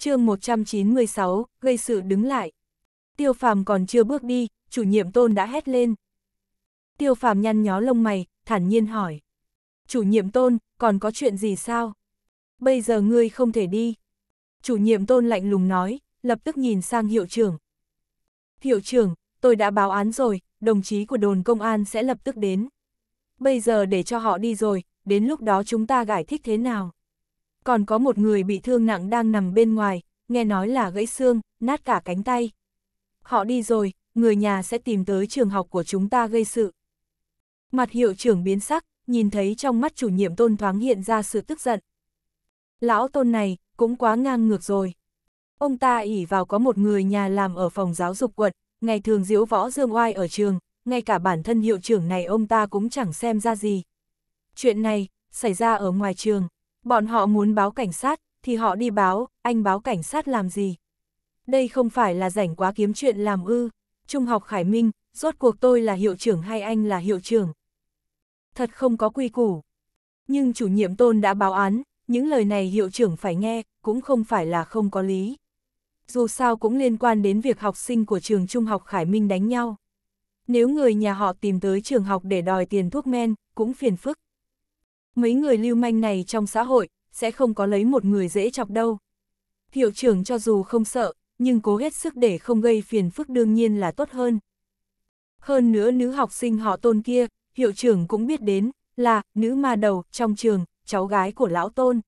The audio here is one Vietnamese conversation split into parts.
chương 196, gây sự đứng lại. Tiêu phàm còn chưa bước đi, chủ nhiệm tôn đã hét lên. Tiêu phàm nhăn nhó lông mày, thản nhiên hỏi. Chủ nhiệm tôn, còn có chuyện gì sao? Bây giờ ngươi không thể đi. Chủ nhiệm tôn lạnh lùng nói, lập tức nhìn sang hiệu trưởng. Hiệu trưởng, tôi đã báo án rồi, đồng chí của đồn công an sẽ lập tức đến. Bây giờ để cho họ đi rồi, đến lúc đó chúng ta giải thích thế nào? còn có một người bị thương nặng đang nằm bên ngoài, nghe nói là gãy xương, nát cả cánh tay. Họ đi rồi, người nhà sẽ tìm tới trường học của chúng ta gây sự. Mặt hiệu trưởng biến sắc, nhìn thấy trong mắt chủ nhiệm tôn thoáng hiện ra sự tức giận. Lão tôn này, cũng quá ngang ngược rồi. Ông ta ỉ vào có một người nhà làm ở phòng giáo dục quận, ngày thường diễu võ dương oai ở trường, ngay cả bản thân hiệu trưởng này ông ta cũng chẳng xem ra gì. Chuyện này, xảy ra ở ngoài trường. Bọn họ muốn báo cảnh sát, thì họ đi báo, anh báo cảnh sát làm gì? Đây không phải là rảnh quá kiếm chuyện làm ư. Trung học Khải Minh, rốt cuộc tôi là hiệu trưởng hay anh là hiệu trưởng? Thật không có quy củ. Nhưng chủ nhiệm tôn đã báo án, những lời này hiệu trưởng phải nghe, cũng không phải là không có lý. Dù sao cũng liên quan đến việc học sinh của trường trung học Khải Minh đánh nhau. Nếu người nhà họ tìm tới trường học để đòi tiền thuốc men, cũng phiền phức. Mấy người lưu manh này trong xã hội, sẽ không có lấy một người dễ chọc đâu. Hiệu trưởng cho dù không sợ, nhưng cố hết sức để không gây phiền phức đương nhiên là tốt hơn. Hơn nữa nữ học sinh họ tôn kia, hiệu trưởng cũng biết đến, là nữ ma đầu trong trường, cháu gái của lão tôn.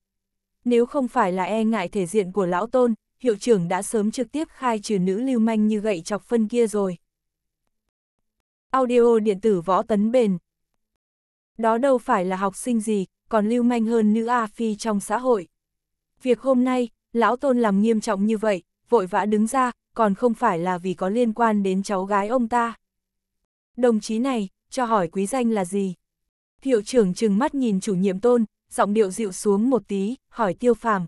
Nếu không phải là e ngại thể diện của lão tôn, hiệu trưởng đã sớm trực tiếp khai trừ nữ lưu manh như gậy chọc phân kia rồi. Audio điện tử võ tấn bền, đó đâu phải là học sinh gì, còn lưu manh hơn nữ A Phi trong xã hội. Việc hôm nay, lão tôn làm nghiêm trọng như vậy, vội vã đứng ra, còn không phải là vì có liên quan đến cháu gái ông ta. Đồng chí này, cho hỏi quý danh là gì? Hiệu trưởng trừng mắt nhìn chủ nhiệm tôn, giọng điệu dịu xuống một tí, hỏi tiêu phàm.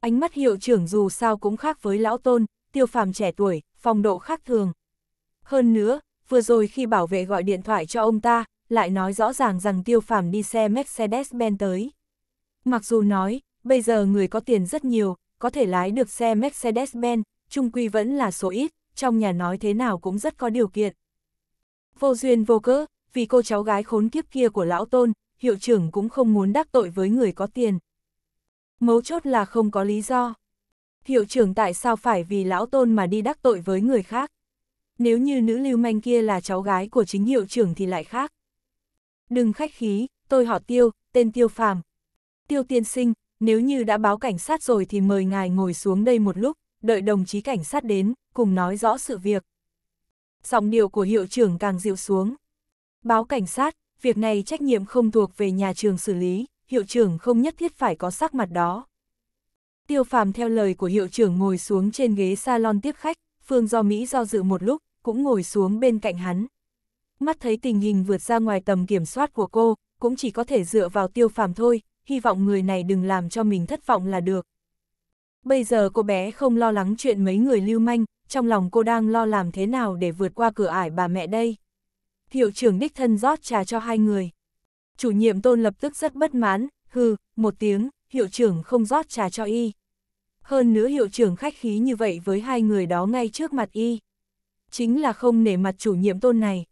Ánh mắt hiệu trưởng dù sao cũng khác với lão tôn, tiêu phàm trẻ tuổi, phong độ khác thường. Hơn nữa, vừa rồi khi bảo vệ gọi điện thoại cho ông ta, lại nói rõ ràng rằng tiêu phàm đi xe Mercedes-Benz tới. Mặc dù nói, bây giờ người có tiền rất nhiều, có thể lái được xe Mercedes-Benz, trung quy vẫn là số ít, trong nhà nói thế nào cũng rất có điều kiện. Vô duyên vô cớ, vì cô cháu gái khốn kiếp kia của lão tôn, hiệu trưởng cũng không muốn đắc tội với người có tiền. Mấu chốt là không có lý do. Hiệu trưởng tại sao phải vì lão tôn mà đi đắc tội với người khác? Nếu như nữ lưu manh kia là cháu gái của chính hiệu trưởng thì lại khác. Đừng khách khí, tôi họ tiêu, tên tiêu phàm. Tiêu tiên sinh, nếu như đã báo cảnh sát rồi thì mời ngài ngồi xuống đây một lúc, đợi đồng chí cảnh sát đến, cùng nói rõ sự việc. Giọng điệu của hiệu trưởng càng dịu xuống. Báo cảnh sát, việc này trách nhiệm không thuộc về nhà trường xử lý, hiệu trưởng không nhất thiết phải có sắc mặt đó. Tiêu phàm theo lời của hiệu trưởng ngồi xuống trên ghế salon tiếp khách, Phương Do Mỹ do dự một lúc, cũng ngồi xuống bên cạnh hắn mắt thấy tình hình vượt ra ngoài tầm kiểm soát của cô, cũng chỉ có thể dựa vào tiêu phàm thôi, hy vọng người này đừng làm cho mình thất vọng là được. Bây giờ cô bé không lo lắng chuyện mấy người lưu manh, trong lòng cô đang lo làm thế nào để vượt qua cửa ải bà mẹ đây. Hiệu trưởng đích thân rót trà cho hai người. Chủ nhiệm tôn lập tức rất bất mãn, hừ, một tiếng, hiệu trưởng không rót trà cho y. Hơn nữa hiệu trưởng khách khí như vậy với hai người đó ngay trước mặt y. Chính là không nể mặt chủ nhiệm tôn này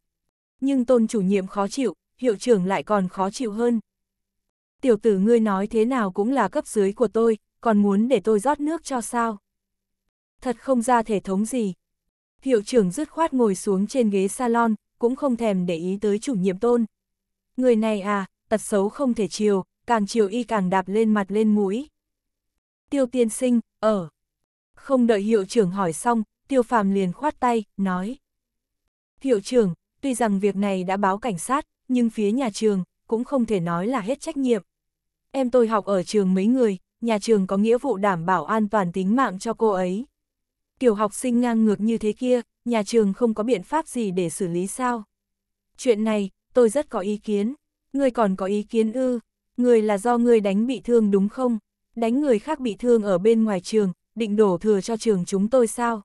nhưng tôn chủ nhiệm khó chịu, hiệu trưởng lại còn khó chịu hơn. Tiểu tử ngươi nói thế nào cũng là cấp dưới của tôi, còn muốn để tôi rót nước cho sao? Thật không ra thể thống gì. Hiệu trưởng dứt khoát ngồi xuống trên ghế salon, cũng không thèm để ý tới chủ nhiệm tôn. Người này à, tật xấu không thể chiều, càng chiều y càng đạp lên mặt lên mũi. Tiêu tiên sinh, ở. Không đợi hiệu trưởng hỏi xong, tiêu phàm liền khoát tay, nói. Hiệu trưởng, Tuy rằng việc này đã báo cảnh sát, nhưng phía nhà trường cũng không thể nói là hết trách nhiệm. Em tôi học ở trường mấy người, nhà trường có nghĩa vụ đảm bảo an toàn tính mạng cho cô ấy. Kiểu học sinh ngang ngược như thế kia, nhà trường không có biện pháp gì để xử lý sao. Chuyện này, tôi rất có ý kiến. Người còn có ý kiến ư, người là do người đánh bị thương đúng không? Đánh người khác bị thương ở bên ngoài trường, định đổ thừa cho trường chúng tôi sao?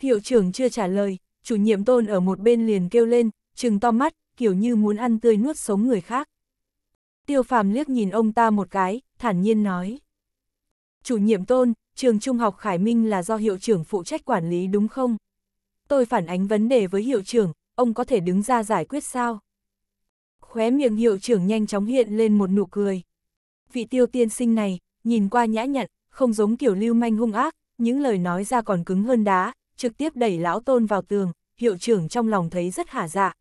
Hiệu trưởng chưa trả lời, chủ nhiệm tôn ở một bên liền kêu lên, trừng to mắt, kiểu như muốn ăn tươi nuốt sống người khác. Tiêu phàm liếc nhìn ông ta một cái, thản nhiên nói. Chủ nhiệm tôn, trường trung học Khải Minh là do hiệu trưởng phụ trách quản lý đúng không? Tôi phản ánh vấn đề với hiệu trưởng, ông có thể đứng ra giải quyết sao? Khóe miệng hiệu trưởng nhanh chóng hiện lên một nụ cười. Vị tiêu tiên sinh này, nhìn qua nhã nhặn, không giống kiểu lưu manh hung ác, những lời nói ra còn cứng hơn đá, trực tiếp đẩy lão tôn vào tường, hiệu trưởng trong lòng thấy rất hả dạ.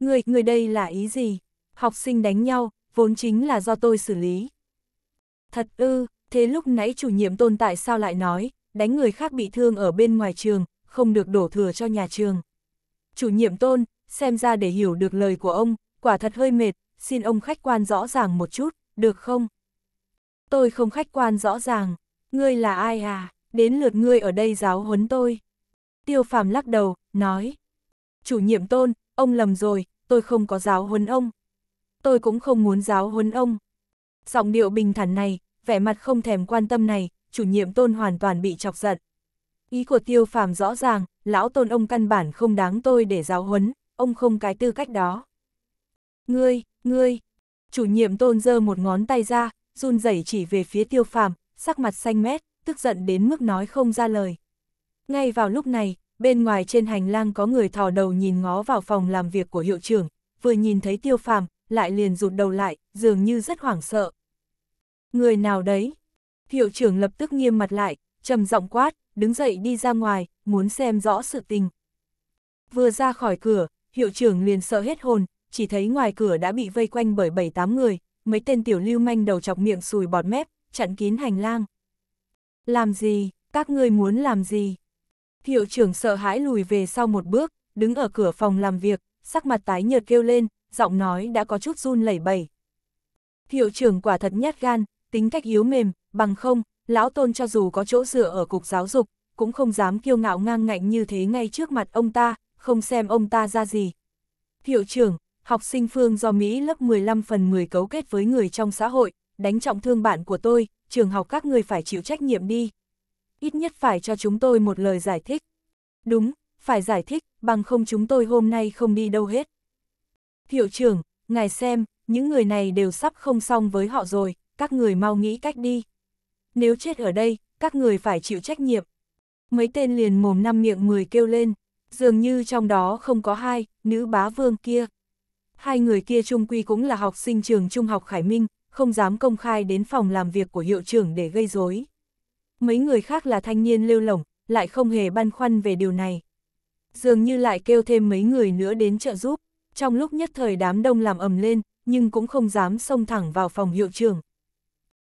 Người, người đây là ý gì? Học sinh đánh nhau, vốn chính là do tôi xử lý. Thật ư, thế lúc nãy chủ nhiệm tôn tại sao lại nói, đánh người khác bị thương ở bên ngoài trường, không được đổ thừa cho nhà trường. Chủ nhiệm tôn, xem ra để hiểu được lời của ông, quả thật hơi mệt, xin ông khách quan rõ ràng một chút, được không? Tôi không khách quan rõ ràng, ngươi là ai à? đến lượt ngươi ở đây giáo huấn tôi. Tiêu phàm lắc đầu, nói. Chủ nhiệm tôn, ông lầm rồi, tôi không có giáo huấn ông. Tôi cũng không muốn giáo huấn ông. Giọng điệu bình thản này, vẻ mặt không thèm quan tâm này, chủ nhiệm tôn hoàn toàn bị chọc giận. Ý của tiêu phàm rõ ràng, lão tôn ông căn bản không đáng tôi để giáo huấn, ông không cái tư cách đó. Ngươi, ngươi, chủ nhiệm tôn giơ một ngón tay ra, run rẩy chỉ về phía tiêu phàm, sắc mặt xanh mét, tức giận đến mức nói không ra lời. Ngay vào lúc này, bên ngoài trên hành lang có người thò đầu nhìn ngó vào phòng làm việc của hiệu trưởng, vừa nhìn thấy tiêu phàm, lại liền rụt đầu lại, dường như rất hoảng sợ. Người nào đấy? Hiệu trưởng lập tức nghiêm mặt lại, trầm giọng quát, đứng dậy đi ra ngoài, muốn xem rõ sự tình. Vừa ra khỏi cửa, hiệu trưởng liền sợ hết hồn, chỉ thấy ngoài cửa đã bị vây quanh bởi bảy tám người, mấy tên tiểu lưu manh đầu chọc miệng sùi bọt mép, chặn kín hành lang. Làm gì, các ngươi muốn làm gì? Hiệu trưởng sợ hãi lùi về sau một bước, đứng ở cửa phòng làm việc, sắc mặt tái nhợt kêu lên, giọng nói đã có chút run lẩy bẩy. Hiệu trưởng quả thật nhát gan, tính cách yếu mềm, bằng không, lão tôn cho dù có chỗ dựa ở cục giáo dục, cũng không dám kiêu ngạo ngang ngạnh như thế ngay trước mặt ông ta, không xem ông ta ra gì. Hiệu trưởng, học sinh Phương do Mỹ lớp 15 phần 10 cấu kết với người trong xã hội, đánh trọng thương bạn của tôi, trường học các người phải chịu trách nhiệm đi. Ít nhất phải cho chúng tôi một lời giải thích. Đúng, phải giải thích, bằng không chúng tôi hôm nay không đi đâu hết. Hiệu trưởng, ngài xem, những người này đều sắp không xong với họ rồi, các người mau nghĩ cách đi. Nếu chết ở đây, các người phải chịu trách nhiệm. Mấy tên liền mồm năm miệng mười kêu lên, dường như trong đó không có hai, nữ bá vương kia. Hai người kia trung quy cũng là học sinh trường trung học Khải Minh, không dám công khai đến phòng làm việc của hiệu trưởng để gây rối. Mấy người khác là thanh niên lêu lỏng, lại không hề băn khoăn về điều này. Dường như lại kêu thêm mấy người nữa đến trợ giúp, trong lúc nhất thời đám đông làm ầm lên, nhưng cũng không dám xông thẳng vào phòng hiệu trưởng.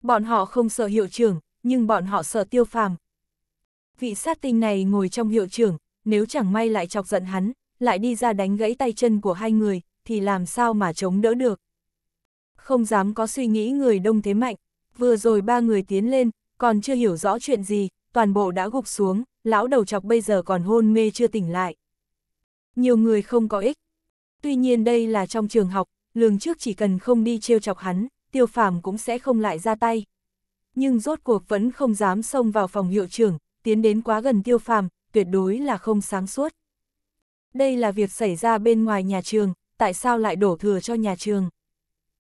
Bọn họ không sợ hiệu trưởng, nhưng bọn họ sợ tiêu phàm. Vị sát tinh này ngồi trong hiệu trưởng, nếu chẳng may lại chọc giận hắn, lại đi ra đánh gãy tay chân của hai người, thì làm sao mà chống đỡ được không dám có suy nghĩ người đông thế mạnh, vừa rồi ba người tiến lên, còn chưa hiểu rõ chuyện gì, toàn bộ đã gục xuống, lão đầu chọc bây giờ còn hôn mê chưa tỉnh lại. Nhiều người không có ích. Tuy nhiên đây là trong trường học, lường trước chỉ cần không đi trêu chọc hắn, tiêu phàm cũng sẽ không lại ra tay. Nhưng rốt cuộc vẫn không dám xông vào phòng hiệu trưởng, tiến đến quá gần tiêu phàm, tuyệt đối là không sáng suốt. Đây là việc xảy ra bên ngoài nhà trường, tại sao lại đổ thừa cho nhà trường?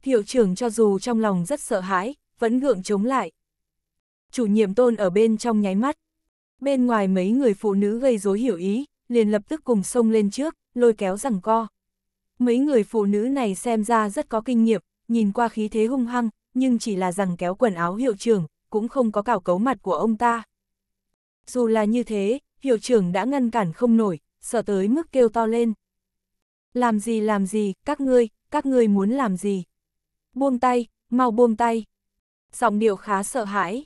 hiệu trưởng cho dù trong lòng rất sợ hãi, vẫn gượng chống lại. Chủ nhiệm tôn ở bên trong nháy mắt. Bên ngoài mấy người phụ nữ gây rối hiểu ý, liền lập tức cùng xông lên trước, lôi kéo rằng co. Mấy người phụ nữ này xem ra rất có kinh nghiệm, nhìn qua khí thế hung hăng, nhưng chỉ là rằng kéo quần áo hiệu trưởng, cũng không có cào cấu mặt của ông ta. Dù là như thế, hiệu trưởng đã ngăn cản không nổi, sợ tới mức kêu to lên. Làm gì làm gì, các ngươi, các ngươi muốn làm gì? buông tay, mau buông tay. Giọng điệu khá sợ hãi.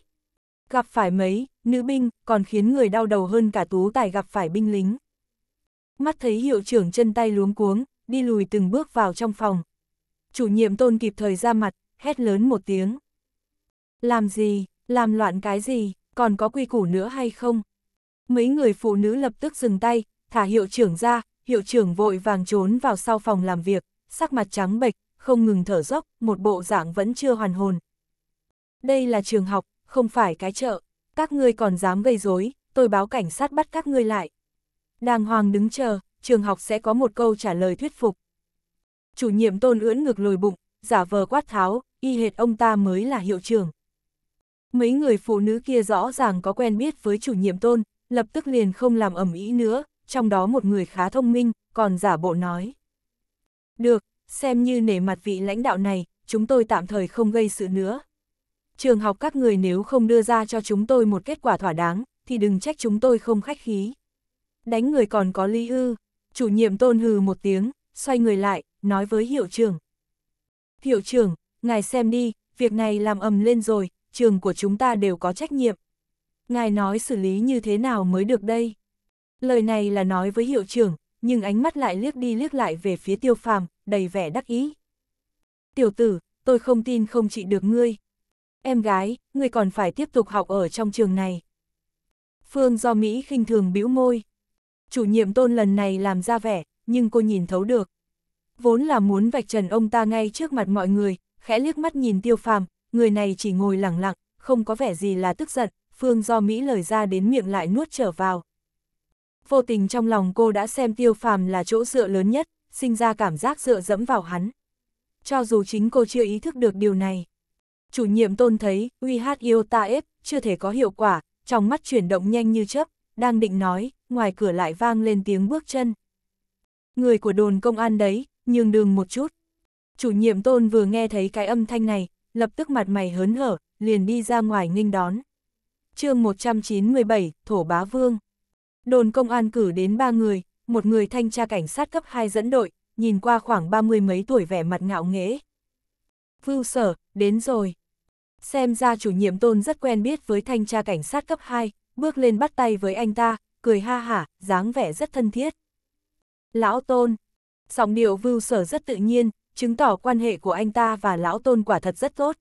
Gặp phải mấy, nữ binh, còn khiến người đau đầu hơn cả tú tài gặp phải binh lính. Mắt thấy hiệu trưởng chân tay luống cuống, đi lùi từng bước vào trong phòng. Chủ nhiệm tôn kịp thời ra mặt, hét lớn một tiếng. Làm gì, làm loạn cái gì, còn có quy củ nữa hay không? Mấy người phụ nữ lập tức dừng tay, thả hiệu trưởng ra, hiệu trưởng vội vàng trốn vào sau phòng làm việc, sắc mặt trắng bệch, không ngừng thở dốc, một bộ dạng vẫn chưa hoàn hồn. Đây là trường học, không phải cái chợ. Các ngươi còn dám gây rối, tôi báo cảnh sát bắt các ngươi lại. Đàng hoàng đứng chờ, trường học sẽ có một câu trả lời thuyết phục. Chủ nhiệm tôn ưỡn ngược lồi bụng, giả vờ quát tháo, y hệt ông ta mới là hiệu trưởng. Mấy người phụ nữ kia rõ ràng có quen biết với chủ nhiệm tôn, lập tức liền không làm ẩm ý nữa, trong đó một người khá thông minh, còn giả bộ nói. Được, xem như nể mặt vị lãnh đạo này, chúng tôi tạm thời không gây sự nữa. Trường học các người nếu không đưa ra cho chúng tôi một kết quả thỏa đáng, thì đừng trách chúng tôi không khách khí. Đánh người còn có ly ư, chủ nhiệm tôn hừ một tiếng, xoay người lại, nói với hiệu trưởng. Hiệu trưởng, ngài xem đi, việc này làm ầm lên rồi, trường của chúng ta đều có trách nhiệm. Ngài nói xử lý như thế nào mới được đây? Lời này là nói với hiệu trưởng, nhưng ánh mắt lại liếc đi liếc lại về phía tiêu phàm, đầy vẻ đắc ý. Tiểu tử, tôi không tin không trị được ngươi. Em gái, ngươi còn phải tiếp tục học ở trong trường này. Phương do Mỹ khinh thường bĩu môi. Chủ nhiệm tôn lần này làm ra vẻ, nhưng cô nhìn thấu được. Vốn là muốn vạch trần ông ta ngay trước mặt mọi người, khẽ liếc mắt nhìn tiêu phàm, người này chỉ ngồi lặng lặng, không có vẻ gì là tức giận, Phương do Mỹ lời ra đến miệng lại nuốt trở vào vô tình trong lòng cô đã xem tiêu phàm là chỗ dựa lớn nhất, sinh ra cảm giác dựa dẫm vào hắn. Cho dù chính cô chưa ý thức được điều này. Chủ nhiệm tôn thấy, UHIOTF chưa thể có hiệu quả, trong mắt chuyển động nhanh như chớp, đang định nói, ngoài cửa lại vang lên tiếng bước chân. Người của đồn công an đấy, nhường đường một chút. Chủ nhiệm tôn vừa nghe thấy cái âm thanh này, lập tức mặt mày hớn hở, liền đi ra ngoài nghênh đón. chương 197, Thổ Bá Vương Đồn công an cử đến ba người, một người thanh tra cảnh sát cấp 2 dẫn đội, nhìn qua khoảng ba mươi mấy tuổi vẻ mặt ngạo nghễ. Vưu sở, đến rồi. Xem ra chủ nhiệm tôn rất quen biết với thanh tra cảnh sát cấp 2, bước lên bắt tay với anh ta, cười ha hả, dáng vẻ rất thân thiết. Lão tôn. Giọng điệu vưu sở rất tự nhiên, chứng tỏ quan hệ của anh ta và lão tôn quả thật rất tốt.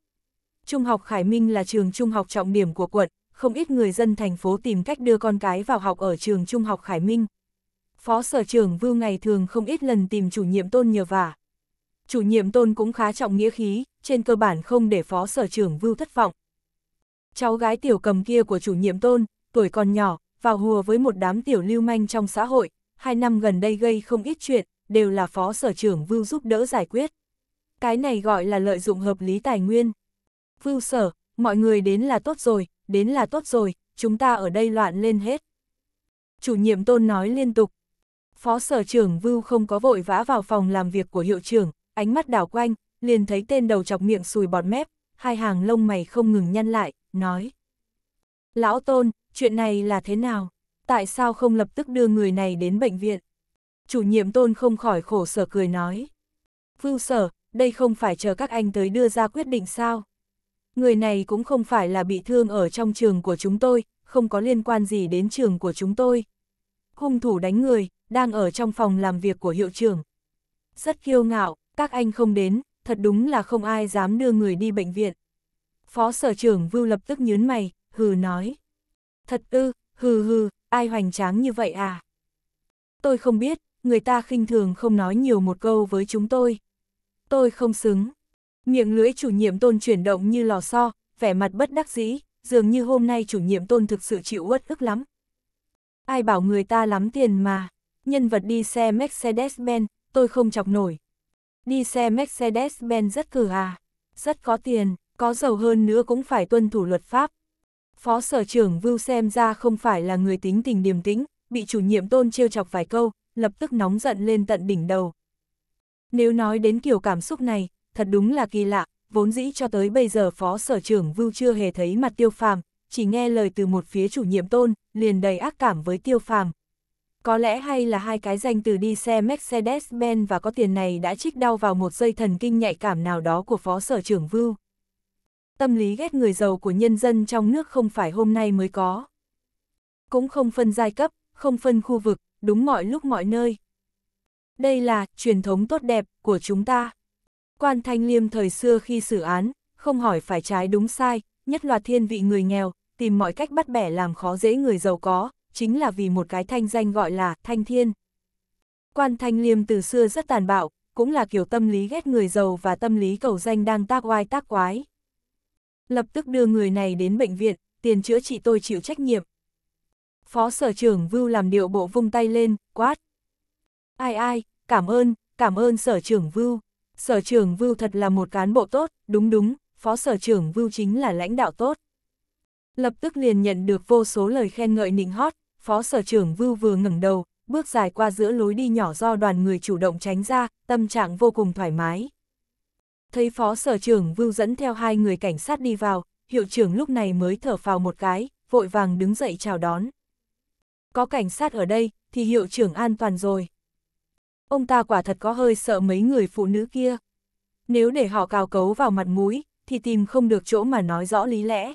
Trung học Khải Minh là trường trung học trọng điểm của quận, không ít người dân thành phố tìm cách đưa con cái vào học ở trường trung học Khải Minh. Phó sở trưởng Vưu ngày thường không ít lần tìm chủ nhiệm tôn nhờ vả. Chủ nhiệm tôn cũng khá trọng nghĩa khí, trên cơ bản không để phó sở trưởng Vưu thất vọng. Cháu gái tiểu cầm kia của chủ nhiệm tôn, tuổi còn nhỏ, vào hùa với một đám tiểu lưu manh trong xã hội, hai năm gần đây gây không ít chuyện, đều là phó sở trưởng Vưu giúp đỡ giải quyết. Cái này gọi là lợi dụng hợp lý tài nguyên. Vưu sở, mọi người đến là tốt rồi, đến là tốt rồi, chúng ta ở đây loạn lên hết. Chủ nhiệm tôn nói liên tục. Phó sở trưởng Vưu không có vội vã vào phòng làm việc của hiệu trưởng, ánh mắt đảo quanh, liền thấy tên đầu chọc miệng sùi bọt mép, hai hàng lông mày không ngừng nhăn lại, nói. Lão tôn, chuyện này là thế nào? Tại sao không lập tức đưa người này đến bệnh viện? Chủ nhiệm tôn không khỏi khổ sở cười nói. Vưu sở, đây không phải chờ các anh tới đưa ra quyết định sao? Người này cũng không phải là bị thương ở trong trường của chúng tôi, không có liên quan gì đến trường của chúng tôi. Hung thủ đánh người, đang ở trong phòng làm việc của hiệu trưởng. Rất kiêu ngạo, các anh không đến, thật đúng là không ai dám đưa người đi bệnh viện. Phó sở trưởng Vưu lập tức nhớn mày, hừ nói. Thật ư, hừ hừ, ai hoành tráng như vậy à? Tôi không biết, người ta khinh thường không nói nhiều một câu với chúng tôi. Tôi không xứng. Miệng lưỡi chủ nhiệm tôn chuyển động như lò xo, vẻ mặt bất đắc dĩ, dường như hôm nay chủ nhiệm tôn thực sự chịu uất ức lắm. Ai bảo người ta lắm tiền mà, nhân vật đi xe Mercedes-Benz, tôi không chọc nổi. Đi xe Mercedes-Benz rất cử à, rất có tiền, có giàu hơn nữa cũng phải tuân thủ luật pháp. Phó sở trưởng Vưu xem ra không phải là người tính tình điềm tĩnh, bị chủ nhiệm tôn trêu chọc vài câu, lập tức nóng giận lên tận đỉnh đầu. Nếu nói đến kiểu cảm xúc này, thật đúng là kỳ lạ, vốn dĩ cho tới bây giờ phó sở trưởng Vưu chưa hề thấy mặt tiêu phàm, chỉ nghe lời từ một phía chủ nhiệm tôn, liền đầy ác cảm với tiêu phàm. Có lẽ hay là hai cái danh từ đi xe Mercedes-Benz và có tiền này đã trích đau vào một dây thần kinh nhạy cảm nào đó của phó sở trưởng Vưu. Tâm lý ghét người giàu của nhân dân trong nước không phải hôm nay mới có. Cũng không phân giai cấp, không phân khu vực, đúng mọi lúc mọi nơi. Đây là truyền thống tốt đẹp của chúng ta. Quan Thanh Liêm thời xưa khi xử án, không hỏi phải trái đúng sai, nhất là thiên vị người nghèo, tìm mọi cách bắt bẻ làm khó dễ người giàu có, chính là vì một cái thanh danh gọi là Thanh Thiên. Quan Thanh Liêm từ xưa rất tàn bạo, cũng là kiểu tâm lý ghét người giàu và tâm lý cầu danh đang tác oai tác quái. Lập tức đưa người này đến bệnh viện, tiền chữa trị tôi chịu trách nhiệm. Phó sở trưởng Vưu làm điệu bộ vung tay lên, quát. Ai ai, cảm ơn, cảm ơn sở trưởng Vưu sở trưởng Vưu thật là một cán bộ tốt, đúng đúng, phó sở trưởng Vưu chính là lãnh đạo tốt. Lập tức liền nhận được vô số lời khen ngợi nịnh hót, phó sở trưởng Vưu vừa ngẩng đầu, bước dài qua giữa lối đi nhỏ do đoàn người chủ động tránh ra, tâm trạng vô cùng thoải mái. Thấy phó sở trưởng Vưu dẫn theo hai người cảnh sát đi vào, hiệu trưởng lúc này mới thở phào một cái, vội vàng đứng dậy chào đón. Có cảnh sát ở đây, thì hiệu trưởng an toàn rồi. Ông ta quả thật có hơi sợ mấy người phụ nữ kia. Nếu để họ cào cấu vào mặt mũi, thì tìm không được chỗ mà nói rõ lý lẽ.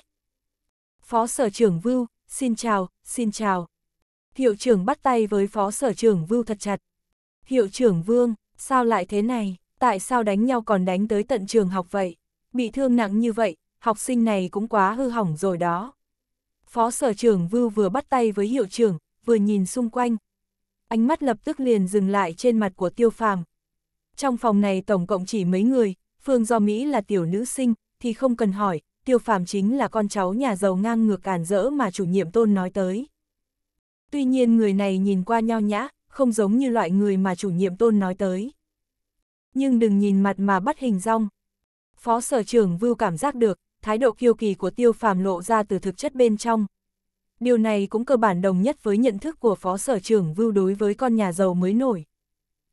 Phó sở trưởng Vưu, xin chào, xin chào. Hiệu trưởng bắt tay với phó sở trưởng Vưu thật chặt. Hiệu trưởng Vương, sao lại thế này, tại sao đánh nhau còn đánh tới tận trường học vậy? Bị thương nặng như vậy, học sinh này cũng quá hư hỏng rồi đó. Phó sở trưởng Vưu vừa bắt tay với hiệu trưởng, vừa nhìn xung quanh, ánh mắt lập tức liền dừng lại trên mặt của tiêu phàm. Trong phòng này tổng cộng chỉ mấy người, Phương do Mỹ là tiểu nữ sinh, thì không cần hỏi, tiêu phàm chính là con cháu nhà giàu ngang ngược cản rỡ mà chủ nhiệm tôn nói tới. Tuy nhiên người này nhìn qua nho nhã, không giống như loại người mà chủ nhiệm tôn nói tới. Nhưng đừng nhìn mặt mà bắt hình rong. Phó sở trưởng vưu cảm giác được, thái độ kiêu kỳ của tiêu phàm lộ ra từ thực chất bên trong, điều này cũng cơ bản đồng nhất với nhận thức của phó sở trưởng vưu đối với con nhà giàu mới nổi.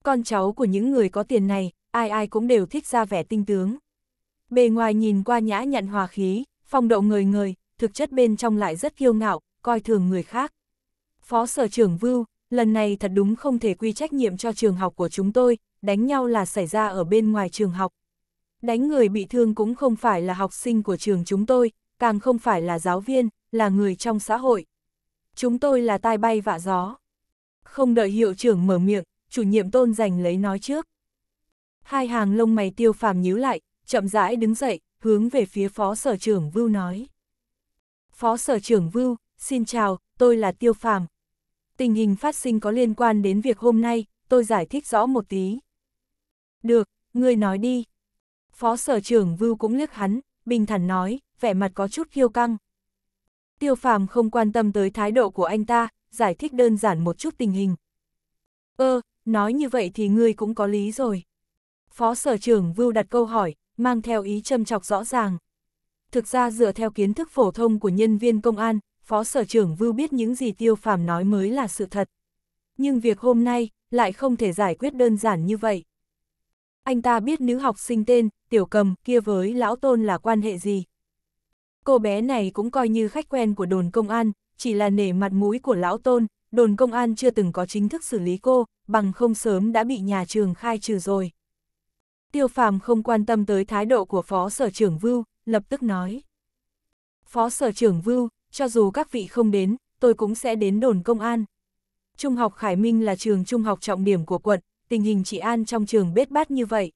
Con cháu của những người có tiền này, ai ai cũng đều thích ra vẻ tinh tướng. Bề ngoài nhìn qua nhã nhặn hòa khí, phong độ người người, thực chất bên trong lại rất kiêu ngạo, coi thường người khác. Phó sở trưởng Vưu, lần này thật đúng không thể quy trách nhiệm cho trường học của chúng tôi, đánh nhau là xảy ra ở bên ngoài trường học. Đánh người bị thương cũng không phải là học sinh của trường chúng tôi, càng không phải là giáo viên, là người trong xã hội. Chúng tôi là tai bay vạ gió. Không đợi hiệu trưởng mở miệng, chủ nhiệm tôn giành lấy nói trước. Hai hàng lông mày tiêu phàm nhíu lại, chậm rãi đứng dậy, hướng về phía phó sở trưởng Vưu nói. Phó sở trưởng Vưu, xin chào, tôi là tiêu phàm. Tình hình phát sinh có liên quan đến việc hôm nay, tôi giải thích rõ một tí. Được, ngươi nói đi. Phó sở trưởng Vưu cũng liếc hắn, bình thản nói, vẻ mặt có chút khiêu căng tiêu phàm không quan tâm tới thái độ của anh ta, giải thích đơn giản một chút tình hình. Ơ, ờ, nói như vậy thì ngươi cũng có lý rồi. Phó sở trưởng Vưu đặt câu hỏi, mang theo ý châm chọc rõ ràng. Thực ra dựa theo kiến thức phổ thông của nhân viên công an, phó sở trưởng Vưu biết những gì tiêu phàm nói mới là sự thật. Nhưng việc hôm nay, lại không thể giải quyết đơn giản như vậy. Anh ta biết nữ học sinh tên, tiểu cầm kia với lão tôn là quan hệ gì. Cô bé này cũng coi như khách quen của đồn công an, chỉ là nể mặt mũi của lão tôn, đồn công an chưa từng có chính thức xử lý cô, bằng không sớm đã bị nhà trường khai trừ rồi. Tiêu phàm không quan tâm tới thái độ của phó sở trưởng Vưu, lập tức nói. Phó sở trưởng Vưu, cho dù các vị không đến, tôi cũng sẽ đến đồn công an. Trung học Khải Minh là trường trung học trọng điểm của quận, tình hình trị an trong trường bết bát như vậy.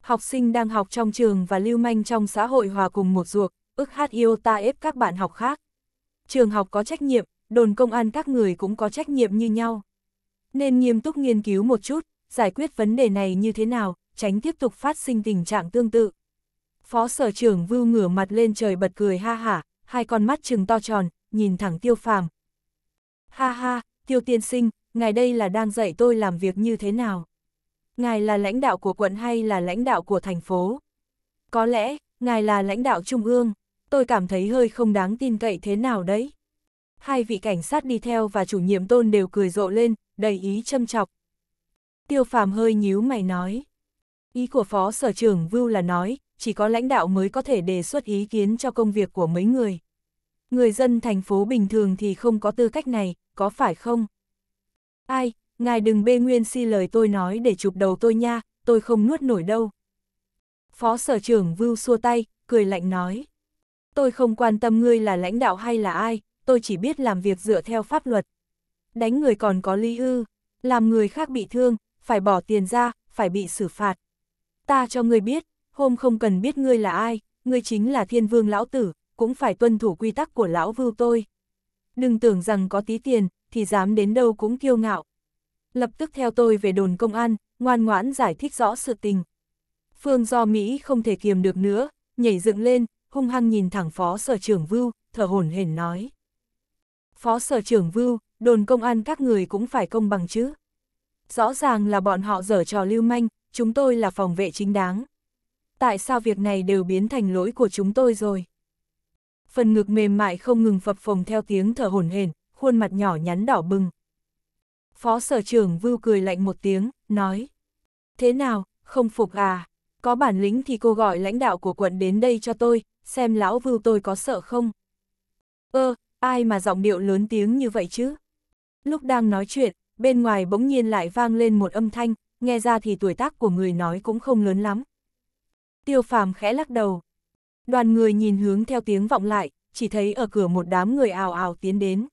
Học sinh đang học trong trường và lưu manh trong xã hội hòa cùng một ruột, ức hát yêu ta ép các bạn học khác. Trường học có trách nhiệm, đồn công an các người cũng có trách nhiệm như nhau. Nên nghiêm túc nghiên cứu một chút, giải quyết vấn đề này như thế nào, tránh tiếp tục phát sinh tình trạng tương tự. Phó sở trưởng vưu ngửa mặt lên trời bật cười ha hả, hai con mắt trừng to tròn, nhìn thẳng tiêu phàm. Ha ha, tiêu tiên sinh, ngài đây là đang dạy tôi làm việc như thế nào? Ngài là lãnh đạo của quận hay là lãnh đạo của thành phố? Có lẽ, ngài là lãnh đạo trung ương tôi cảm thấy hơi không đáng tin cậy thế nào đấy. Hai vị cảnh sát đi theo và chủ nhiệm tôn đều cười rộ lên, đầy ý châm chọc. Tiêu phàm hơi nhíu mày nói. Ý của phó sở trưởng Vưu là nói, chỉ có lãnh đạo mới có thể đề xuất ý kiến cho công việc của mấy người. Người dân thành phố bình thường thì không có tư cách này, có phải không? Ai, ngài đừng bê nguyên si lời tôi nói để chụp đầu tôi nha, tôi không nuốt nổi đâu. Phó sở trưởng Vưu xua tay, cười lạnh nói tôi không quan tâm ngươi là lãnh đạo hay là ai, tôi chỉ biết làm việc dựa theo pháp luật. Đánh người còn có ly ư, làm người khác bị thương, phải bỏ tiền ra, phải bị xử phạt. Ta cho ngươi biết, hôm không cần biết ngươi là ai, ngươi chính là thiên vương lão tử, cũng phải tuân thủ quy tắc của lão vưu tôi. Đừng tưởng rằng có tí tiền, thì dám đến đâu cũng kiêu ngạo. Lập tức theo tôi về đồn công an, ngoan ngoãn giải thích rõ sự tình. Phương do Mỹ không thể kiềm được nữa, nhảy dựng lên, hung hăng nhìn thẳng phó sở trưởng Vưu, thở hổn hển nói. Phó sở trưởng Vưu, đồn công an các người cũng phải công bằng chứ. Rõ ràng là bọn họ dở trò lưu manh, chúng tôi là phòng vệ chính đáng. Tại sao việc này đều biến thành lỗi của chúng tôi rồi? Phần ngực mềm mại không ngừng phập phồng theo tiếng thở hổn hển, khuôn mặt nhỏ nhắn đỏ bừng. Phó sở trưởng Vưu cười lạnh một tiếng, nói. Thế nào, không phục à? Có bản lĩnh thì cô gọi lãnh đạo của quận đến đây cho tôi, xem lão vưu tôi có sợ không? Ơ, ờ, ai mà giọng điệu lớn tiếng như vậy chứ? Lúc đang nói chuyện, bên ngoài bỗng nhiên lại vang lên một âm thanh, nghe ra thì tuổi tác của người nói cũng không lớn lắm. Tiêu phàm khẽ lắc đầu. Đoàn người nhìn hướng theo tiếng vọng lại, chỉ thấy ở cửa một đám người ào ào tiến đến.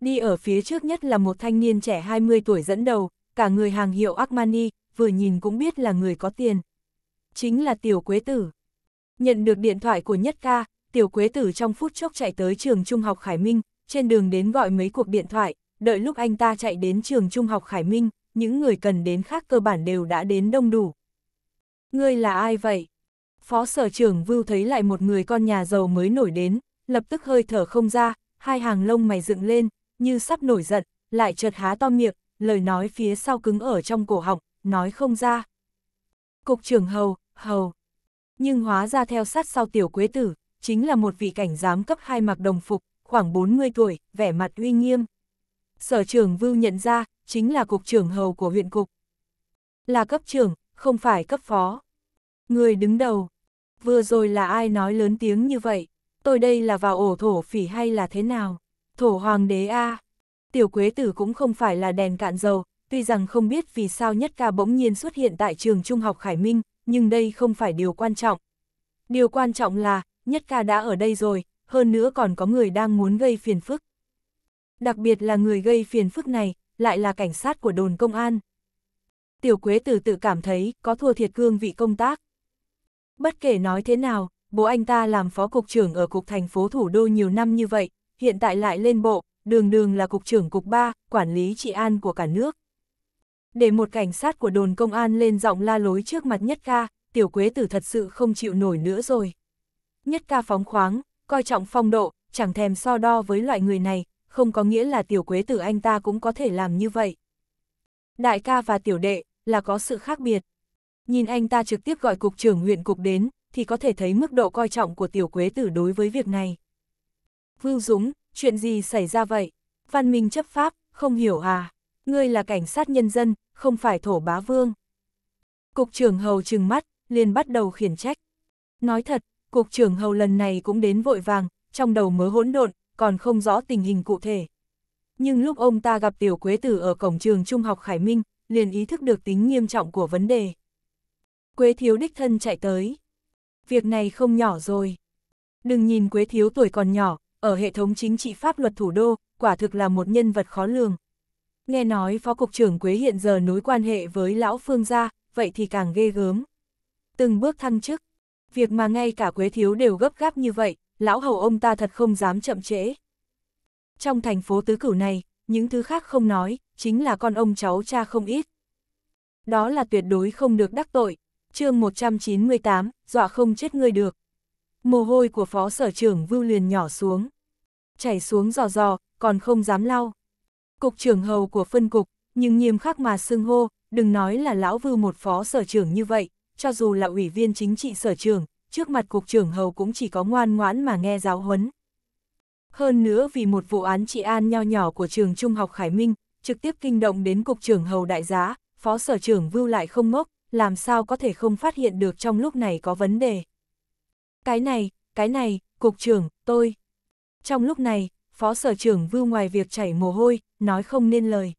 Đi ở phía trước nhất là một thanh niên trẻ 20 tuổi dẫn đầu, cả người hàng hiệu Armani, vừa nhìn cũng biết là người có tiền. Chính là tiểu quế tử. Nhận được điện thoại của Nhất ca, Tiểu Quế Tử trong phút chốc chạy tới trường trung học Khải Minh, trên đường đến gọi mấy cuộc điện thoại, đợi lúc anh ta chạy đến trường trung học Khải Minh, những người cần đến khác cơ bản đều đã đến đông đủ. Ngươi là ai vậy? Phó sở trưởng Vưu thấy lại một người con nhà giàu mới nổi đến, lập tức hơi thở không ra, hai hàng lông mày dựng lên, như sắp nổi giận, lại chợt há to miệng, lời nói phía sau cứng ở trong cổ họng, nói không ra. Cục trưởng Hầu, Hầu, nhưng hóa ra theo sát sau tiểu quế tử, chính là một vị cảnh giám cấp hai mặc đồng phục, khoảng 40 tuổi, vẻ mặt uy nghiêm. Sở trưởng Vưu nhận ra, chính là cục trưởng hầu của huyện cục. Là cấp trưởng, không phải cấp phó. Người đứng đầu. Vừa rồi là ai nói lớn tiếng như vậy? Tôi đây là vào ổ thổ phỉ hay là thế nào? Thổ hoàng đế A. Tiểu quế tử cũng không phải là đèn cạn dầu, tuy rằng không biết vì sao nhất ca bỗng nhiên xuất hiện tại trường trung học Khải Minh, nhưng đây không phải điều quan trọng. Điều quan trọng là, nhất ca đã ở đây rồi, hơn nữa còn có người đang muốn gây phiền phức. Đặc biệt là người gây phiền phức này, lại là cảnh sát của đồn công an. Tiểu Quế từ tự cảm thấy có thua thiệt cương vị công tác. Bất kể nói thế nào, bố anh ta làm phó cục trưởng ở cục thành phố thủ đô nhiều năm như vậy, hiện tại lại lên bộ, đường đường là cục trưởng cục 3, quản lý trị an của cả nước để một cảnh sát của đồn công an lên giọng la lối trước mặt Nhất ca, tiểu quế tử thật sự không chịu nổi nữa rồi. Nhất ca phóng khoáng, coi trọng phong độ, chẳng thèm so đo với loại người này, không có nghĩa là tiểu quế tử anh ta cũng có thể làm như vậy. Đại ca và tiểu đệ là có sự khác biệt. Nhìn anh ta trực tiếp gọi cục trưởng huyện cục đến, thì có thể thấy mức độ coi trọng của tiểu quế tử đối với việc này. Vưu Dũng, chuyện gì xảy ra vậy? Văn minh chấp pháp, không hiểu à? ngươi là cảnh sát nhân dân, không phải thổ bá vương. Cục trưởng hầu trừng mắt, liền bắt đầu khiển trách. Nói thật, cục trưởng hầu lần này cũng đến vội vàng, trong đầu mớ hỗn độn, còn không rõ tình hình cụ thể. Nhưng lúc ông ta gặp tiểu quế tử ở cổng trường trung học Khải Minh, liền ý thức được tính nghiêm trọng của vấn đề. Quế thiếu đích thân chạy tới. Việc này không nhỏ rồi. Đừng nhìn quế thiếu tuổi còn nhỏ, ở hệ thống chính trị pháp luật thủ đô, quả thực là một nhân vật khó lường. Nghe nói Phó Cục trưởng Quế hiện giờ nối quan hệ với Lão Phương gia, vậy thì càng ghê gớm. Từng bước thăng chức, việc mà ngay cả Quế Thiếu đều gấp gáp như vậy, Lão Hầu ông ta thật không dám chậm trễ. Trong thành phố tứ cửu này, những thứ khác không nói, chính là con ông cháu cha không ít. Đó là tuyệt đối không được đắc tội, chương 198, dọa không chết người được. Mồ hôi của phó sở trưởng vưu liền nhỏ xuống. Chảy xuống giò giò, còn không dám lau cục trưởng hầu của phân cục, nhưng nghiêm khắc mà xưng hô, đừng nói là lão vư một phó sở trưởng như vậy, cho dù là ủy viên chính trị sở trưởng, trước mặt cục trưởng hầu cũng chỉ có ngoan ngoãn mà nghe giáo huấn. Hơn nữa vì một vụ án trị an nho nhỏ của trường trung học Khải Minh, trực tiếp kinh động đến cục trưởng hầu đại giá, phó sở trưởng vưu lại không mốc, làm sao có thể không phát hiện được trong lúc này có vấn đề. Cái này, cái này, cục trưởng, tôi. Trong lúc này, phó sở trưởng vưu ngoài việc chảy mồ hôi, nói không nên lời.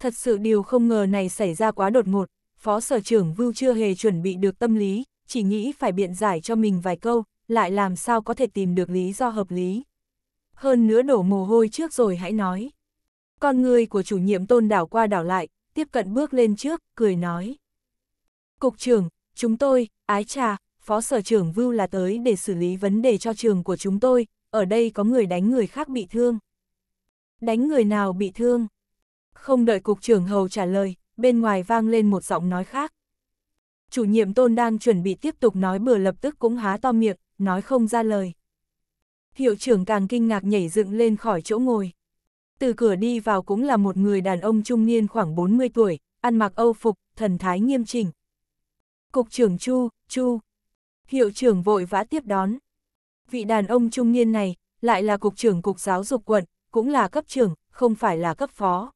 Thật sự điều không ngờ này xảy ra quá đột ngột, phó sở trưởng vưu chưa hề chuẩn bị được tâm lý, chỉ nghĩ phải biện giải cho mình vài câu, lại làm sao có thể tìm được lý do hợp lý. Hơn nữa đổ mồ hôi trước rồi hãy nói. Con người của chủ nhiệm tôn đảo qua đảo lại, tiếp cận bước lên trước, cười nói. Cục trưởng, chúng tôi, ái trà, phó sở trưởng Vưu là tới để xử lý vấn đề cho trường của chúng tôi, ở đây có người đánh người khác bị thương. Đánh người nào bị thương? Không đợi cục trưởng hầu trả lời, bên ngoài vang lên một giọng nói khác. Chủ nhiệm tôn đang chuẩn bị tiếp tục nói bừa lập tức cũng há to miệng, nói không ra lời. Hiệu trưởng càng kinh ngạc nhảy dựng lên khỏi chỗ ngồi. Từ cửa đi vào cũng là một người đàn ông trung niên khoảng 40 tuổi, ăn mặc âu phục, thần thái nghiêm chỉnh. Cục trưởng Chu, Chu. Hiệu trưởng vội vã tiếp đón vị đàn ông trung niên này, lại là cục trưởng cục giáo dục quận, cũng là cấp trưởng, không phải là cấp phó.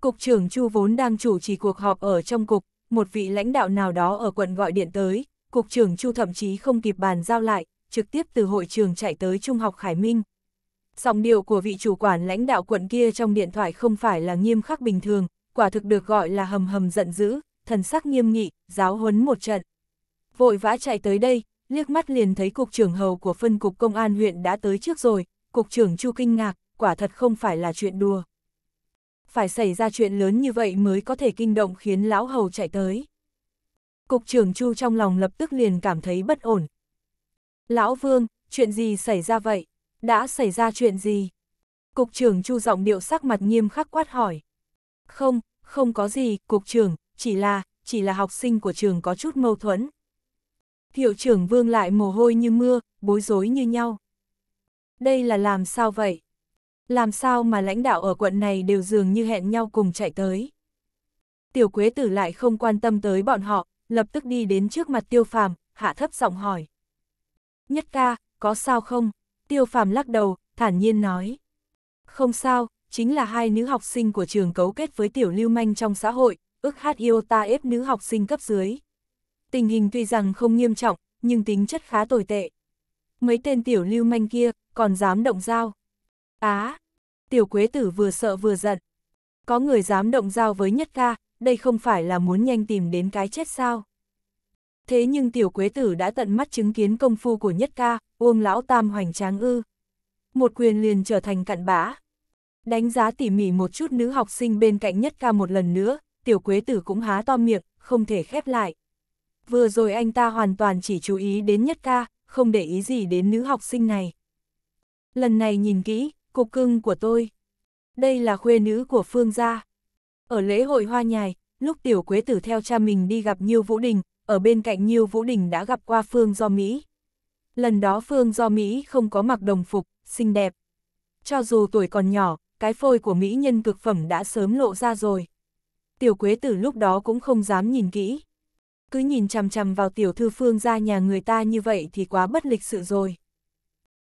Cục trưởng Chu vốn đang chủ trì cuộc họp ở trong cục, một vị lãnh đạo nào đó ở quận gọi điện tới, cục trưởng Chu thậm chí không kịp bàn giao lại, trực tiếp từ hội trường chạy tới Trung học Khải Minh. Giọng điệu của vị chủ quản lãnh đạo quận kia trong điện thoại không phải là nghiêm khắc bình thường, quả thực được gọi là hầm hầm giận dữ, thần sắc nghiêm nghị, giáo huấn một trận. Vội vã chạy tới đây, liếc mắt liền thấy cục trưởng hầu của phân cục công an huyện đã tới trước rồi, cục trưởng Chu kinh ngạc, quả thật không phải là chuyện đùa. Phải xảy ra chuyện lớn như vậy mới có thể kinh động khiến lão hầu chạy tới. Cục trưởng Chu trong lòng lập tức liền cảm thấy bất ổn. Lão Vương, chuyện gì xảy ra vậy? Đã xảy ra chuyện gì? Cục trưởng Chu giọng điệu sắc mặt nghiêm khắc quát hỏi. Không, không có gì, cục trưởng, chỉ là, chỉ là học sinh của trường có chút mâu thuẫn. Hiệu trưởng vương lại mồ hôi như mưa, bối rối như nhau. Đây là làm sao vậy? Làm sao mà lãnh đạo ở quận này đều dường như hẹn nhau cùng chạy tới? Tiểu Quế Tử lại không quan tâm tới bọn họ, lập tức đi đến trước mặt Tiêu Phàm, hạ thấp giọng hỏi. Nhất ca, có sao không? Tiêu Phàm lắc đầu, thản nhiên nói. Không sao, chính là hai nữ học sinh của trường cấu kết với tiểu lưu manh trong xã hội, ước hát yêu ta ép nữ học sinh cấp dưới tình hình tuy rằng không nghiêm trọng, nhưng tính chất khá tồi tệ. Mấy tên tiểu lưu manh kia, còn dám động dao. Á! tiểu quế tử vừa sợ vừa giận. Có người dám động dao với nhất ca, đây không phải là muốn nhanh tìm đến cái chết sao. Thế nhưng tiểu quế tử đã tận mắt chứng kiến công phu của nhất ca, uông lão tam hoành tráng ư. Một quyền liền trở thành cặn bã. Đánh giá tỉ mỉ một chút nữ học sinh bên cạnh nhất ca một lần nữa, tiểu quế tử cũng há to miệng, không thể khép lại vừa rồi anh ta hoàn toàn chỉ chú ý đến nhất ca, không để ý gì đến nữ học sinh này. Lần này nhìn kỹ, cục cưng của tôi. Đây là khuê nữ của Phương gia. Ở lễ hội hoa nhài, lúc tiểu quế tử theo cha mình đi gặp Nhiêu Vũ Đình, ở bên cạnh Nhiêu Vũ Đình đã gặp qua Phương do Mỹ. Lần đó Phương do Mỹ không có mặc đồng phục, xinh đẹp. Cho dù tuổi còn nhỏ, cái phôi của Mỹ nhân cực phẩm đã sớm lộ ra rồi. Tiểu quế tử lúc đó cũng không dám nhìn kỹ cứ nhìn chằm chằm vào tiểu thư phương ra nhà người ta như vậy thì quá bất lịch sự rồi.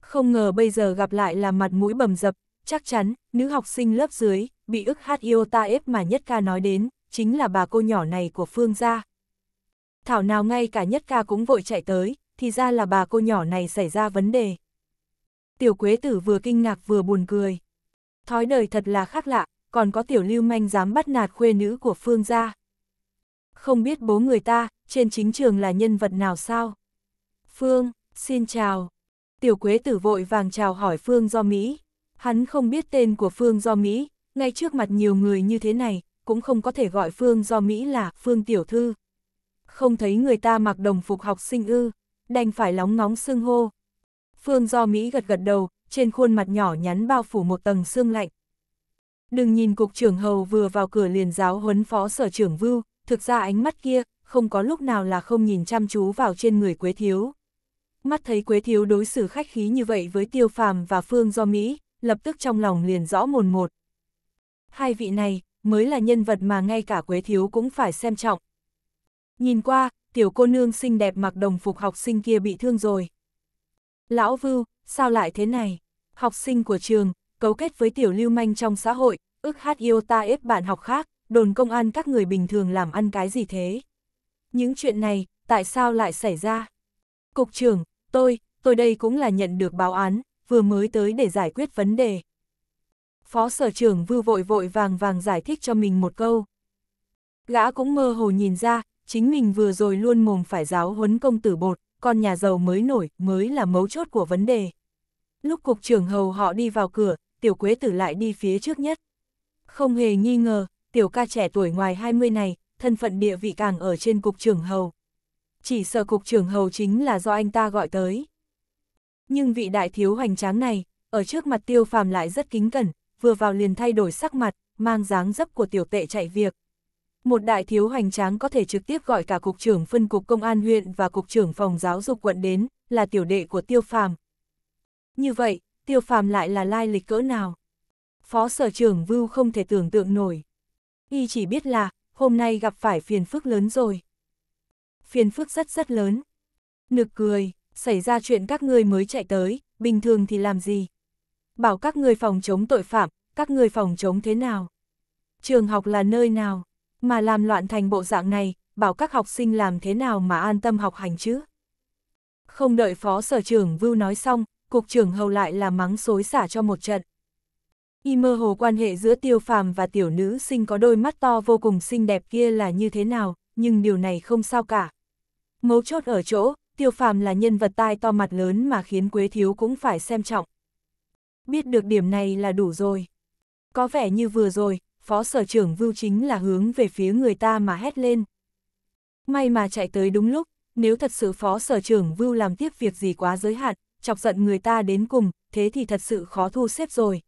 Không ngờ bây giờ gặp lại là mặt mũi bầm dập, chắc chắn, nữ học sinh lớp dưới, bị ức hát yêu ta ép mà nhất ca nói đến, chính là bà cô nhỏ này của phương gia. Thảo nào ngay cả nhất ca cũng vội chạy tới, thì ra là bà cô nhỏ này xảy ra vấn đề. Tiểu quế tử vừa kinh ngạc vừa buồn cười. Thói đời thật là khác lạ, còn có tiểu lưu manh dám bắt nạt khuê nữ của phương gia không biết bố người ta, trên chính trường là nhân vật nào sao? Phương, xin chào. Tiểu Quế tử vội vàng chào hỏi Phương Do Mỹ. Hắn không biết tên của Phương Do Mỹ, ngay trước mặt nhiều người như thế này, cũng không có thể gọi Phương Do Mỹ là Phương Tiểu Thư. Không thấy người ta mặc đồng phục học sinh ư, đành phải lóng ngóng xương hô. Phương Do Mỹ gật gật đầu, trên khuôn mặt nhỏ nhắn bao phủ một tầng sương lạnh. Đừng nhìn cục trưởng hầu vừa vào cửa liền giáo huấn phó sở trưởng Vưu, thực ra ánh mắt kia, không có lúc nào là không nhìn chăm chú vào trên người Quế Thiếu. Mắt thấy Quế Thiếu đối xử khách khí như vậy với Tiêu Phàm và Phương Do Mỹ, lập tức trong lòng liền rõ mồn một. Hai vị này, mới là nhân vật mà ngay cả Quế Thiếu cũng phải xem trọng. Nhìn qua, tiểu cô nương xinh đẹp mặc đồng phục học sinh kia bị thương rồi. Lão Vưu, sao lại thế này? Học sinh của trường, cấu kết với tiểu lưu manh trong xã hội, ức hát yêu ta ép bạn học khác, đồn công an các người bình thường làm ăn cái gì thế? Những chuyện này, tại sao lại xảy ra? Cục trưởng, tôi, tôi đây cũng là nhận được báo án, vừa mới tới để giải quyết vấn đề. Phó sở trưởng vư vội vội vàng vàng giải thích cho mình một câu. Gã cũng mơ hồ nhìn ra, chính mình vừa rồi luôn mồm phải giáo huấn công tử bột, con nhà giàu mới nổi mới là mấu chốt của vấn đề. Lúc cục trưởng hầu họ đi vào cửa, tiểu quế tử lại đi phía trước nhất. Không hề nghi ngờ, tiểu ca trẻ tuổi ngoài 20 này, thân phận địa vị càng ở trên cục trưởng hầu. Chỉ sợ cục trưởng hầu chính là do anh ta gọi tới. Nhưng vị đại thiếu hoành tráng này, ở trước mặt tiêu phàm lại rất kính cẩn, vừa vào liền thay đổi sắc mặt, mang dáng dấp của tiểu tệ chạy việc. Một đại thiếu hoành tráng có thể trực tiếp gọi cả cục trưởng phân cục công an huyện và cục trưởng phòng giáo dục quận đến, là tiểu đệ của tiêu phàm. Như vậy, tiêu phàm lại là lai lịch cỡ nào? Phó sở trưởng Vưu không thể tưởng tượng nổi y chỉ biết là, hôm nay gặp phải phiền phức lớn rồi. Phiền phức rất rất lớn. Nực cười, xảy ra chuyện các người mới chạy tới, bình thường thì làm gì? Bảo các người phòng chống tội phạm, các người phòng chống thế nào? Trường học là nơi nào? Mà làm loạn thành bộ dạng này, bảo các học sinh làm thế nào mà an tâm học hành chứ? Không đợi phó sở trưởng Vưu nói xong, cục trưởng hầu lại là mắng xối xả cho một trận. Y mơ hồ quan hệ giữa tiêu phàm và tiểu nữ sinh có đôi mắt to vô cùng xinh đẹp kia là như thế nào, nhưng điều này không sao cả. Mấu chốt ở chỗ, tiêu phàm là nhân vật tai to mặt lớn mà khiến Quế Thiếu cũng phải xem trọng. Biết được điểm này là đủ rồi. Có vẻ như vừa rồi, phó sở trưởng vưu chính là hướng về phía người ta mà hét lên. May mà chạy tới đúng lúc, nếu thật sự phó sở trưởng vưu làm tiếp việc gì quá giới hạn, chọc giận người ta đến cùng, thế thì thật sự khó thu xếp rồi.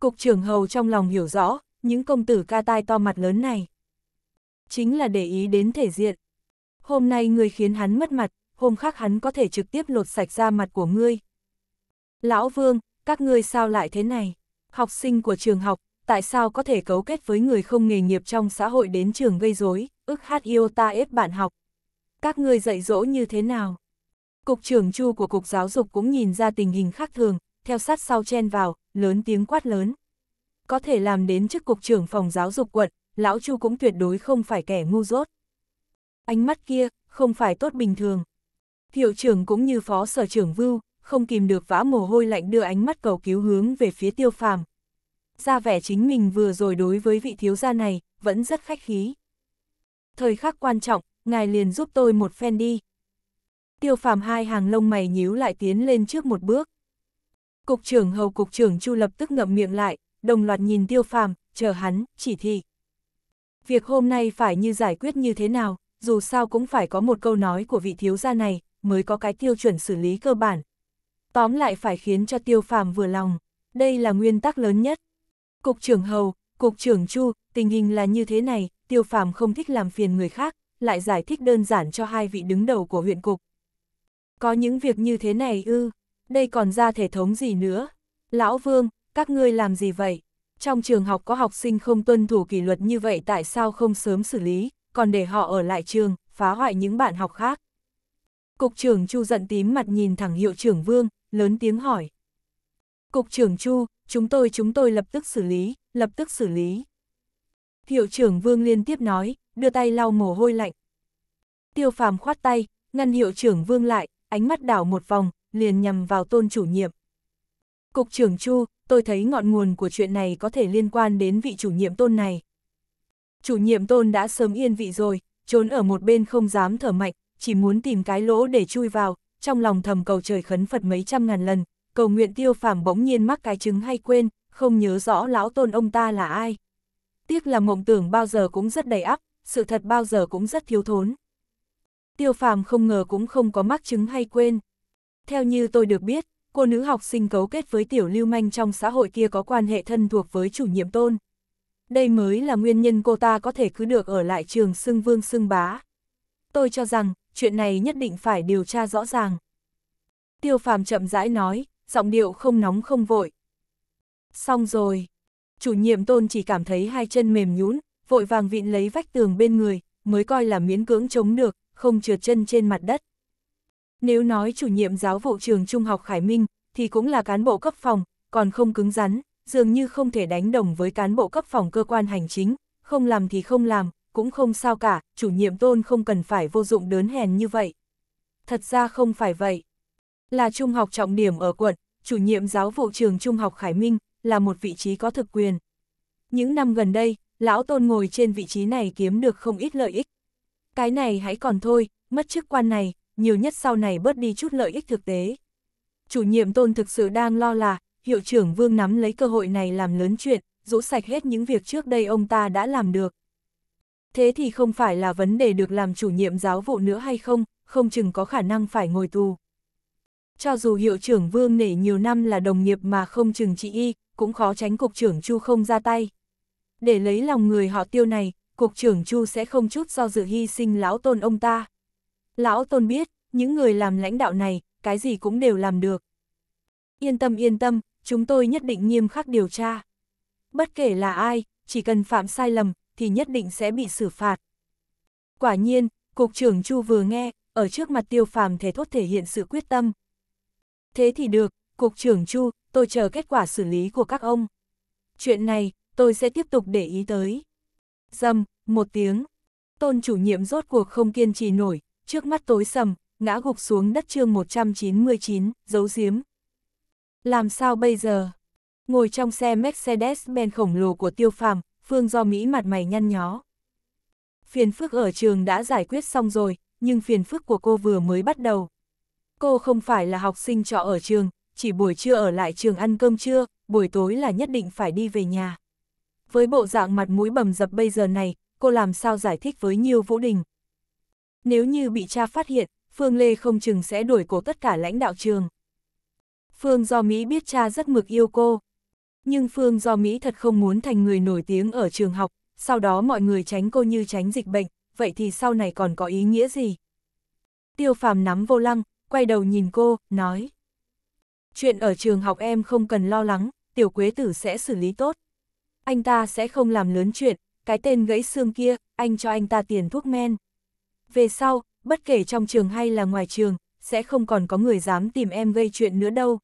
Cục trưởng hầu trong lòng hiểu rõ, những công tử ca tai to mặt lớn này. Chính là để ý đến thể diện. Hôm nay người khiến hắn mất mặt, hôm khác hắn có thể trực tiếp lột sạch ra mặt của ngươi. Lão Vương, các ngươi sao lại thế này? Học sinh của trường học, tại sao có thể cấu kết với người không nghề nghiệp trong xã hội đến trường gây rối, ức hát yêu ta ép bạn học? Các ngươi dạy dỗ như thế nào? Cục trưởng Chu của Cục Giáo dục cũng nhìn ra tình hình khác thường, theo sát sau chen vào, lớn tiếng quát lớn. Có thể làm đến chức cục trưởng phòng giáo dục quận, lão Chu cũng tuyệt đối không phải kẻ ngu dốt. Ánh mắt kia, không phải tốt bình thường. Hiệu trưởng cũng như phó sở trưởng Vưu, không kìm được vã mồ hôi lạnh đưa ánh mắt cầu cứu hướng về phía tiêu phàm. Ra vẻ chính mình vừa rồi đối với vị thiếu gia này, vẫn rất khách khí. Thời khắc quan trọng, ngài liền giúp tôi một phen đi. Tiêu phàm hai hàng lông mày nhíu lại tiến lên trước một bước. Cục trưởng hầu cục trưởng Chu lập tức ngậm miệng lại, đồng loạt nhìn tiêu phàm, chờ hắn, chỉ thị. Việc hôm nay phải như giải quyết như thế nào, dù sao cũng phải có một câu nói của vị thiếu gia này, mới có cái tiêu chuẩn xử lý cơ bản. Tóm lại phải khiến cho tiêu phàm vừa lòng, đây là nguyên tắc lớn nhất. Cục trưởng hầu, cục trưởng Chu, tình hình là như thế này, tiêu phàm không thích làm phiền người khác, lại giải thích đơn giản cho hai vị đứng đầu của huyện cục. Có những việc như thế này ư, đây còn ra thể thống gì nữa? Lão Vương, các ngươi làm gì vậy? Trong trường học có học sinh không tuân thủ kỷ luật như vậy tại sao không sớm xử lý, còn để họ ở lại trường, phá hoại những bạn học khác? Cục trưởng Chu giận tím mặt nhìn thẳng hiệu trưởng Vương, lớn tiếng hỏi. Cục trưởng Chu, chúng tôi chúng tôi lập tức xử lý, lập tức xử lý. Hiệu trưởng Vương liên tiếp nói, đưa tay lau mồ hôi lạnh. Tiêu phàm khoát tay, ngăn hiệu trưởng Vương lại, ánh mắt đảo một vòng, liền nhằm vào tôn chủ nhiệm. Cục trưởng Chu, tôi thấy ngọn nguồn của chuyện này có thể liên quan đến vị chủ nhiệm tôn này. Chủ nhiệm tôn đã sớm yên vị rồi, trốn ở một bên không dám thở mạnh, chỉ muốn tìm cái lỗ để chui vào, trong lòng thầm cầu trời khấn Phật mấy trăm ngàn lần, cầu nguyện tiêu phàm bỗng nhiên mắc cái chứng hay quên, không nhớ rõ lão tôn ông ta là ai. Tiếc là mộng tưởng bao giờ cũng rất đầy ắp, sự thật bao giờ cũng rất thiếu thốn. Tiêu phàm không ngờ cũng không có mắc chứng hay quên. Theo như tôi được biết, cô nữ học sinh cấu kết với tiểu lưu manh trong xã hội kia có quan hệ thân thuộc với chủ nhiệm tôn. Đây mới là nguyên nhân cô ta có thể cứ được ở lại trường xưng vương xưng bá. Tôi cho rằng, chuyện này nhất định phải điều tra rõ ràng. Tiêu phàm chậm rãi nói, giọng điệu không nóng không vội. Xong rồi. Chủ nhiệm tôn chỉ cảm thấy hai chân mềm nhũn, vội vàng vịn lấy vách tường bên người, mới coi là miễn cưỡng chống được, không trượt chân trên mặt đất. Nếu nói chủ nhiệm giáo vụ trường trung học Khải Minh, thì cũng là cán bộ cấp phòng, còn không cứng rắn, dường như không thể đánh đồng với cán bộ cấp phòng cơ quan hành chính, không làm thì không làm, cũng không sao cả, chủ nhiệm tôn không cần phải vô dụng đớn hèn như vậy. Thật ra không phải vậy. Là trung học trọng điểm ở quận, chủ nhiệm giáo vụ trường trung học Khải Minh, là một vị trí có thực quyền. Những năm gần đây, lão tôn ngồi trên vị trí này kiếm được không ít lợi ích. Cái này hãy còn thôi, mất chức quan này, nhiều nhất sau này bớt đi chút lợi ích thực tế. Chủ nhiệm tôn thực sự đang lo là, hiệu trưởng Vương nắm lấy cơ hội này làm lớn chuyện, rũ sạch hết những việc trước đây ông ta đã làm được. Thế thì không phải là vấn đề được làm chủ nhiệm giáo vụ nữa hay không, không chừng có khả năng phải ngồi tù. Cho dù hiệu trưởng Vương nể nhiều năm là đồng nghiệp mà không chừng chị Y, cũng khó tránh cục trưởng Chu không ra tay. Để lấy lòng người họ tiêu này, cục trưởng Chu sẽ không chút do dự hy sinh lão tôn ông ta. Lão Tôn biết, những người làm lãnh đạo này, cái gì cũng đều làm được. Yên tâm yên tâm, chúng tôi nhất định nghiêm khắc điều tra. Bất kể là ai, chỉ cần phạm sai lầm, thì nhất định sẽ bị xử phạt. Quả nhiên, Cục trưởng Chu vừa nghe, ở trước mặt tiêu phàm thể thốt thể hiện sự quyết tâm. Thế thì được, Cục trưởng Chu, tôi chờ kết quả xử lý của các ông. Chuyện này, tôi sẽ tiếp tục để ý tới. Dầm, một tiếng. Tôn chủ nhiệm rốt cuộc không kiên trì nổi, trước mắt tối sầm, ngã gục xuống đất chương 199, giấu giếm. Làm sao bây giờ? Ngồi trong xe Mercedes-Benz khổng lồ của tiêu phàm, Phương do Mỹ mặt mày nhăn nhó. Phiền phức ở trường đã giải quyết xong rồi, nhưng phiền phức của cô vừa mới bắt đầu. Cô không phải là học sinh trọ ở trường, chỉ buổi trưa ở lại trường ăn cơm trưa, buổi tối là nhất định phải đi về nhà. Với bộ dạng mặt mũi bầm dập bây giờ này, cô làm sao giải thích với nhiều Vũ Đình? Nếu như bị cha phát hiện, Phương Lê không chừng sẽ đuổi cổ tất cả lãnh đạo trường. Phương Do Mỹ biết cha rất mực yêu cô. Nhưng Phương Do Mỹ thật không muốn thành người nổi tiếng ở trường học, sau đó mọi người tránh cô như tránh dịch bệnh, vậy thì sau này còn có ý nghĩa gì? Tiêu phàm nắm vô lăng, quay đầu nhìn cô, nói. Chuyện ở trường học em không cần lo lắng, tiểu quế tử sẽ xử lý tốt. Anh ta sẽ không làm lớn chuyện, cái tên gãy xương kia, anh cho anh ta tiền thuốc men về sau, bất kể trong trường hay là ngoài trường, sẽ không còn có người dám tìm em gây chuyện nữa đâu.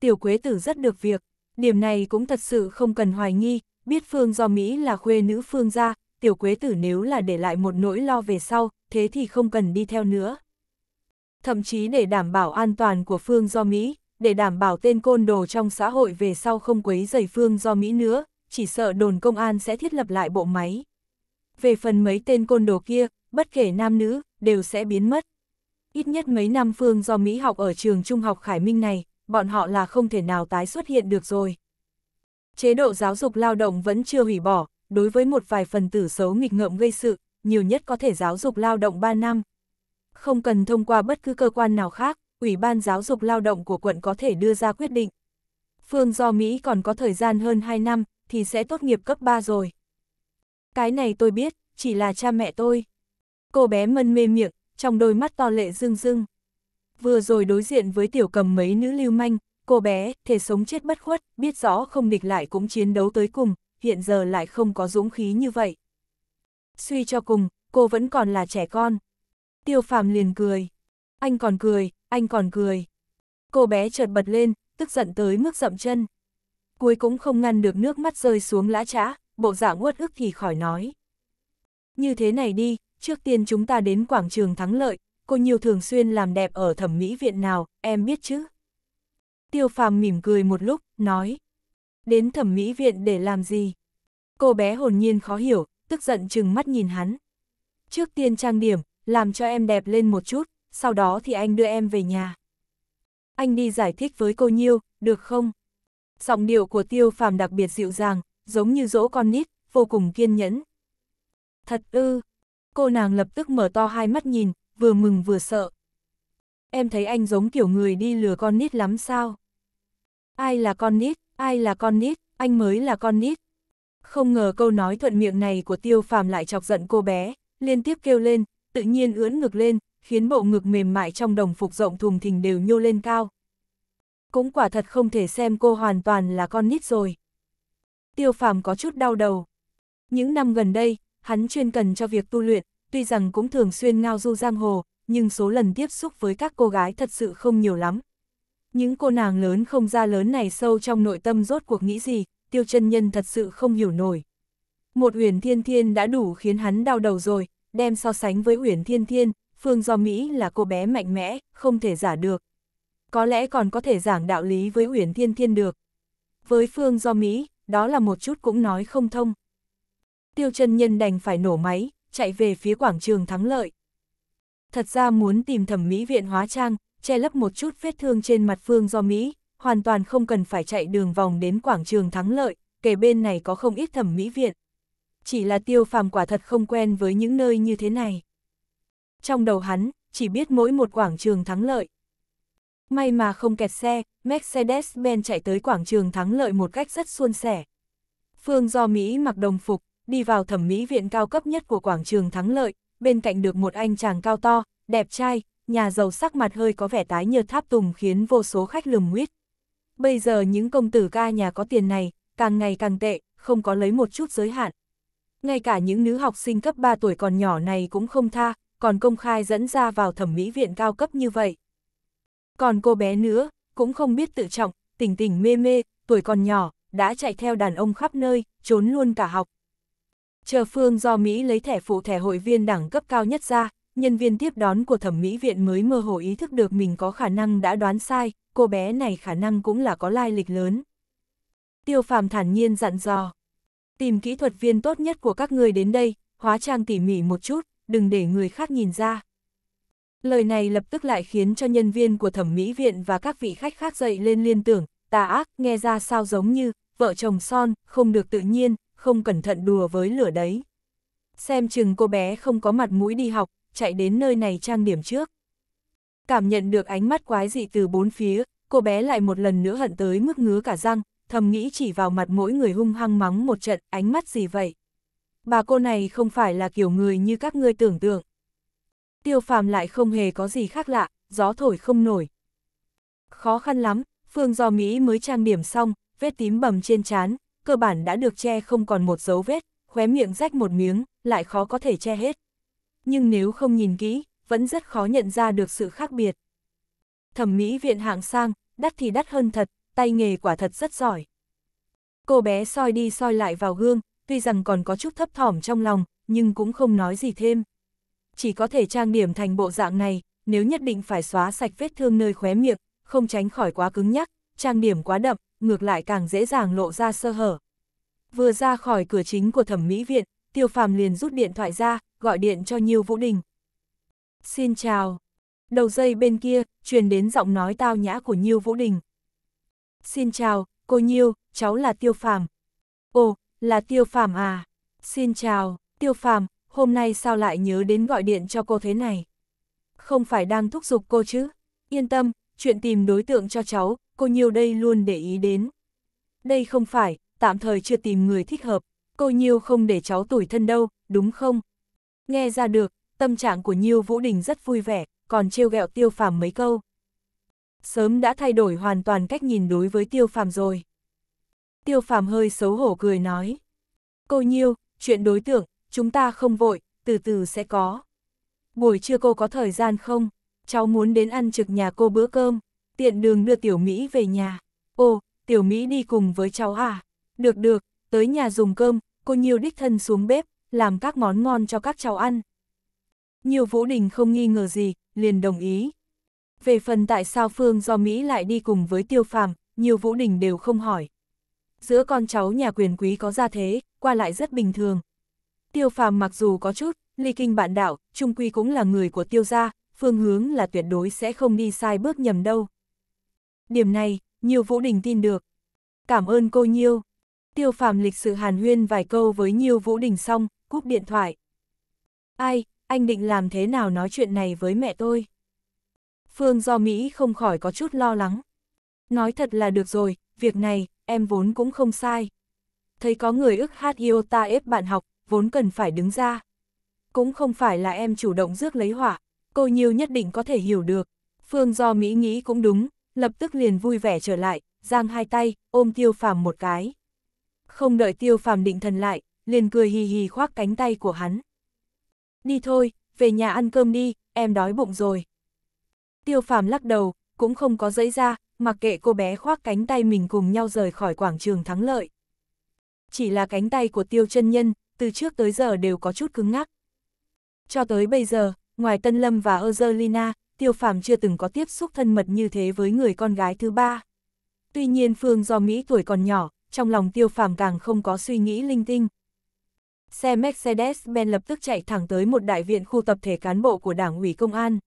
Tiểu Quế Tử rất được việc, điểm này cũng thật sự không cần hoài nghi, biết Phương do Mỹ là khuê nữ Phương gia, Tiểu Quế Tử nếu là để lại một nỗi lo về sau, thế thì không cần đi theo nữa. Thậm chí để đảm bảo an toàn của Phương do Mỹ, để đảm bảo tên côn đồ trong xã hội về sau không quấy rầy Phương do Mỹ nữa, chỉ sợ đồn công an sẽ thiết lập lại bộ máy. Về phần mấy tên côn đồ kia, bất kể nam nữ, đều sẽ biến mất. Ít nhất mấy năm phương do Mỹ học ở trường trung học Khải Minh này, bọn họ là không thể nào tái xuất hiện được rồi. Chế độ giáo dục lao động vẫn chưa hủy bỏ, đối với một vài phần tử xấu nghịch ngợm gây sự, nhiều nhất có thể giáo dục lao động 3 năm. Không cần thông qua bất cứ cơ quan nào khác, Ủy ban giáo dục lao động của quận có thể đưa ra quyết định. Phương do Mỹ còn có thời gian hơn 2 năm, thì sẽ tốt nghiệp cấp 3 rồi. Cái này tôi biết, chỉ là cha mẹ tôi. Cô bé mân mê miệng, trong đôi mắt to lệ rưng rưng. Vừa rồi đối diện với tiểu cầm mấy nữ lưu manh, cô bé, thể sống chết bất khuất, biết rõ không địch lại cũng chiến đấu tới cùng, hiện giờ lại không có dũng khí như vậy. Suy cho cùng, cô vẫn còn là trẻ con. Tiêu phàm liền cười. Anh còn cười, anh còn cười. Cô bé chợt bật lên, tức giận tới mức dậm chân. Cuối cũng không ngăn được nước mắt rơi xuống lã trã, bộ dạng uất ức thì khỏi nói. Như thế này đi, trước tiên chúng ta đến quảng trường thắng lợi, cô nhiều thường xuyên làm đẹp ở thẩm mỹ viện nào, em biết chứ? Tiêu phàm mỉm cười một lúc, nói. Đến thẩm mỹ viện để làm gì? Cô bé hồn nhiên khó hiểu, tức giận chừng mắt nhìn hắn. Trước tiên trang điểm, làm cho em đẹp lên một chút, sau đó thì anh đưa em về nhà. Anh đi giải thích với cô Nhiêu, được không? Giọng điệu của tiêu phàm đặc biệt dịu dàng, giống như dỗ con nít, vô cùng kiên nhẫn. Thật ư, Cô nàng lập tức mở to hai mắt nhìn, vừa mừng vừa sợ. Em thấy anh giống kiểu người đi lừa con nít lắm sao? Ai là con nít, ai là con nít, anh mới là con nít. Không ngờ câu nói thuận miệng này của tiêu phàm lại chọc giận cô bé, liên tiếp kêu lên, tự nhiên ưỡn ngực lên, khiến bộ ngực mềm mại trong đồng phục rộng thùng thình đều nhô lên cao. Cũng quả thật không thể xem cô hoàn toàn là con nít rồi. Tiêu phàm có chút đau đầu. Những năm gần đây, hắn chuyên cần cho việc tu luyện, tuy rằng cũng thường xuyên ngao du giang hồ, nhưng số lần tiếp xúc với các cô gái thật sự không nhiều lắm. Những cô nàng lớn không ra lớn này sâu trong nội tâm rốt cuộc nghĩ gì, tiêu chân nhân thật sự không hiểu nổi. Một Uyển Thiên Thiên đã đủ khiến hắn đau đầu rồi, đem so sánh với Uyển Thiên Thiên, Phương Do Mỹ là cô bé mạnh mẽ, không thể giả được. Có lẽ còn có thể giảng đạo lý với Uyển Thiên Thiên được. Với Phương Do Mỹ, đó là một chút cũng nói không thông tiêu chân nhân đành phải nổ máy, chạy về phía quảng trường thắng lợi. Thật ra muốn tìm thẩm mỹ viện hóa trang, che lấp một chút vết thương trên mặt phương do Mỹ, hoàn toàn không cần phải chạy đường vòng đến quảng trường thắng lợi, kể bên này có không ít thẩm mỹ viện. Chỉ là tiêu phàm quả thật không quen với những nơi như thế này. Trong đầu hắn, chỉ biết mỗi một quảng trường thắng lợi. May mà không kẹt xe, Mercedes-Benz chạy tới quảng trường thắng lợi một cách rất suôn sẻ. Phương do Mỹ mặc đồng phục, đi vào thẩm mỹ viện cao cấp nhất của quảng trường thắng lợi, bên cạnh được một anh chàng cao to, đẹp trai, nhà giàu sắc mặt hơi có vẻ tái nhợt tháp tùng khiến vô số khách lườm nguyết. Bây giờ những công tử ca nhà có tiền này, càng ngày càng tệ, không có lấy một chút giới hạn. Ngay cả những nữ học sinh cấp 3 tuổi còn nhỏ này cũng không tha, còn công khai dẫn ra vào thẩm mỹ viện cao cấp như vậy. Còn cô bé nữa, cũng không biết tự trọng, tỉnh tỉnh mê mê, tuổi còn nhỏ, đã chạy theo đàn ông khắp nơi, trốn luôn cả học, Chờ phương do Mỹ lấy thẻ phụ thẻ hội viên đẳng cấp cao nhất ra, nhân viên tiếp đón của thẩm mỹ viện mới mơ hồ ý thức được mình có khả năng đã đoán sai, cô bé này khả năng cũng là có lai lịch lớn. Tiêu phàm thản nhiên dặn dò. Tìm kỹ thuật viên tốt nhất của các người đến đây, hóa trang tỉ mỉ một chút, đừng để người khác nhìn ra. Lời này lập tức lại khiến cho nhân viên của thẩm mỹ viện và các vị khách khác dậy lên liên tưởng, tà ác, nghe ra sao giống như, vợ chồng son, không được tự nhiên, không cẩn thận đùa với lửa đấy. Xem chừng cô bé không có mặt mũi đi học, chạy đến nơi này trang điểm trước. Cảm nhận được ánh mắt quái dị từ bốn phía, cô bé lại một lần nữa hận tới mức ngứa cả răng, thầm nghĩ chỉ vào mặt mỗi người hung hăng mắng một trận, ánh mắt gì vậy? Bà cô này không phải là kiểu người như các ngươi tưởng tượng. Tiêu phàm lại không hề có gì khác lạ, gió thổi không nổi. Khó khăn lắm, Phương Do Mỹ mới trang điểm xong, vết tím bầm trên trán, cơ bản đã được che không còn một dấu vết, khóe miệng rách một miếng, lại khó có thể che hết. Nhưng nếu không nhìn kỹ, vẫn rất khó nhận ra được sự khác biệt. Thẩm mỹ viện hạng sang, đắt thì đắt hơn thật, tay nghề quả thật rất giỏi. Cô bé soi đi soi lại vào gương, tuy rằng còn có chút thấp thỏm trong lòng, nhưng cũng không nói gì thêm. Chỉ có thể trang điểm thành bộ dạng này, nếu nhất định phải xóa sạch vết thương nơi khóe miệng, không tránh khỏi quá cứng nhắc, trang điểm quá đậm, ngược lại càng dễ dàng lộ ra sơ hở. Vừa ra khỏi cửa chính của thẩm mỹ viện, tiêu phàm liền rút điện thoại ra, gọi điện cho Nhiêu Vũ Đình. Xin chào. Đầu dây bên kia, truyền đến giọng nói tao nhã của Nhiêu Vũ Đình. Xin chào, cô Nhiêu, cháu là Tiêu Phàm. Ồ, là Tiêu Phàm à. Xin chào, Tiêu Phàm, hôm nay sao lại nhớ đến gọi điện cho cô thế này? Không phải đang thúc giục cô chứ? Yên tâm, chuyện tìm đối tượng cho cháu, cô Nhiêu đây luôn để ý đến. Đây không phải, tạm thời chưa tìm người thích hợp, cô Nhiêu không để cháu tuổi thân đâu, đúng không? Nghe ra được, tâm trạng của Nhiêu Vũ Đình rất vui vẻ, còn trêu ghẹo tiêu phàm mấy câu. Sớm đã thay đổi hoàn toàn cách nhìn đối với tiêu phàm rồi. Tiêu phàm hơi xấu hổ cười nói. Cô Nhiêu, chuyện đối tượng, chúng ta không vội, từ từ sẽ có. Buổi trưa cô có thời gian không? Cháu muốn đến ăn trực nhà cô bữa cơm tiện đường đưa Tiểu Mỹ về nhà. Ồ, Tiểu Mỹ đi cùng với cháu à? Được được, tới nhà dùng cơm, cô Nhiêu đích thân xuống bếp, làm các món ngon cho các cháu ăn. Nhiều Vũ Đình không nghi ngờ gì, liền đồng ý. Về phần tại sao Phương do Mỹ lại đi cùng với Tiêu Phàm, nhiều Vũ Đình đều không hỏi. Giữa con cháu nhà quyền quý có gia thế, qua lại rất bình thường. Tiêu Phàm mặc dù có chút, ly kinh bạn đạo, trung quy cũng là người của Tiêu gia, phương hướng là tuyệt đối sẽ không đi sai bước nhầm đâu. Điểm này, nhiều Vũ Đình tin được. Cảm ơn cô Nhiêu. Tiêu phàm lịch sự hàn huyên vài câu với Nhiêu Vũ Đình xong, cúp điện thoại. Ai, anh định làm thế nào nói chuyện này với mẹ tôi? Phương do Mỹ không khỏi có chút lo lắng. Nói thật là được rồi, việc này, em vốn cũng không sai. Thấy có người ức hát yêu ta ép bạn học, vốn cần phải đứng ra. Cũng không phải là em chủ động rước lấy hỏa, cô Nhiêu nhất định có thể hiểu được. Phương do Mỹ nghĩ cũng đúng, lập tức liền vui vẻ trở lại, giang hai tay, ôm tiêu phàm một cái. Không đợi tiêu phàm định thần lại, liền cười hì hì khoác cánh tay của hắn. Đi thôi, về nhà ăn cơm đi, em đói bụng rồi. Tiêu phàm lắc đầu, cũng không có giấy ra, mặc kệ cô bé khoác cánh tay mình cùng nhau rời khỏi quảng trường thắng lợi. Chỉ là cánh tay của tiêu chân nhân, từ trước tới giờ đều có chút cứng ngắc. Cho tới bây giờ, ngoài Tân Lâm và Angelina, tiêu phàm chưa từng có tiếp xúc thân mật như thế với người con gái thứ ba. Tuy nhiên Phương do Mỹ tuổi còn nhỏ, trong lòng tiêu phàm càng không có suy nghĩ linh tinh. Xe Mercedes-Benz lập tức chạy thẳng tới một đại viện khu tập thể cán bộ của Đảng ủy Công an.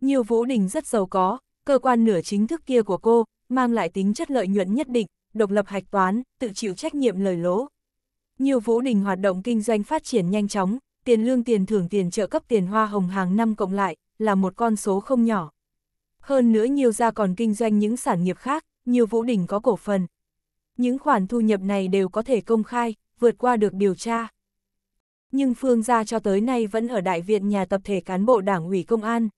Nhiều Vũ Đình rất giàu có, cơ quan nửa chính thức kia của cô, mang lại tính chất lợi nhuận nhất định, độc lập hạch toán, tự chịu trách nhiệm lời lỗ. Nhiều Vũ Đình hoạt động kinh doanh phát triển nhanh chóng, tiền lương tiền thưởng tiền trợ cấp tiền hoa hồng hàng năm cộng lại, là một con số không nhỏ. Hơn nữa nhiều gia còn kinh doanh những sản nghiệp khác, nhiều vũ đình có cổ phần. Những khoản thu nhập này đều có thể công khai, vượt qua được điều tra. Nhưng Phương gia cho tới nay vẫn ở đại viện nhà tập thể cán bộ đảng ủy công an.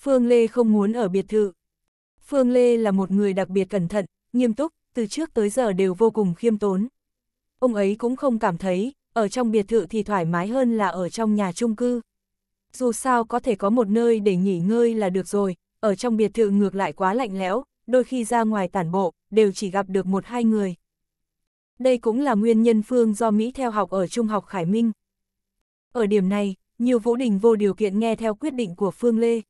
Phương Lê không muốn ở biệt thự. Phương Lê là một người đặc biệt cẩn thận, nghiêm túc, từ trước tới giờ đều vô cùng khiêm tốn. Ông ấy cũng không cảm thấy, ở trong biệt thự thì thoải mái hơn là ở trong nhà chung cư dù sao có thể có một nơi để nghỉ ngơi là được rồi, ở trong biệt thự ngược lại quá lạnh lẽo, đôi khi ra ngoài tản bộ, đều chỉ gặp được một hai người. Đây cũng là nguyên nhân Phương do Mỹ theo học ở Trung học Khải Minh. Ở điểm này, nhiều Vũ Đình vô điều kiện nghe theo quyết định của Phương Lê.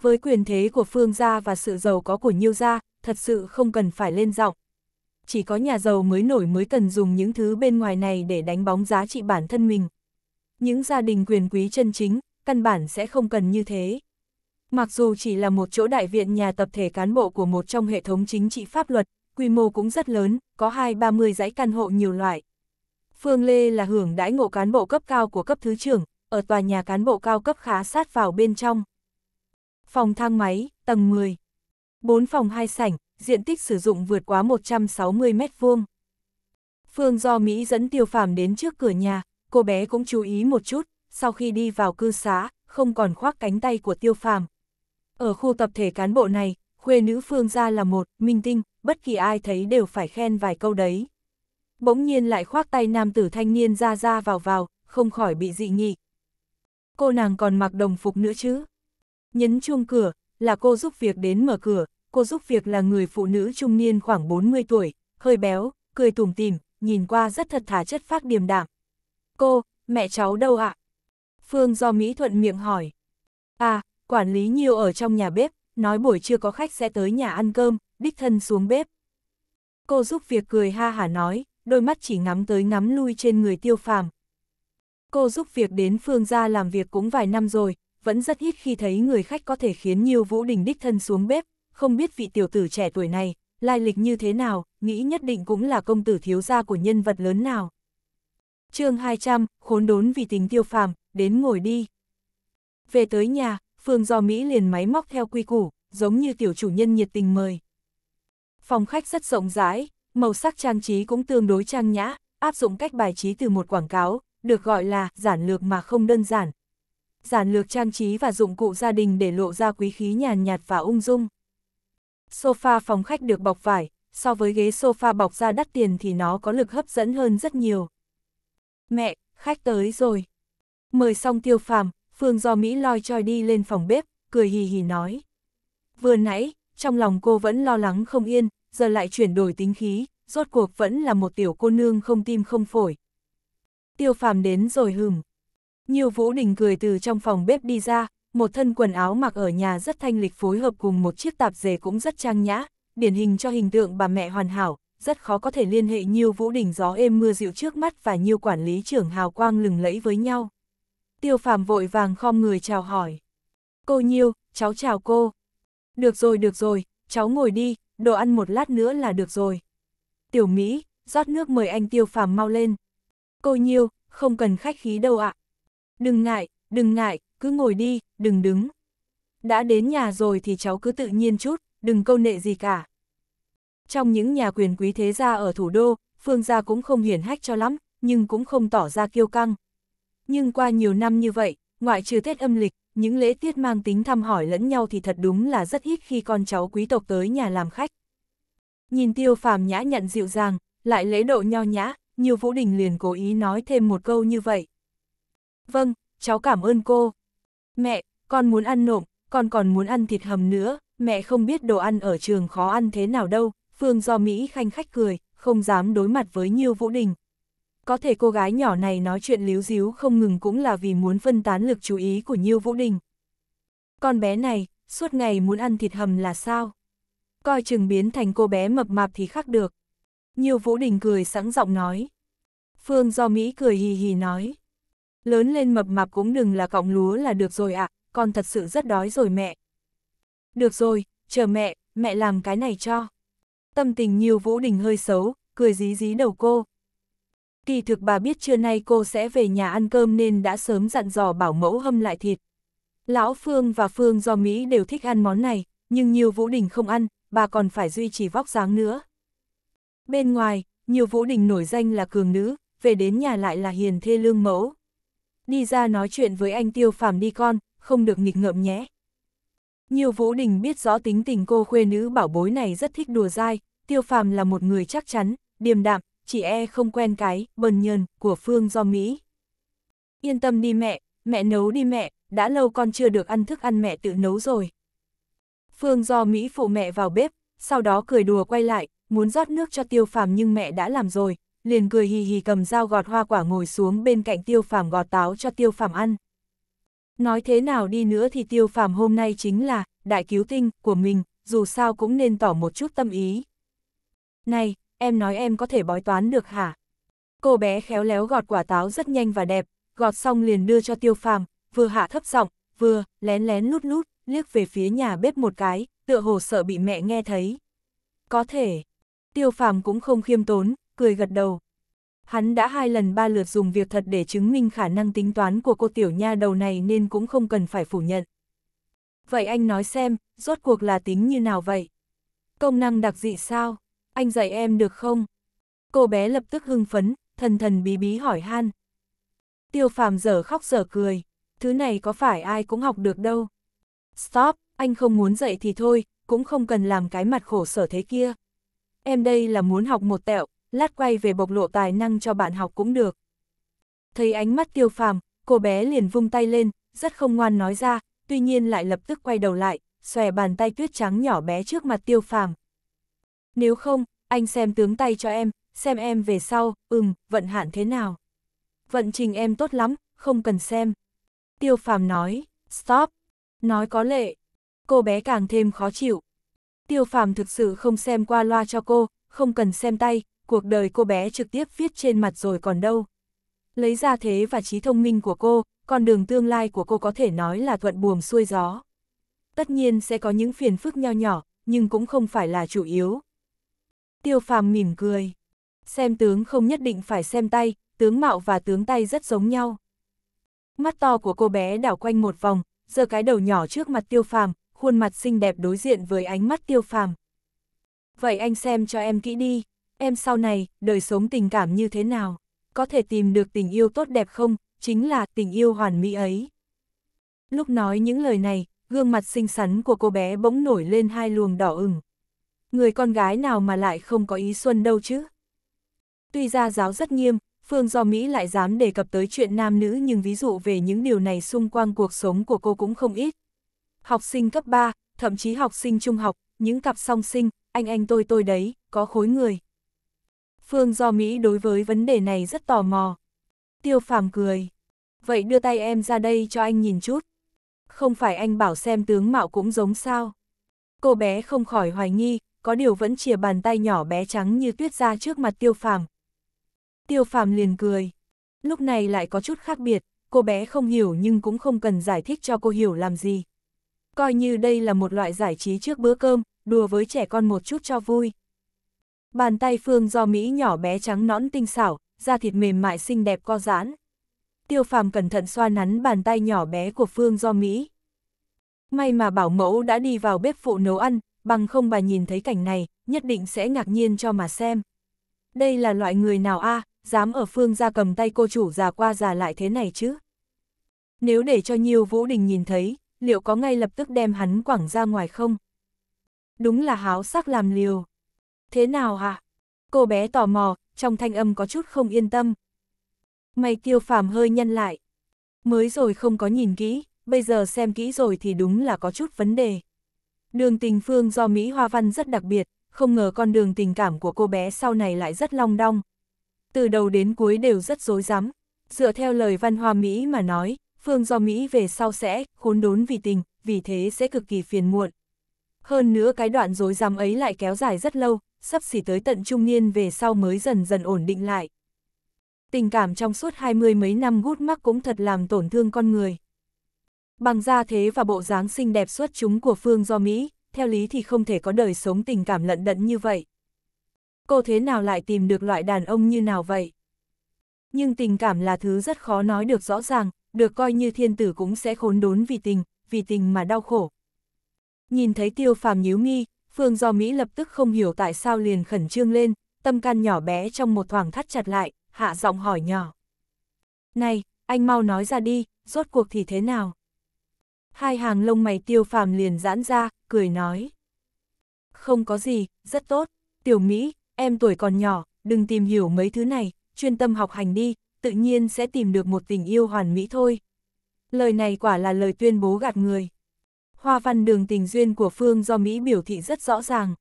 Với quyền thế của Phương gia và sự giàu có của Nhiêu gia, thật sự không cần phải lên giọng. Chỉ có nhà giàu mới nổi mới cần dùng những thứ bên ngoài này để đánh bóng giá trị bản thân mình những gia đình quyền quý chân chính, căn bản sẽ không cần như thế. Mặc dù chỉ là một chỗ đại viện nhà tập thể cán bộ của một trong hệ thống chính trị pháp luật, quy mô cũng rất lớn, có hai ba mươi dãy căn hộ nhiều loại. Phương Lê là hưởng đãi ngộ cán bộ cấp cao của cấp thứ trưởng, ở tòa nhà cán bộ cao cấp khá sát vào bên trong. Phòng thang máy, tầng 10. 4 phòng hai sảnh, diện tích sử dụng vượt quá 160 mét vuông. Phương do Mỹ dẫn tiêu phàm đến trước cửa nhà, cô bé cũng chú ý một chút, sau khi đi vào cư xá, không còn khoác cánh tay của tiêu phàm. Ở khu tập thể cán bộ này, khuê nữ phương gia là một, minh tinh, bất kỳ ai thấy đều phải khen vài câu đấy. Bỗng nhiên lại khoác tay nam tử thanh niên ra ra vào vào, không khỏi bị dị nghị. Cô nàng còn mặc đồng phục nữa chứ. Nhấn chuông cửa, là cô giúp việc đến mở cửa, cô giúp việc là người phụ nữ trung niên khoảng 40 tuổi, hơi béo, cười tủm tìm nhìn qua rất thật thà chất phác điềm đạm, Cô, mẹ cháu đâu ạ? Phương do Mỹ Thuận miệng hỏi. À, quản lý nhiều ở trong nhà bếp, nói buổi trưa có khách sẽ tới nhà ăn cơm, đích thân xuống bếp. Cô giúp việc cười ha hả nói, đôi mắt chỉ ngắm tới ngắm lui trên người tiêu phàm. Cô giúp việc đến Phương ra làm việc cũng vài năm rồi, vẫn rất ít khi thấy người khách có thể khiến nhiều vũ đình đích thân xuống bếp, không biết vị tiểu tử trẻ tuổi này, lai lịch như thế nào, nghĩ nhất định cũng là công tử thiếu gia của nhân vật lớn nào chương 200, khốn đốn vì tình tiêu phàm, đến ngồi đi. Về tới nhà, Phương Do Mỹ liền máy móc theo quy củ, giống như tiểu chủ nhân nhiệt tình mời. Phòng khách rất rộng rãi, màu sắc trang trí cũng tương đối trang nhã, áp dụng cách bài trí từ một quảng cáo, được gọi là giản lược mà không đơn giản. Giản lược trang trí và dụng cụ gia đình để lộ ra quý khí nhàn nhạt và ung dung. Sofa phòng khách được bọc vải, so với ghế sofa bọc da đắt tiền thì nó có lực hấp dẫn hơn rất nhiều. Mẹ, khách tới rồi. Mời xong tiêu phàm, Phương do Mỹ loi choi đi lên phòng bếp, cười hì hì nói. Vừa nãy, trong lòng cô vẫn lo lắng không yên, giờ lại chuyển đổi tính khí, rốt cuộc vẫn là một tiểu cô nương không tim không phổi. Tiêu phàm đến rồi hừm. Nhiều vũ đình cười từ trong phòng bếp đi ra, một thân quần áo mặc ở nhà rất thanh lịch phối hợp cùng một chiếc tạp dề cũng rất trang nhã, điển hình cho hình tượng bà mẹ hoàn hảo, rất khó có thể liên hệ nhiều vũ đỉnh gió êm mưa dịu trước mắt và nhiều quản lý trưởng hào quang lừng lẫy với nhau. Tiêu phàm vội vàng khom người chào hỏi. Cô Nhiêu, cháu chào cô. Được rồi, được rồi, cháu ngồi đi, đồ ăn một lát nữa là được rồi. Tiểu Mỹ, rót nước mời anh Tiêu phàm mau lên. Cô Nhiêu, không cần khách khí đâu ạ. Đừng ngại, đừng ngại, cứ ngồi đi, đừng đứng. Đã đến nhà rồi thì cháu cứ tự nhiên chút, đừng câu nệ gì cả. Trong những nhà quyền quý thế gia ở thủ đô, Phương gia cũng không hiển hách cho lắm, nhưng cũng không tỏ ra kiêu căng. Nhưng qua nhiều năm như vậy, ngoại trừ Tết âm lịch, những lễ tiết mang tính thăm hỏi lẫn nhau thì thật đúng là rất ít khi con cháu quý tộc tới nhà làm khách. Nhìn tiêu phàm nhã nhận dịu dàng, lại lễ độ nho nhã, nhiều vũ đình liền cố ý nói thêm một câu như vậy. Vâng, cháu cảm ơn cô. Mẹ, con muốn ăn nộm, con còn muốn ăn thịt hầm nữa, mẹ không biết đồ ăn ở trường khó ăn thế nào đâu, Phương do Mỹ khanh khách cười, không dám đối mặt với Nhiêu Vũ Đình. Có thể cô gái nhỏ này nói chuyện líu díu không ngừng cũng là vì muốn phân tán lực chú ý của Nhiêu Vũ Đình. Con bé này, suốt ngày muốn ăn thịt hầm là sao? Coi chừng biến thành cô bé mập mạp thì khác được. Nhiêu Vũ Đình cười sẵn giọng nói. Phương do Mỹ cười hì hì nói. Lớn lên mập mạp cũng đừng là cọng lúa là được rồi ạ, à, con thật sự rất đói rồi mẹ. Được rồi, chờ mẹ, mẹ làm cái này cho. Tâm tình nhiều Vũ Đình hơi xấu, cười dí dí đầu cô. Kỳ thực bà biết trưa nay cô sẽ về nhà ăn cơm nên đã sớm dặn dò bảo mẫu hâm lại thịt. Lão Phương và Phương do Mỹ đều thích ăn món này, nhưng nhiều Vũ Đình không ăn, bà còn phải duy trì vóc dáng nữa. Bên ngoài, nhiều Vũ Đình nổi danh là cường nữ, về đến nhà lại là hiền thê lương mẫu. Đi ra nói chuyện với anh Tiêu Phàm đi con, không được nghịch ngợm nhé. Nhiều Vũ Đình biết rõ tính tình cô khuê nữ bảo bối này rất thích đùa dai, Tiêu Phàm là một người chắc chắn, điềm đạm, chỉ e không quen cái bần nhơn của Phương do Mỹ. Yên tâm đi mẹ, mẹ nấu đi mẹ, đã lâu con chưa được ăn thức ăn mẹ tự nấu rồi. Phương do Mỹ phụ mẹ vào bếp, sau đó cười đùa quay lại, muốn rót nước cho Tiêu Phàm nhưng mẹ đã làm rồi, liền cười hì hì cầm dao gọt hoa quả ngồi xuống bên cạnh Tiêu Phàm gọt táo cho Tiêu Phàm ăn. Nói thế nào đi nữa thì tiêu phàm hôm nay chính là đại cứu tinh của mình, dù sao cũng nên tỏ một chút tâm ý. Này, em nói em có thể bói toán được hả? Cô bé khéo léo gọt quả táo rất nhanh và đẹp, gọt xong liền đưa cho tiêu phàm, vừa hạ thấp giọng, vừa lén lén lút lút, liếc về phía nhà bếp một cái, tựa hồ sợ bị mẹ nghe thấy. Có thể, tiêu phàm cũng không khiêm tốn, cười gật đầu hắn đã hai lần ba lượt dùng việc thật để chứng minh khả năng tính toán của cô tiểu nha đầu này nên cũng không cần phải phủ nhận. Vậy anh nói xem, rốt cuộc là tính như nào vậy? Công năng đặc dị sao? Anh dạy em được không? Cô bé lập tức hưng phấn, thần thần bí bí hỏi han. Tiêu phàm dở khóc dở cười, thứ này có phải ai cũng học được đâu. Stop, anh không muốn dạy thì thôi, cũng không cần làm cái mặt khổ sở thế kia. Em đây là muốn học một tẹo, lát quay về bộc lộ tài năng cho bạn học cũng được. Thấy ánh mắt tiêu phàm, cô bé liền vung tay lên, rất không ngoan nói ra, tuy nhiên lại lập tức quay đầu lại, xòe bàn tay tuyết trắng nhỏ bé trước mặt tiêu phàm. Nếu không, anh xem tướng tay cho em, xem em về sau, ừm, vận hạn thế nào. Vận trình em tốt lắm, không cần xem. Tiêu phàm nói, stop, nói có lệ. Cô bé càng thêm khó chịu. Tiêu phàm thực sự không xem qua loa cho cô, không cần xem tay, cuộc đời cô bé trực tiếp viết trên mặt rồi còn đâu. Lấy ra thế và trí thông minh của cô, con đường tương lai của cô có thể nói là thuận buồm xuôi gió. Tất nhiên sẽ có những phiền phức nho nhỏ, nhưng cũng không phải là chủ yếu. Tiêu phàm mỉm cười. Xem tướng không nhất định phải xem tay, tướng mạo và tướng tay rất giống nhau. Mắt to của cô bé đảo quanh một vòng, giơ cái đầu nhỏ trước mặt tiêu phàm, khuôn mặt xinh đẹp đối diện với ánh mắt tiêu phàm. Vậy anh xem cho em kỹ đi, em sau này, đời sống tình cảm như thế nào, có thể tìm được tình yêu tốt đẹp không, chính là tình yêu hoàn mỹ ấy. Lúc nói những lời này, gương mặt xinh xắn của cô bé bỗng nổi lên hai luồng đỏ ửng. Người con gái nào mà lại không có ý xuân đâu chứ. Tuy ra giáo rất nghiêm, Phương Do Mỹ lại dám đề cập tới chuyện nam nữ nhưng ví dụ về những điều này xung quanh cuộc sống của cô cũng không ít. Học sinh cấp 3, thậm chí học sinh trung học, những cặp song sinh, anh anh tôi tôi đấy, có khối người. Phương Do Mỹ đối với vấn đề này rất tò mò. Tiêu phàm cười. Vậy đưa tay em ra đây cho anh nhìn chút. Không phải anh bảo xem tướng mạo cũng giống sao. Cô bé không khỏi hoài nghi, có điều vẫn chìa bàn tay nhỏ bé trắng như tuyết ra trước mặt tiêu phàm. Tiêu phàm liền cười. Lúc này lại có chút khác biệt, cô bé không hiểu nhưng cũng không cần giải thích cho cô hiểu làm gì. Coi như đây là một loại giải trí trước bữa cơm, đùa với trẻ con một chút cho vui. Bàn tay Phương Do Mỹ nhỏ bé trắng nõn tinh xảo, da thịt mềm mại xinh đẹp co giãn. Tiêu phàm cẩn thận xoa nắn bàn tay nhỏ bé của Phương Do Mỹ. May mà bảo mẫu đã đi vào bếp phụ nấu ăn, bằng không bà nhìn thấy cảnh này, nhất định sẽ ngạc nhiên cho mà xem. Đây là loại người nào a dám ở Phương ra cầm tay cô chủ già qua già lại thế này chứ? Nếu để cho Nhiêu Vũ Đình nhìn thấy, liệu có ngay lập tức đem hắn quẳng ra ngoài không? Đúng là háo sắc làm liều. Thế nào hả? Cô bé tò mò, trong thanh âm có chút không yên tâm. Mày tiêu phàm hơi nhân lại. Mới rồi không có nhìn kỹ, bây giờ xem kỹ rồi thì đúng là có chút vấn đề. Đường tình phương do Mỹ Hoa Văn rất đặc biệt, không ngờ con đường tình cảm của cô bé sau này lại rất long đong. Từ đầu đến cuối đều rất rối rắm. Dựa theo lời văn hoa Mỹ mà nói, phương do Mỹ về sau sẽ khốn đốn vì tình, vì thế sẽ cực kỳ phiền muộn. Hơn nữa cái đoạn rối rắm ấy lại kéo dài rất lâu, sắp xỉ tới tận trung niên về sau mới dần dần ổn định lại. Tình cảm trong suốt hai mươi mấy năm gút mắc cũng thật làm tổn thương con người. Bằng gia thế và bộ dáng xinh đẹp xuất chúng của Phương do Mỹ, theo lý thì không thể có đời sống tình cảm lận đận như vậy. Cô thế nào lại tìm được loại đàn ông như nào vậy? Nhưng tình cảm là thứ rất khó nói được rõ ràng, được coi như thiên tử cũng sẽ khốn đốn vì tình, vì tình mà đau khổ, Nhìn thấy tiêu phàm nhíu mi, Phương Do Mỹ lập tức không hiểu tại sao liền khẩn trương lên, tâm can nhỏ bé trong một thoảng thắt chặt lại, hạ giọng hỏi nhỏ. Này, anh mau nói ra đi, rốt cuộc thì thế nào? Hai hàng lông mày tiêu phàm liền giãn ra, cười nói. Không có gì, rất tốt, tiểu Mỹ, em tuổi còn nhỏ, đừng tìm hiểu mấy thứ này, chuyên tâm học hành đi, tự nhiên sẽ tìm được một tình yêu hoàn mỹ thôi. Lời này quả là lời tuyên bố gạt người hoa văn đường tình duyên của Phương do Mỹ biểu thị rất rõ ràng.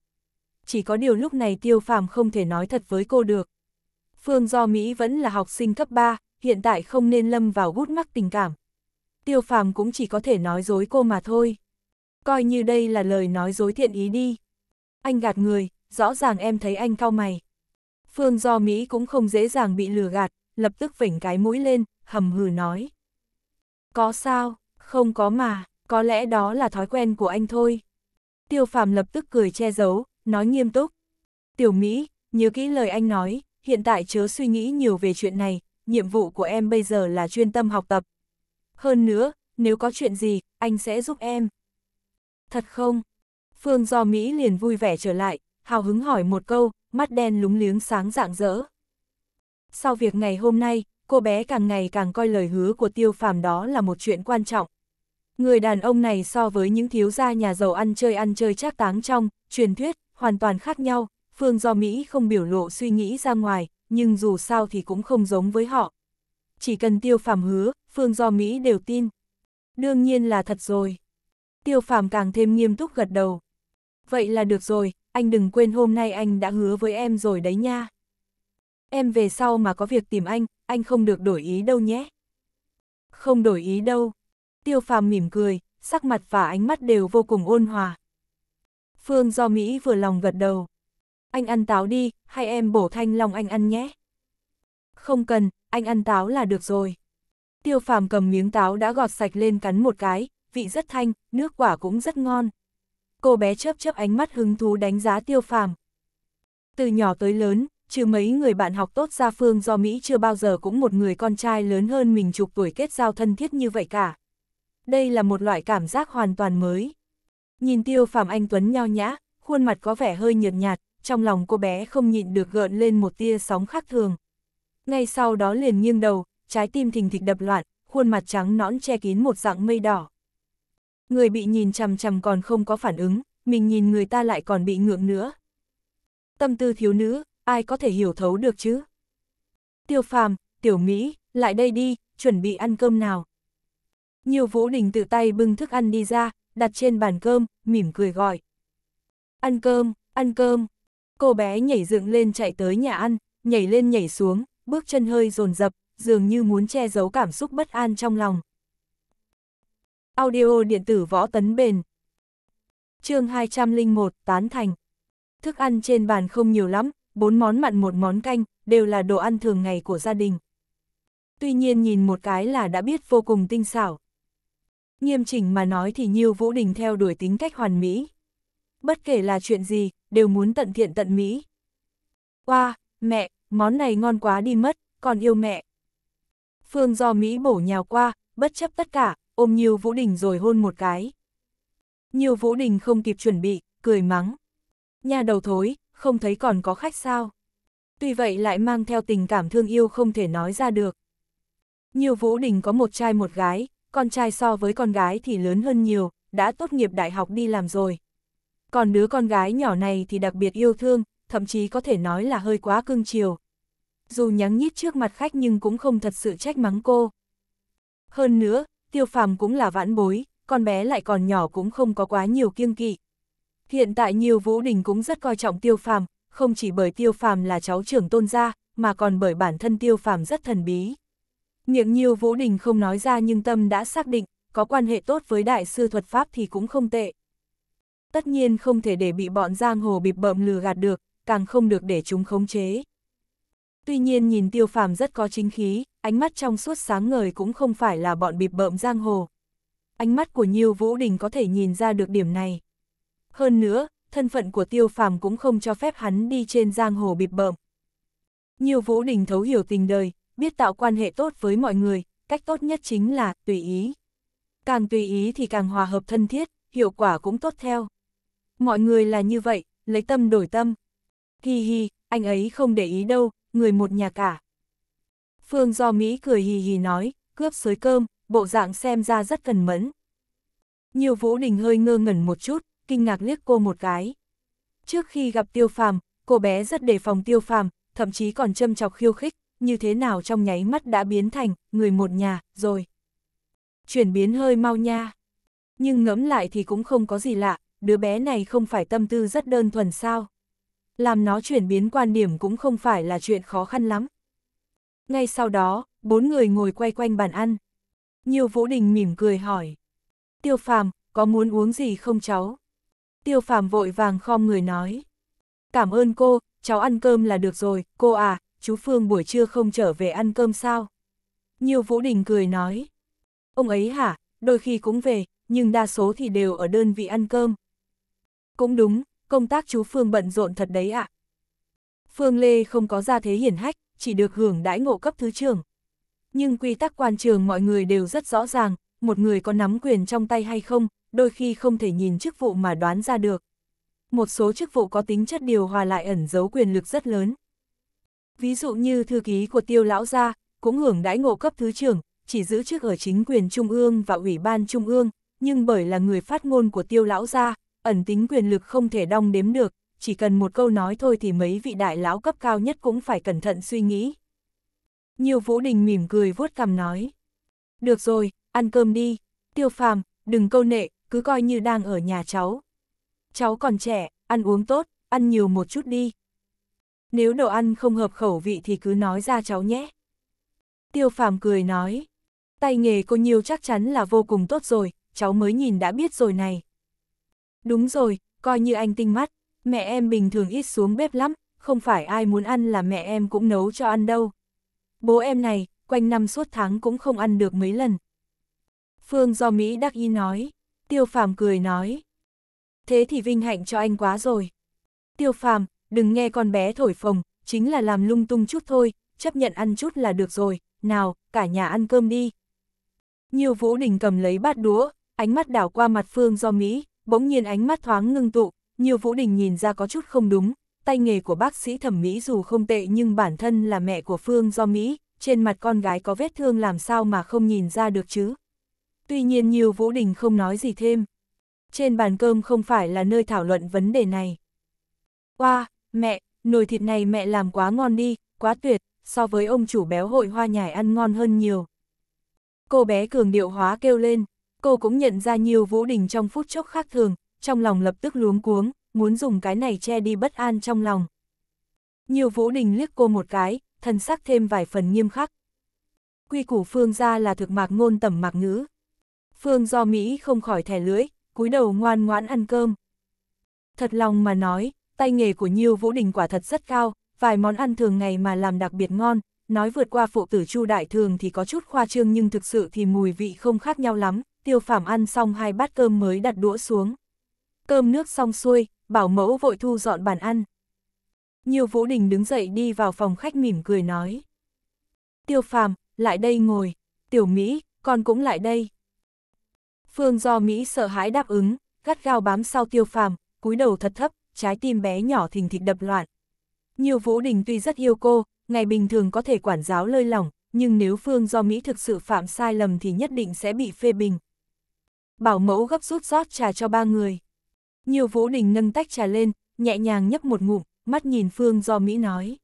Chỉ có điều lúc này tiêu phàm không thể nói thật với cô được. Phương do Mỹ vẫn là học sinh cấp 3, hiện tại không nên lâm vào gút mắc tình cảm. Tiêu phàm cũng chỉ có thể nói dối cô mà thôi. Coi như đây là lời nói dối thiện ý đi. Anh gạt người, rõ ràng em thấy anh cau mày. Phương do Mỹ cũng không dễ dàng bị lừa gạt, lập tức vểnh cái mũi lên, hầm hừ nói. Có sao, không có mà có lẽ đó là thói quen của anh thôi. Tiêu phàm lập tức cười che giấu, nói nghiêm túc. Tiểu Mỹ, nhớ kỹ lời anh nói, hiện tại chớ suy nghĩ nhiều về chuyện này, nhiệm vụ của em bây giờ là chuyên tâm học tập. Hơn nữa, nếu có chuyện gì, anh sẽ giúp em. Thật không? Phương do Mỹ liền vui vẻ trở lại, hào hứng hỏi một câu, mắt đen lúng liếng sáng rạng rỡ. Sau việc ngày hôm nay, cô bé càng ngày càng coi lời hứa của tiêu phàm đó là một chuyện quan trọng, Người đàn ông này so với những thiếu gia nhà giàu ăn chơi ăn chơi trác táng trong, truyền thuyết, hoàn toàn khác nhau, Phương do Mỹ không biểu lộ suy nghĩ ra ngoài, nhưng dù sao thì cũng không giống với họ. Chỉ cần tiêu phàm hứa, Phương do Mỹ đều tin. Đương nhiên là thật rồi. Tiêu phàm càng thêm nghiêm túc gật đầu. Vậy là được rồi, anh đừng quên hôm nay anh đã hứa với em rồi đấy nha. Em về sau mà có việc tìm anh, anh không được đổi ý đâu nhé. Không đổi ý đâu tiêu phàm mỉm cười, sắc mặt và ánh mắt đều vô cùng ôn hòa. Phương do Mỹ vừa lòng gật đầu. Anh ăn táo đi, hay em bổ thanh long anh ăn nhé. Không cần, anh ăn táo là được rồi. Tiêu phàm cầm miếng táo đã gọt sạch lên cắn một cái, vị rất thanh, nước quả cũng rất ngon. Cô bé chớp chớp ánh mắt hứng thú đánh giá tiêu phàm. Từ nhỏ tới lớn, trừ mấy người bạn học tốt ra phương do Mỹ chưa bao giờ cũng một người con trai lớn hơn mình chục tuổi kết giao thân thiết như vậy cả đây là một loại cảm giác hoàn toàn mới. Nhìn tiêu phàm anh Tuấn nhao nhã, khuôn mặt có vẻ hơi nhợt nhạt, trong lòng cô bé không nhịn được gợn lên một tia sóng khác thường. Ngay sau đó liền nghiêng đầu, trái tim thình thịch đập loạn, khuôn mặt trắng nõn che kín một dạng mây đỏ. Người bị nhìn chằm chằm còn không có phản ứng, mình nhìn người ta lại còn bị ngượng nữa. Tâm tư thiếu nữ, ai có thể hiểu thấu được chứ? Tiêu phàm, tiểu Mỹ, lại đây đi, chuẩn bị ăn cơm nào. Nhiều Vũ Đình tự tay bưng thức ăn đi ra, đặt trên bàn cơm, mỉm cười gọi. Ăn cơm, ăn cơm. Cô bé nhảy dựng lên chạy tới nhà ăn, nhảy lên nhảy xuống, bước chân hơi rồn rập dường như muốn che giấu cảm xúc bất an trong lòng. Audio điện tử võ tấn bền. chương 201, tán thành. Thức ăn trên bàn không nhiều lắm, bốn món mặn một món canh, đều là đồ ăn thường ngày của gia đình. Tuy nhiên nhìn một cái là đã biết vô cùng tinh xảo. Nghiêm chỉnh mà nói thì Nhiêu Vũ Đình theo đuổi tính cách hoàn mỹ. Bất kể là chuyện gì, đều muốn tận thiện tận mỹ. Qua mẹ, món này ngon quá đi mất, còn yêu mẹ. Phương do Mỹ bổ nhào qua, bất chấp tất cả, ôm Nhiêu Vũ Đình rồi hôn một cái. Nhiêu Vũ Đình không kịp chuẩn bị, cười mắng. Nhà đầu thối, không thấy còn có khách sao. Tuy vậy lại mang theo tình cảm thương yêu không thể nói ra được. Nhiêu Vũ Đình có một trai một gái, con trai so với con gái thì lớn hơn nhiều, đã tốt nghiệp đại học đi làm rồi. Còn đứa con gái nhỏ này thì đặc biệt yêu thương, thậm chí có thể nói là hơi quá cưng chiều. Dù nhắng nhít trước mặt khách nhưng cũng không thật sự trách mắng cô. Hơn nữa, tiêu phàm cũng là vãn bối, con bé lại còn nhỏ cũng không có quá nhiều kiêng kỵ. Hiện tại nhiều Vũ Đình cũng rất coi trọng tiêu phàm, không chỉ bởi tiêu phàm là cháu trưởng tôn gia, mà còn bởi bản thân tiêu phàm rất thần bí. Miệng nhiều Vũ Đình không nói ra nhưng tâm đã xác định, có quan hệ tốt với đại sư thuật pháp thì cũng không tệ. Tất nhiên không thể để bị bọn giang hồ bịp bợm lừa gạt được, càng không được để chúng khống chế. Tuy nhiên nhìn tiêu phàm rất có chính khí, ánh mắt trong suốt sáng ngời cũng không phải là bọn bịp bợm giang hồ. Ánh mắt của nhiều Vũ Đình có thể nhìn ra được điểm này. Hơn nữa, thân phận của tiêu phàm cũng không cho phép hắn đi trên giang hồ bịp bợm. nhiều Vũ Đình thấu hiểu tình đời, biết tạo quan hệ tốt với mọi người, cách tốt nhất chính là tùy ý. Càng tùy ý thì càng hòa hợp thân thiết, hiệu quả cũng tốt theo. Mọi người là như vậy, lấy tâm đổi tâm. Hi hi, anh ấy không để ý đâu, người một nhà cả. Phương do Mỹ cười hì hì nói, cướp sới cơm, bộ dạng xem ra rất cần mẫn. Nhiều Vũ Đình hơi ngơ ngẩn một chút, kinh ngạc liếc cô một cái. Trước khi gặp Tiêu Phàm, cô bé rất đề phòng Tiêu Phàm, thậm chí còn châm chọc khiêu khích, như thế nào trong nháy mắt đã biến thành người một nhà, rồi. Chuyển biến hơi mau nha. Nhưng ngẫm lại thì cũng không có gì lạ, đứa bé này không phải tâm tư rất đơn thuần sao. Làm nó chuyển biến quan điểm cũng không phải là chuyện khó khăn lắm. Ngay sau đó, bốn người ngồi quay quanh bàn ăn. Nhiều Vũ Đình mỉm cười hỏi. Tiêu Phàm có muốn uống gì không cháu? Tiêu Phàm vội vàng khom người nói. Cảm ơn cô, cháu ăn cơm là được rồi, cô à, chú Phương buổi trưa không trở về ăn cơm sao? Nhiều Vũ Đình cười nói. Ông ấy hả, đôi khi cũng về, nhưng đa số thì đều ở đơn vị ăn cơm. Cũng đúng, công tác chú Phương bận rộn thật đấy ạ. À. Phương Lê không có gia thế hiển hách, chỉ được hưởng đãi ngộ cấp thứ trưởng. Nhưng quy tắc quan trường mọi người đều rất rõ ràng, một người có nắm quyền trong tay hay không, đôi khi không thể nhìn chức vụ mà đoán ra được. Một số chức vụ có tính chất điều hòa lại ẩn giấu quyền lực rất lớn. Ví dụ như thư ký của tiêu lão gia, cũng hưởng đãi ngộ cấp thứ trưởng, chỉ giữ chức ở chính quyền trung ương và ủy ban trung ương, nhưng bởi là người phát ngôn của tiêu lão gia, ẩn tính quyền lực không thể đong đếm được, chỉ cần một câu nói thôi thì mấy vị đại lão cấp cao nhất cũng phải cẩn thận suy nghĩ. Nhiều Vũ Đình mỉm cười vuốt cằm nói. Được rồi, ăn cơm đi, tiêu phàm, đừng câu nệ, cứ coi như đang ở nhà cháu. Cháu còn trẻ, ăn uống tốt, ăn nhiều một chút đi, nếu đồ ăn không hợp khẩu vị thì cứ nói ra cháu nhé. Tiêu phàm cười nói. Tay nghề cô nhiều chắc chắn là vô cùng tốt rồi, cháu mới nhìn đã biết rồi này. Đúng rồi, coi như anh tinh mắt, mẹ em bình thường ít xuống bếp lắm, không phải ai muốn ăn là mẹ em cũng nấu cho ăn đâu. Bố em này, quanh năm suốt tháng cũng không ăn được mấy lần. Phương do Mỹ đắc Y nói, tiêu phàm cười nói. Thế thì vinh hạnh cho anh quá rồi. Tiêu phàm, đừng nghe con bé thổi phồng, chính là làm lung tung chút thôi, chấp nhận ăn chút là được rồi, nào, cả nhà ăn cơm đi. Nhiều Vũ Đình cầm lấy bát đũa, ánh mắt đảo qua mặt Phương Do Mỹ, bỗng nhiên ánh mắt thoáng ngưng tụ, Nhiều Vũ Đình nhìn ra có chút không đúng, tay nghề của bác sĩ thẩm mỹ dù không tệ nhưng bản thân là mẹ của Phương Do Mỹ, trên mặt con gái có vết thương làm sao mà không nhìn ra được chứ. Tuy nhiên Nhiều Vũ Đình không nói gì thêm. Trên bàn cơm không phải là nơi thảo luận vấn đề này. Qua. wow, mẹ, nồi thịt này mẹ làm quá ngon đi, quá tuyệt, so với ông chủ béo hội hoa nhải ăn ngon hơn nhiều. Cô bé cường điệu hóa kêu lên, cô cũng nhận ra nhiều Vũ Đình trong phút chốc khác thường, trong lòng lập tức luống cuống, muốn dùng cái này che đi bất an trong lòng. Nhiều Vũ Đình liếc cô một cái, thân sắc thêm vài phần nghiêm khắc. Quy củ Phương ra là thực mạc ngôn tẩm mạc ngữ. Phương do Mỹ không khỏi thẻ lưỡi, cúi đầu ngoan ngoãn ăn cơm. Thật lòng mà nói, tay nghề của Nhiêu Vũ Đình quả thật rất cao, vài món ăn thường ngày mà làm đặc biệt ngon, nói vượt qua phụ tử Chu Đại Thường thì có chút khoa trương nhưng thực sự thì mùi vị không khác nhau lắm, tiêu Phạm ăn xong hai bát cơm mới đặt đũa xuống. Cơm nước xong xuôi, bảo mẫu vội thu dọn bàn ăn. Nhiêu Vũ Đình đứng dậy đi vào phòng khách mỉm cười nói. Tiêu Phạm lại đây ngồi, tiểu Mỹ, con cũng lại đây. Phương do Mỹ sợ hãi đáp ứng, gắt gao bám sau tiêu phàm, cúi đầu thật thấp, trái tim bé nhỏ thình thịch đập loạn. Nhiều Vũ Đình tuy rất yêu cô, ngày bình thường có thể quản giáo lơi lỏng, nhưng nếu Phương Do Mỹ thực sự phạm sai lầm thì nhất định sẽ bị phê bình. Bảo mẫu gấp rút rót trà cho ba người. Nhiều Vũ Đình nâng tách trà lên, nhẹ nhàng nhấp một ngụm, mắt nhìn Phương Do Mỹ nói.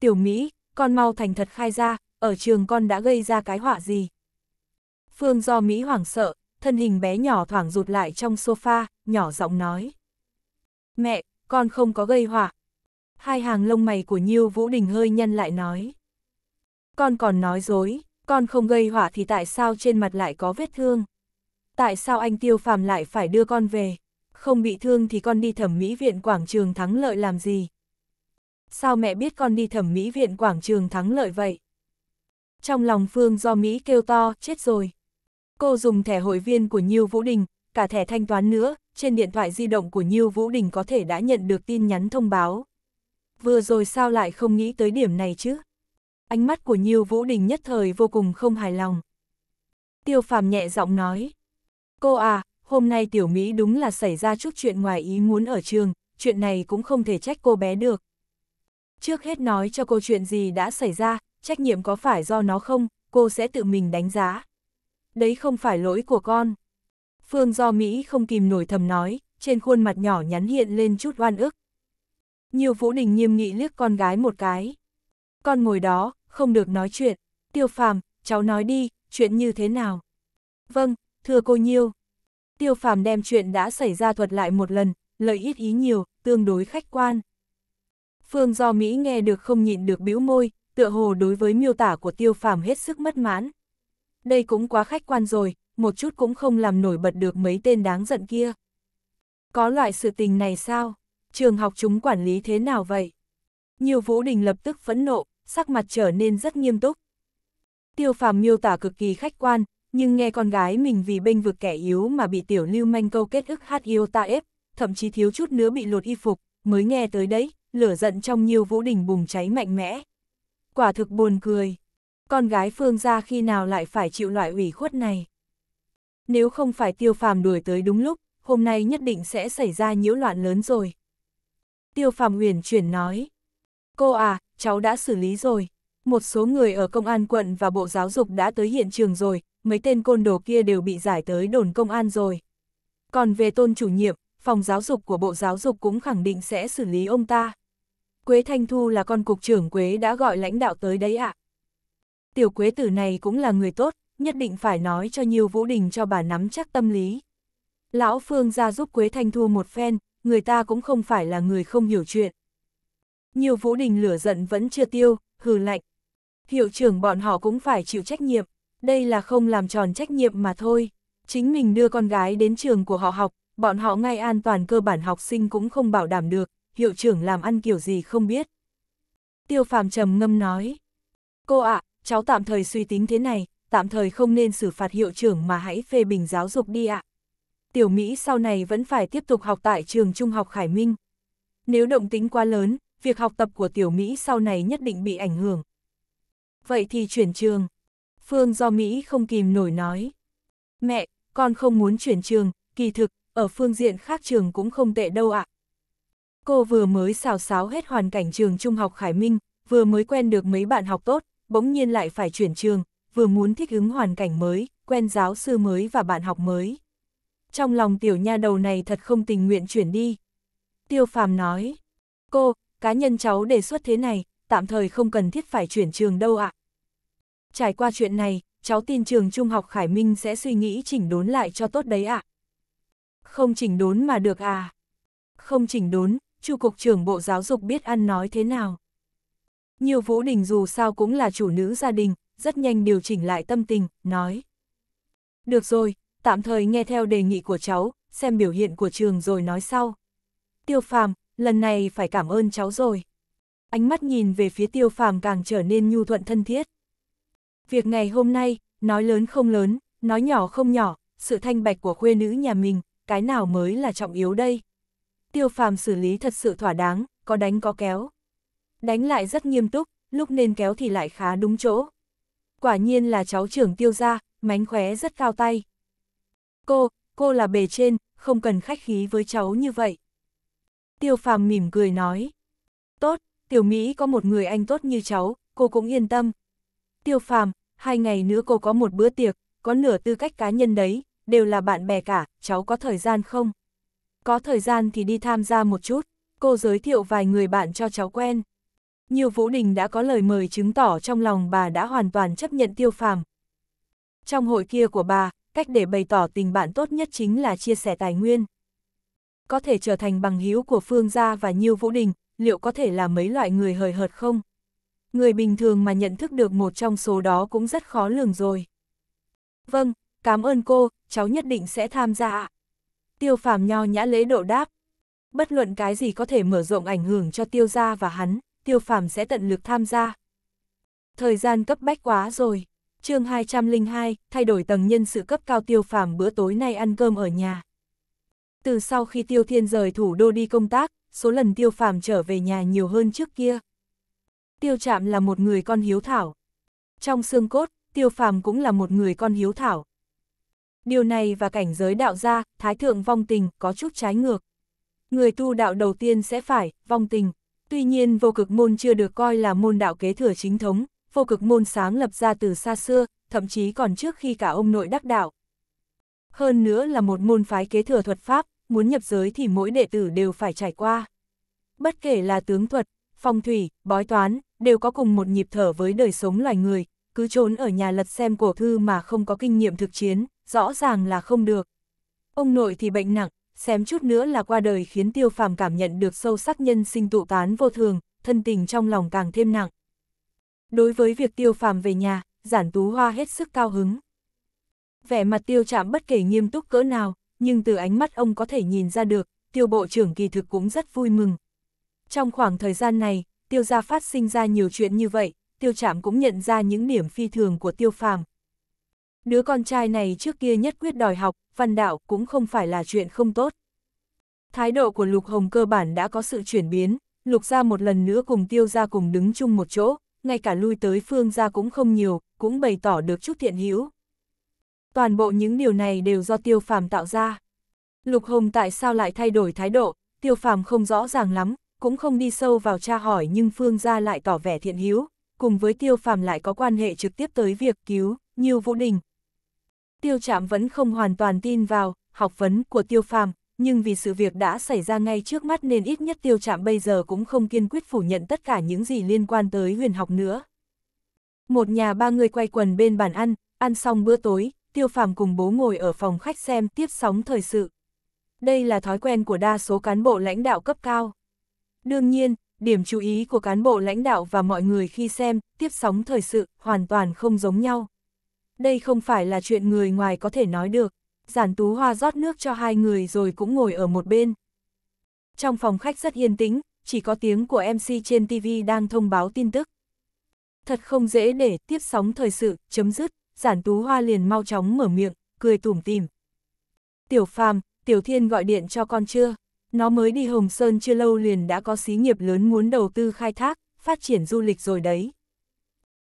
Tiểu Mỹ, con mau thành thật khai ra, ở trường con đã gây ra cái họa gì? Phương Do Mỹ hoảng sợ, thân hình bé nhỏ thoảng rụt lại trong sofa, nhỏ giọng nói. Mẹ, con không có gây hỏa. Hai hàng lông mày của Nhiêu Vũ Đình hơi nhăn lại nói. Con còn nói dối, con không gây hỏa thì tại sao trên mặt lại có vết thương? Tại sao anh Tiêu Phàm lại phải đưa con về? Không bị thương thì con đi thẩm mỹ viện quảng trường thắng lợi làm gì? Sao mẹ biết con đi thẩm mỹ viện quảng trường thắng lợi vậy? Trong lòng Phương do Mỹ kêu to, chết rồi. Cô dùng thẻ hội viên của Nhiêu Vũ Đình, cả thẻ thanh toán nữa, trên điện thoại di động của Nhiêu Vũ Đình có thể đã nhận được tin nhắn thông báo. Vừa rồi sao lại không nghĩ tới điểm này chứ? Ánh mắt của Nhiêu Vũ Đình nhất thời vô cùng không hài lòng. Tiêu phàm nhẹ giọng nói. Cô à, hôm nay tiểu Mỹ đúng là xảy ra chút chuyện ngoài ý muốn ở trường, chuyện này cũng không thể trách cô bé được. Trước hết nói cho cô chuyện gì đã xảy ra, trách nhiệm có phải do nó không, cô sẽ tự mình đánh giá. Đấy không phải lỗi của con. Phương do Mỹ không kìm nổi thầm nói, trên khuôn mặt nhỏ nhắn hiện lên chút oan ức. Nhiều Vũ Đình nghiêm nghị liếc con gái một cái. Con ngồi đó, không được nói chuyện. Tiêu Phàm, cháu nói đi, chuyện như thế nào? Vâng, thưa cô Nhiêu. Tiêu Phàm đem chuyện đã xảy ra thuật lại một lần, lời ít ý nhiều, tương đối khách quan. Phương Do Mỹ nghe được không nhịn được bĩu môi, tựa hồ đối với miêu tả của Tiêu Phàm hết sức mất mãn. Đây cũng quá khách quan rồi, một chút cũng không làm nổi bật được mấy tên đáng giận kia. Có loại sự tình này sao? Trường học chúng quản lý thế nào vậy? Nhiều Vũ Đình lập tức phẫn nộ, sắc mặt trở nên rất nghiêm túc. Tiêu phàm miêu tả cực kỳ khách quan, nhưng nghe con gái mình vì bênh vực kẻ yếu mà bị tiểu lưu manh câu kết ức hát yêu ta ép, thậm chí thiếu chút nữa bị lột y phục, mới nghe tới đấy, lửa giận trong nhiều vũ đình bùng cháy mạnh mẽ. Quả thực buồn cười. Con gái Phương ra khi nào lại phải chịu loại ủy khuất này? Nếu không phải tiêu phàm đuổi tới đúng lúc, hôm nay nhất định sẽ xảy ra nhiễu loạn lớn rồi. Tiêu phàm huyền chuyển nói. Cô à, cháu đã xử lý rồi. Một số người ở công an quận và bộ giáo dục đã tới hiện trường rồi, mấy tên côn đồ kia đều bị giải tới đồn công an rồi. Còn về tôn chủ nhiệm, phòng giáo dục của bộ giáo dục cũng khẳng định sẽ xử lý ông ta. Quế Thanh Thu là con cục trưởng Quế đã gọi lãnh đạo tới đấy ạ. À. Tiểu Quế tử này cũng là người tốt, nhất định phải nói cho nhiều Vũ Đình cho bà nắm chắc tâm lý. Lão Phương ra giúp Quế Thanh thua một phen, người ta cũng không phải là người không hiểu chuyện. Nhiều Vũ Đình lửa giận vẫn chưa tiêu, hừ lạnh. Hiệu trưởng bọn họ cũng phải chịu trách nhiệm, đây là không làm tròn trách nhiệm mà thôi. Chính mình đưa con gái đến trường của họ học, bọn họ ngay an toàn cơ bản học sinh cũng không bảo đảm được, hiệu trưởng làm ăn kiểu gì không biết. Tiêu phàm trầm ngâm nói, cô ạ, à, cháu tạm thời suy tính thế này, tạm thời không nên xử phạt hiệu trưởng mà hãy phê bình giáo dục đi ạ. Tiểu Mỹ sau này vẫn phải tiếp tục học tại trường trung học Khải Minh. Nếu động tính quá lớn, việc học tập của Tiểu Mỹ sau này nhất định bị ảnh hưởng. Vậy thì chuyển trường. Phương do Mỹ không kìm nổi nói. Mẹ, con không muốn chuyển trường, kỳ thực, ở phương diện khác trường cũng không tệ đâu ạ. Cô vừa mới xào xáo hết hoàn cảnh trường trung học Khải Minh, vừa mới quen được mấy bạn học tốt, bỗng nhiên lại phải chuyển trường, vừa muốn thích ứng hoàn cảnh mới, quen giáo sư mới và bạn học mới. Trong lòng tiểu nha đầu này thật không tình nguyện chuyển đi. Tiêu phàm nói, cô, cá nhân cháu đề xuất thế này, tạm thời không cần thiết phải chuyển trường đâu ạ. Trải qua chuyện này, cháu tin trường trung học Khải Minh sẽ suy nghĩ chỉnh đốn lại cho tốt đấy ạ. Không chỉnh đốn mà được à. Không chỉnh đốn, chu cục trưởng bộ giáo dục biết ăn nói thế nào. Nhiều Vũ Đình dù sao cũng là chủ nữ gia đình, rất nhanh điều chỉnh lại tâm tình, nói. Được rồi, tạm thời nghe theo đề nghị của cháu, xem biểu hiện của trường rồi nói sau. Tiêu phàm, lần này phải cảm ơn cháu rồi. Ánh mắt nhìn về phía tiêu phàm càng trở nên nhu thuận thân thiết. Việc ngày hôm nay, nói lớn không lớn, nói nhỏ không nhỏ, sự thanh bạch của khuê nữ nhà mình, cái nào mới là trọng yếu đây. Tiêu phàm xử lý thật sự thỏa đáng, có đánh có kéo. Đánh lại rất nghiêm túc, lúc nên kéo thì lại khá đúng chỗ quả nhiên là cháu trưởng tiêu gia, mánh khóe rất cao tay. Cô, cô là bề trên, không cần khách khí với cháu như vậy. Tiêu phàm mỉm cười nói. Tốt, tiểu Mỹ có một người anh tốt như cháu, cô cũng yên tâm. Tiêu phàm, hai ngày nữa cô có một bữa tiệc, có nửa tư cách cá nhân đấy, đều là bạn bè cả, cháu có thời gian không? Có thời gian thì đi tham gia một chút, cô giới thiệu vài người bạn cho cháu quen. Nhiều Vũ Đình đã có lời mời chứng tỏ trong lòng bà đã hoàn toàn chấp nhận tiêu phàm. Trong hội kia của bà, cách để bày tỏ tình bạn tốt nhất chính là chia sẻ tài nguyên. Có thể trở thành bằng hữu của Phương Gia và Nhiêu Vũ Đình, liệu có thể là mấy loại người hời hợt không? Người bình thường mà nhận thức được một trong số đó cũng rất khó lường rồi. Vâng, cảm ơn cô, cháu nhất định sẽ tham gia. Tiêu phàm nho nhã lễ độ đáp. Bất luận cái gì có thể mở rộng ảnh hưởng cho tiêu gia và hắn, tiêu phàm sẽ tận lực tham gia. Thời gian cấp bách quá rồi. chương 202, thay đổi tầng nhân sự cấp cao tiêu phàm bữa tối nay ăn cơm ở nhà. Từ sau khi tiêu thiên rời thủ đô đi công tác, số lần tiêu phàm trở về nhà nhiều hơn trước kia. Tiêu Trạm là một người con hiếu thảo. Trong xương cốt, tiêu phàm cũng là một người con hiếu thảo. Điều này và cảnh giới đạo gia, thái thượng vong tình, có chút trái ngược. Người tu đạo đầu tiên sẽ phải, vong tình, Tuy nhiên vô cực môn chưa được coi là môn đạo kế thừa chính thống, vô cực môn sáng lập ra từ xa xưa, thậm chí còn trước khi cả ông nội đắc đạo. Hơn nữa là một môn phái kế thừa thuật pháp, muốn nhập giới thì mỗi đệ tử đều phải trải qua. Bất kể là tướng thuật, phong thủy, bói toán, đều có cùng một nhịp thở với đời sống loài người, cứ trốn ở nhà lật xem cổ thư mà không có kinh nghiệm thực chiến, rõ ràng là không được. Ông nội thì bệnh nặng, xém chút nữa là qua đời khiến tiêu phàm cảm nhận được sâu sắc nhân sinh tụ tán vô thường, thân tình trong lòng càng thêm nặng. Đối với việc tiêu phàm về nhà, giản tú hoa hết sức cao hứng. Vẻ mặt tiêu chạm bất kể nghiêm túc cỡ nào, nhưng từ ánh mắt ông có thể nhìn ra được, tiêu bộ trưởng kỳ thực cũng rất vui mừng. Trong khoảng thời gian này, tiêu gia phát sinh ra nhiều chuyện như vậy, tiêu chạm cũng nhận ra những điểm phi thường của tiêu phàm, đứa con trai này trước kia nhất quyết đòi học, văn đạo cũng không phải là chuyện không tốt. Thái độ của Lục Hồng cơ bản đã có sự chuyển biến, Lục ra một lần nữa cùng tiêu ra cùng đứng chung một chỗ, ngay cả lui tới phương ra cũng không nhiều, cũng bày tỏ được chút thiện hữu. Toàn bộ những điều này đều do tiêu phàm tạo ra. Lục Hồng tại sao lại thay đổi thái độ, tiêu phàm không rõ ràng lắm, cũng không đi sâu vào tra hỏi nhưng phương ra lại tỏ vẻ thiện hữu cùng với tiêu phàm lại có quan hệ trực tiếp tới việc cứu, như Vũ Đình, tiêu Trạm vẫn không hoàn toàn tin vào học vấn của tiêu phàm, nhưng vì sự việc đã xảy ra ngay trước mắt nên ít nhất tiêu Trạm bây giờ cũng không kiên quyết phủ nhận tất cả những gì liên quan tới huyền học nữa. Một nhà ba người quay quần bên bàn ăn, ăn xong bữa tối, tiêu phàm cùng bố ngồi ở phòng khách xem tiếp sóng thời sự. Đây là thói quen của đa số cán bộ lãnh đạo cấp cao. Đương nhiên, điểm chú ý của cán bộ lãnh đạo và mọi người khi xem tiếp sóng thời sự hoàn toàn không giống nhau đây không phải là chuyện người ngoài có thể nói được. Giản Tú Hoa rót nước cho hai người rồi cũng ngồi ở một bên. Trong phòng khách rất yên tĩnh, chỉ có tiếng của MC trên TV đang thông báo tin tức. Thật không dễ để tiếp sóng thời sự, chấm dứt, Giản Tú Hoa liền mau chóng mở miệng, cười tủm tỉm. Tiểu Phàm, Tiểu Thiên gọi điện cho con chưa? Nó mới đi Hồng Sơn chưa lâu liền đã có xí nghiệp lớn muốn đầu tư khai thác, phát triển du lịch rồi đấy.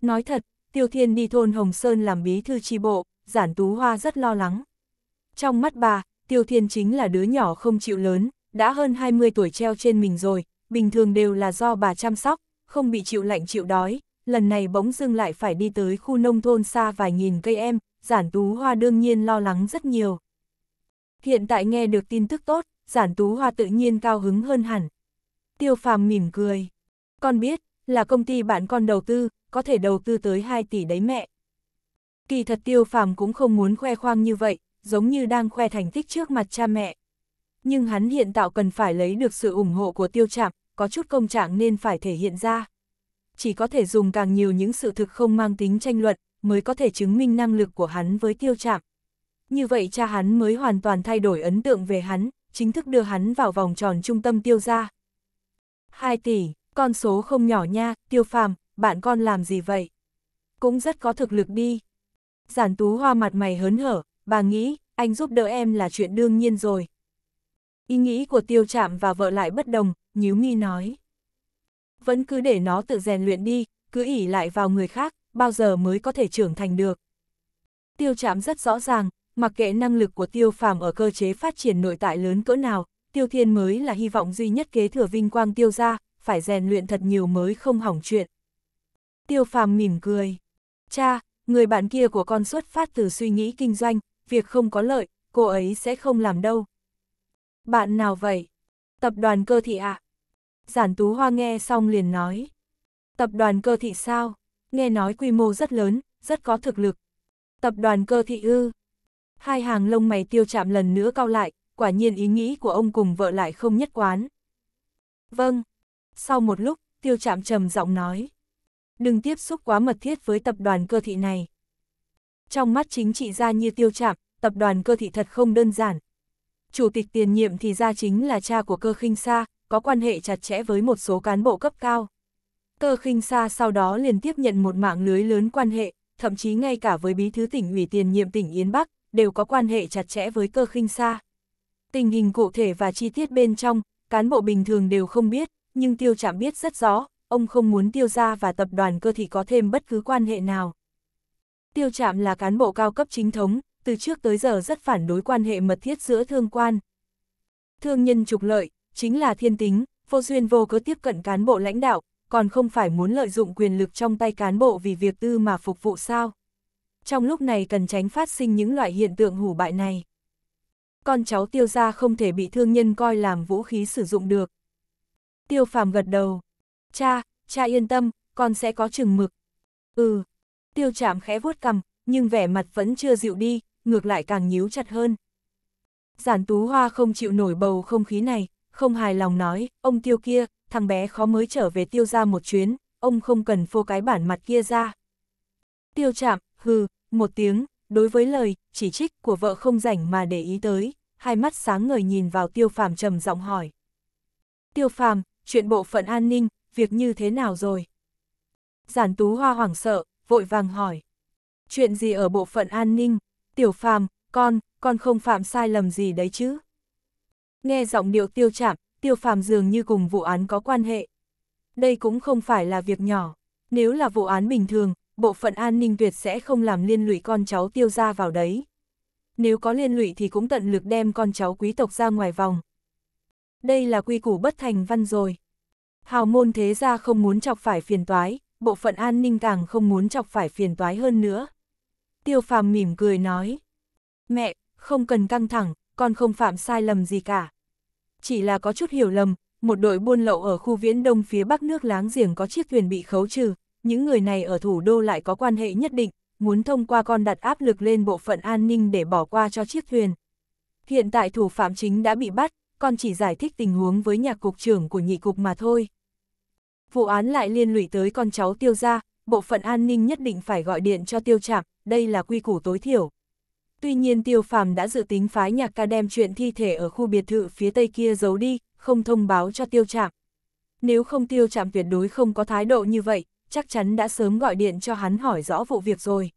Nói thật, Tiêu Thiên đi thôn Hồng Sơn làm bí thư tri bộ, giản tú hoa rất lo lắng. Trong mắt bà, Tiêu Thiên chính là đứa nhỏ không chịu lớn, đã hơn 20 tuổi treo trên mình rồi, bình thường đều là do bà chăm sóc, không bị chịu lạnh chịu đói, lần này bỗng dưng lại phải đi tới khu nông thôn xa vài nghìn cây em, giản tú hoa đương nhiên lo lắng rất nhiều. Hiện tại nghe được tin tức tốt, giản tú hoa tự nhiên cao hứng hơn hẳn. Tiêu phàm mỉm cười. Con biết, là công ty bạn con đầu tư, có thể đầu tư tới 2 tỷ đấy mẹ. Kỳ thật tiêu phàm cũng không muốn khoe khoang như vậy, giống như đang khoe thành tích trước mặt cha mẹ. Nhưng hắn hiện tạo cần phải lấy được sự ủng hộ của tiêu chạm, có chút công trạng nên phải thể hiện ra. Chỉ có thể dùng càng nhiều những sự thực không mang tính tranh luận, mới có thể chứng minh năng lực của hắn với tiêu chạm. Như vậy cha hắn mới hoàn toàn thay đổi ấn tượng về hắn, chính thức đưa hắn vào vòng tròn trung tâm tiêu gia 2 tỷ con số không nhỏ nha, tiêu phàm, bạn con làm gì vậy? Cũng rất có thực lực đi. Giản tú hoa mặt mày hớn hở, bà nghĩ, anh giúp đỡ em là chuyện đương nhiên rồi. Ý nghĩ của tiêu chạm và vợ lại bất đồng, nhíu mi nói. Vẫn cứ để nó tự rèn luyện đi, cứ ỉ lại vào người khác, bao giờ mới có thể trưởng thành được. Tiêu chạm rất rõ ràng, mặc kệ năng lực của tiêu phàm ở cơ chế phát triển nội tại lớn cỡ nào, tiêu thiên mới là hy vọng duy nhất kế thừa vinh quang tiêu gia, phải rèn luyện thật nhiều mới không hỏng chuyện. Tiêu phàm mỉm cười. Cha, người bạn kia của con xuất phát từ suy nghĩ kinh doanh, việc không có lợi, cô ấy sẽ không làm đâu. Bạn nào vậy? Tập đoàn cơ thị ạ. À? Giản Tú Hoa nghe xong liền nói. Tập đoàn cơ thị sao? Nghe nói quy mô rất lớn, rất có thực lực. Tập đoàn cơ thị ư. Hai hàng lông mày tiêu chạm lần nữa cao lại, quả nhiên ý nghĩ của ông cùng vợ lại không nhất quán. Vâng, sau một lúc, tiêu chạm trầm giọng nói. Đừng tiếp xúc quá mật thiết với tập đoàn cơ thị này. Trong mắt chính trị gia như tiêu chạm, tập đoàn cơ thị thật không đơn giản. Chủ tịch tiền nhiệm thì ra chính là cha của cơ khinh sa, có quan hệ chặt chẽ với một số cán bộ cấp cao. Cơ khinh sa sau đó liền tiếp nhận một mạng lưới lớn quan hệ, thậm chí ngay cả với bí thư tỉnh ủy tiền nhiệm tỉnh Yến Bắc, đều có quan hệ chặt chẽ với cơ khinh sa. Tình hình cụ thể và chi tiết bên trong, cán bộ bình thường đều không biết, nhưng tiêu chạm biết rất rõ, ông không muốn tiêu gia và tập đoàn cơ thị có thêm bất cứ quan hệ nào. Tiêu chạm là cán bộ cao cấp chính thống, từ trước tới giờ rất phản đối quan hệ mật thiết giữa thương quan. Thương nhân trục lợi, chính là thiên tính, vô duyên vô cớ tiếp cận cán bộ lãnh đạo, còn không phải muốn lợi dụng quyền lực trong tay cán bộ vì việc tư mà phục vụ sao. Trong lúc này cần tránh phát sinh những loại hiện tượng hủ bại này. Con cháu tiêu gia không thể bị thương nhân coi làm vũ khí sử dụng được tiêu phàm gật đầu. Cha, cha yên tâm, con sẽ có chừng mực. Ừ, tiêu chạm khẽ vuốt cầm, nhưng vẻ mặt vẫn chưa dịu đi, ngược lại càng nhíu chặt hơn. Giản tú hoa không chịu nổi bầu không khí này, không hài lòng nói, ông tiêu kia, thằng bé khó mới trở về tiêu ra một chuyến, ông không cần phô cái bản mặt kia ra. Tiêu chạm, hừ, một tiếng, đối với lời, chỉ trích của vợ không rảnh mà để ý tới, hai mắt sáng ngời nhìn vào tiêu phàm trầm giọng hỏi. Tiêu phàm, chuyện bộ phận an ninh, việc như thế nào rồi? Giản Tú Hoa hoảng sợ, vội vàng hỏi. Chuyện gì ở bộ phận an ninh? Tiểu phàm, con, con không phạm sai lầm gì đấy chứ? Nghe giọng điệu tiêu chạm, tiêu phàm dường như cùng vụ án có quan hệ. Đây cũng không phải là việc nhỏ. Nếu là vụ án bình thường, bộ phận an ninh tuyệt sẽ không làm liên lụy con cháu tiêu ra vào đấy. Nếu có liên lụy thì cũng tận lực đem con cháu quý tộc ra ngoài vòng. Đây là quy củ bất thành văn rồi. Hào môn thế gia không muốn chọc phải phiền toái, bộ phận an ninh càng không muốn chọc phải phiền toái hơn nữa. Tiêu phàm mỉm cười nói. Mẹ, không cần căng thẳng, con không phạm sai lầm gì cả. Chỉ là có chút hiểu lầm, một đội buôn lậu ở khu viễn đông phía bắc nước láng giềng có chiếc thuyền bị khấu trừ, những người này ở thủ đô lại có quan hệ nhất định, muốn thông qua con đặt áp lực lên bộ phận an ninh để bỏ qua cho chiếc thuyền. Hiện tại thủ phạm chính đã bị bắt, con chỉ giải thích tình huống với nhà cục trưởng của nhị cục mà thôi vụ án lại liên lụy tới con cháu tiêu gia, bộ phận an ninh nhất định phải gọi điện cho tiêu chạm, đây là quy củ tối thiểu. Tuy nhiên tiêu phàm đã dự tính phái nhạc ca đem chuyện thi thể ở khu biệt thự phía tây kia giấu đi, không thông báo cho tiêu chạm. Nếu không tiêu chạm tuyệt đối không có thái độ như vậy, chắc chắn đã sớm gọi điện cho hắn hỏi rõ vụ việc rồi.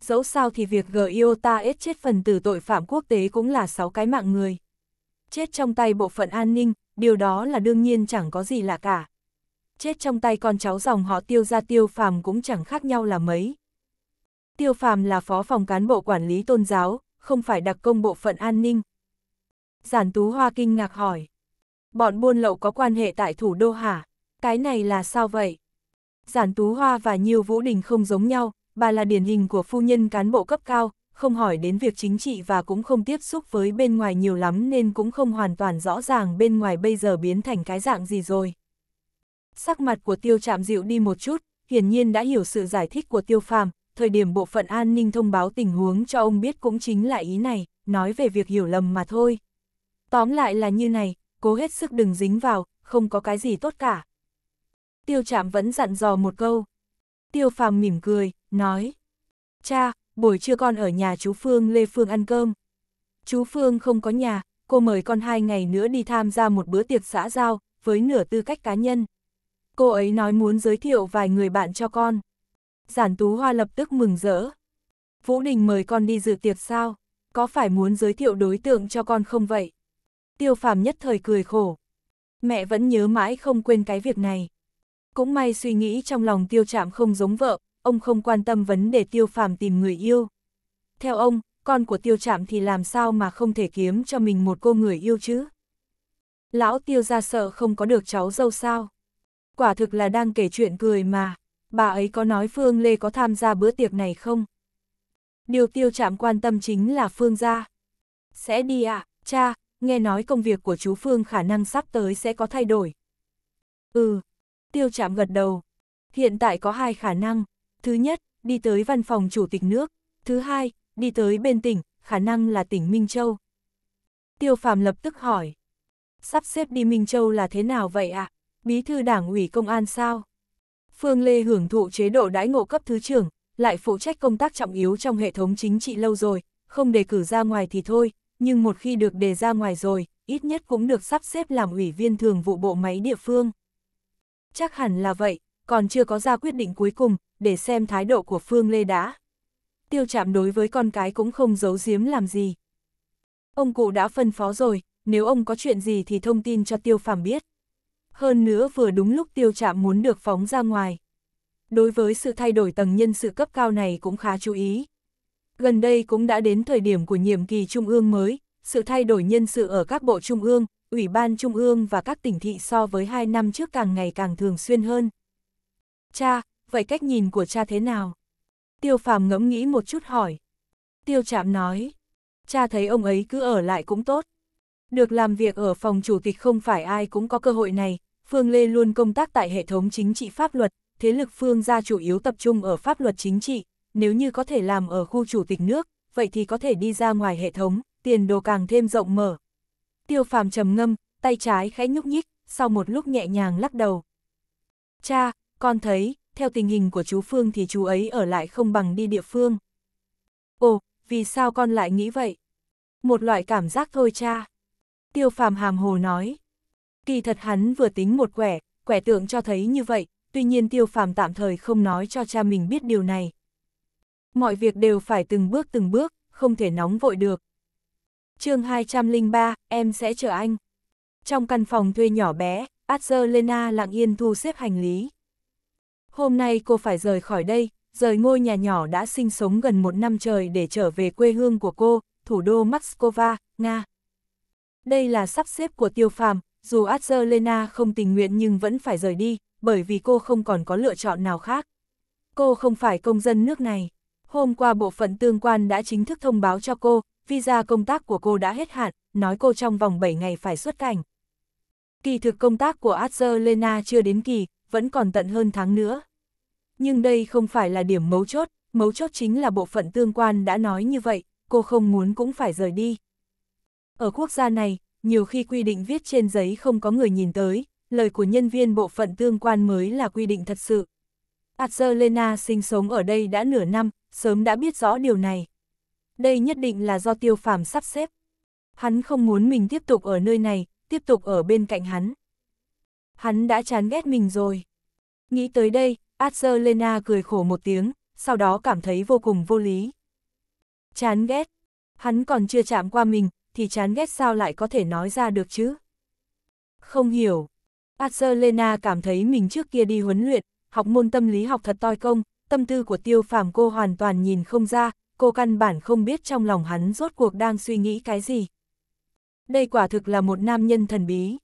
Dẫu sao thì việc Giota ết chết phần tử tội phạm quốc tế cũng là 6 cái mạng người. Chết trong tay bộ phận an ninh, điều đó là đương nhiên chẳng có gì lạ cả chết trong tay con cháu dòng họ tiêu ra tiêu phàm cũng chẳng khác nhau là mấy. Tiêu phàm là phó phòng cán bộ quản lý tôn giáo, không phải đặc công bộ phận an ninh. Giản Tú Hoa kinh ngạc hỏi. Bọn buôn lậu có quan hệ tại thủ đô hả? Cái này là sao vậy? Giản Tú Hoa và Nhiêu Vũ Đình không giống nhau, bà là điển hình của phu nhân cán bộ cấp cao, không hỏi đến việc chính trị và cũng không tiếp xúc với bên ngoài nhiều lắm nên cũng không hoàn toàn rõ ràng bên ngoài bây giờ biến thành cái dạng gì rồi. Sắc mặt của tiêu chạm dịu đi một chút, hiển nhiên đã hiểu sự giải thích của tiêu phàm, thời điểm bộ phận an ninh thông báo tình huống cho ông biết cũng chính là ý này, nói về việc hiểu lầm mà thôi. Tóm lại là như này, cố hết sức đừng dính vào, không có cái gì tốt cả. Tiêu chạm vẫn dặn dò một câu. Tiêu phàm mỉm cười, nói. Cha, buổi trưa con ở nhà chú Phương Lê Phương ăn cơm. Chú Phương không có nhà, cô mời con hai ngày nữa đi tham gia một bữa tiệc xã giao, với nửa tư cách cá nhân cô ấy nói muốn giới thiệu vài người bạn cho con. Giản Tú Hoa lập tức mừng rỡ. Vũ Đình mời con đi dự tiệc sao? Có phải muốn giới thiệu đối tượng cho con không vậy? Tiêu phàm nhất thời cười khổ. Mẹ vẫn nhớ mãi không quên cái việc này. Cũng may suy nghĩ trong lòng tiêu chạm không giống vợ, ông không quan tâm vấn đề tiêu phàm tìm người yêu. Theo ông, con của tiêu chạm thì làm sao mà không thể kiếm cho mình một cô người yêu chứ? Lão tiêu ra sợ không có được cháu dâu sao? quả thực là đang kể chuyện cười mà. Bà ấy có nói Phương Lê có tham gia bữa tiệc này không? Điều tiêu chạm quan tâm chính là Phương gia. Sẽ đi ạ, à, cha, nghe nói công việc của chú Phương khả năng sắp tới sẽ có thay đổi. Ừ, tiêu chạm gật đầu. Hiện tại có hai khả năng. Thứ nhất, đi tới văn phòng chủ tịch nước. Thứ hai, đi tới bên tỉnh, khả năng là tỉnh Minh Châu. Tiêu phàm lập tức hỏi. Sắp xếp đi Minh Châu là thế nào vậy ạ? À? Bí thư đảng ủy công an sao? Phương Lê hưởng thụ chế độ đãi ngộ cấp thứ trưởng, lại phụ trách công tác trọng yếu trong hệ thống chính trị lâu rồi, không đề cử ra ngoài thì thôi, nhưng một khi được đề ra ngoài rồi, ít nhất cũng được sắp xếp làm ủy viên thường vụ bộ máy địa phương. Chắc hẳn là vậy, còn chưa có ra quyết định cuối cùng, để xem thái độ của Phương Lê đã. Tiêu chạm đối với con cái cũng không giấu giếm làm gì. Ông cụ đã phân phó rồi, nếu ông có chuyện gì thì thông tin cho tiêu phàm biết hơn nữa vừa đúng lúc tiêu chạm muốn được phóng ra ngoài. Đối với sự thay đổi tầng nhân sự cấp cao này cũng khá chú ý. Gần đây cũng đã đến thời điểm của nhiệm kỳ trung ương mới, sự thay đổi nhân sự ở các bộ trung ương, ủy ban trung ương và các tỉnh thị so với hai năm trước càng ngày càng thường xuyên hơn. Cha, vậy cách nhìn của cha thế nào? Tiêu phàm ngẫm nghĩ một chút hỏi. Tiêu chạm nói, cha thấy ông ấy cứ ở lại cũng tốt. Được làm việc ở phòng chủ tịch không phải ai cũng có cơ hội này, Phương Lê luôn công tác tại hệ thống chính trị pháp luật, thế lực Phương gia chủ yếu tập trung ở pháp luật chính trị, nếu như có thể làm ở khu chủ tịch nước, vậy thì có thể đi ra ngoài hệ thống, tiền đồ càng thêm rộng mở. Tiêu phàm trầm ngâm, tay trái khẽ nhúc nhích, sau một lúc nhẹ nhàng lắc đầu. Cha, con thấy, theo tình hình của chú Phương thì chú ấy ở lại không bằng đi địa phương. Ồ, vì sao con lại nghĩ vậy? Một loại cảm giác thôi cha. Tiêu phàm hàm hồ nói. Kỳ thật hắn vừa tính một quẻ, quẻ tượng cho thấy như vậy, tuy nhiên tiêu phàm tạm thời không nói cho cha mình biết điều này. Mọi việc đều phải từng bước từng bước, không thể nóng vội được. chương 203, em sẽ chờ anh. Trong căn phòng thuê nhỏ bé, Lena lặng yên thu xếp hành lý. Hôm nay cô phải rời khỏi đây, rời ngôi nhà nhỏ đã sinh sống gần một năm trời để trở về quê hương của cô, thủ đô Moscow, Nga. Đây là sắp xếp của tiêu phàm, dù Angelina không tình nguyện nhưng vẫn phải rời đi, bởi vì cô không còn có lựa chọn nào khác. Cô không phải công dân nước này. Hôm qua bộ phận tương quan đã chính thức thông báo cho cô, visa công tác của cô đã hết hạn, nói cô trong vòng 7 ngày phải xuất cảnh. Kỳ thực công tác của Angelina chưa đến kỳ, vẫn còn tận hơn tháng nữa. Nhưng đây không phải là điểm mấu chốt, mấu chốt chính là bộ phận tương quan đã nói như vậy, cô không muốn cũng phải rời đi. Ở quốc gia này, nhiều khi quy định viết trên giấy không có người nhìn tới, lời của nhân viên bộ phận tương quan mới là quy định thật sự. Angelina sinh sống ở đây đã nửa năm, sớm đã biết rõ điều này. Đây nhất định là do tiêu phàm sắp xếp. Hắn không muốn mình tiếp tục ở nơi này, tiếp tục ở bên cạnh hắn. Hắn đã chán ghét mình rồi. Nghĩ tới đây, Angelina cười khổ một tiếng, sau đó cảm thấy vô cùng vô lý. Chán ghét. Hắn còn chưa chạm qua mình, thì chán ghét sao lại có thể nói ra được chứ? Không hiểu. Arcelena cảm thấy mình trước kia đi huấn luyện, học môn tâm lý học thật toi công, tâm tư của tiêu phàm cô hoàn toàn nhìn không ra, cô căn bản không biết trong lòng hắn rốt cuộc đang suy nghĩ cái gì. Đây quả thực là một nam nhân thần bí.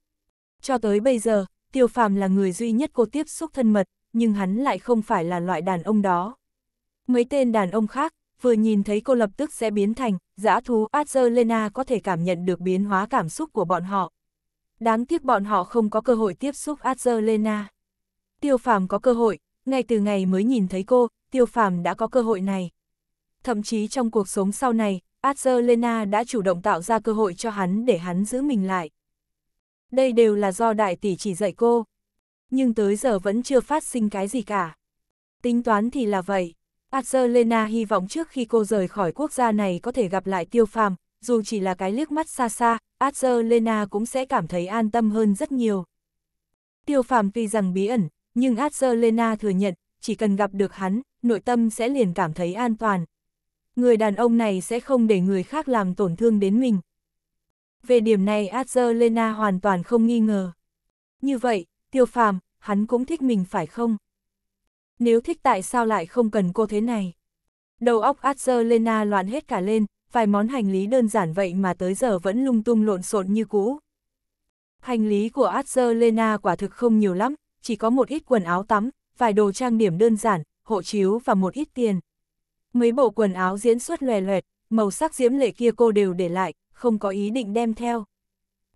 Cho tới bây giờ, tiêu phàm là người duy nhất cô tiếp xúc thân mật, nhưng hắn lại không phải là loại đàn ông đó. Mấy tên đàn ông khác, vừa nhìn thấy cô lập tức sẽ biến thành, dã thú Angelina có thể cảm nhận được biến hóa cảm xúc của bọn họ. Đáng tiếc bọn họ không có cơ hội tiếp xúc Angelina. Tiêu phàm có cơ hội, ngay từ ngày mới nhìn thấy cô, tiêu phàm đã có cơ hội này. Thậm chí trong cuộc sống sau này, Angelina đã chủ động tạo ra cơ hội cho hắn để hắn giữ mình lại. Đây đều là do đại tỷ chỉ dạy cô. Nhưng tới giờ vẫn chưa phát sinh cái gì cả. Tính toán thì là vậy. Angelina hy vọng trước khi cô rời khỏi quốc gia này có thể gặp lại tiêu phàm, dù chỉ là cái liếc mắt xa xa, Angelina cũng sẽ cảm thấy an tâm hơn rất nhiều. Tiêu phàm tuy rằng bí ẩn, nhưng Angelina thừa nhận, chỉ cần gặp được hắn, nội tâm sẽ liền cảm thấy an toàn. Người đàn ông này sẽ không để người khác làm tổn thương đến mình. Về điểm này Angelina hoàn toàn không nghi ngờ. Như vậy, tiêu phàm, hắn cũng thích mình phải không? Nếu thích tại sao lại không cần cô thế này? Đầu óc Angelina loạn hết cả lên, vài món hành lý đơn giản vậy mà tới giờ vẫn lung tung lộn xộn như cũ. Hành lý của Angelina quả thực không nhiều lắm, chỉ có một ít quần áo tắm, vài đồ trang điểm đơn giản, hộ chiếu và một ít tiền. Mấy bộ quần áo diễn xuất lòe loẹt, màu sắc diễm lệ kia cô đều để lại, không có ý định đem theo.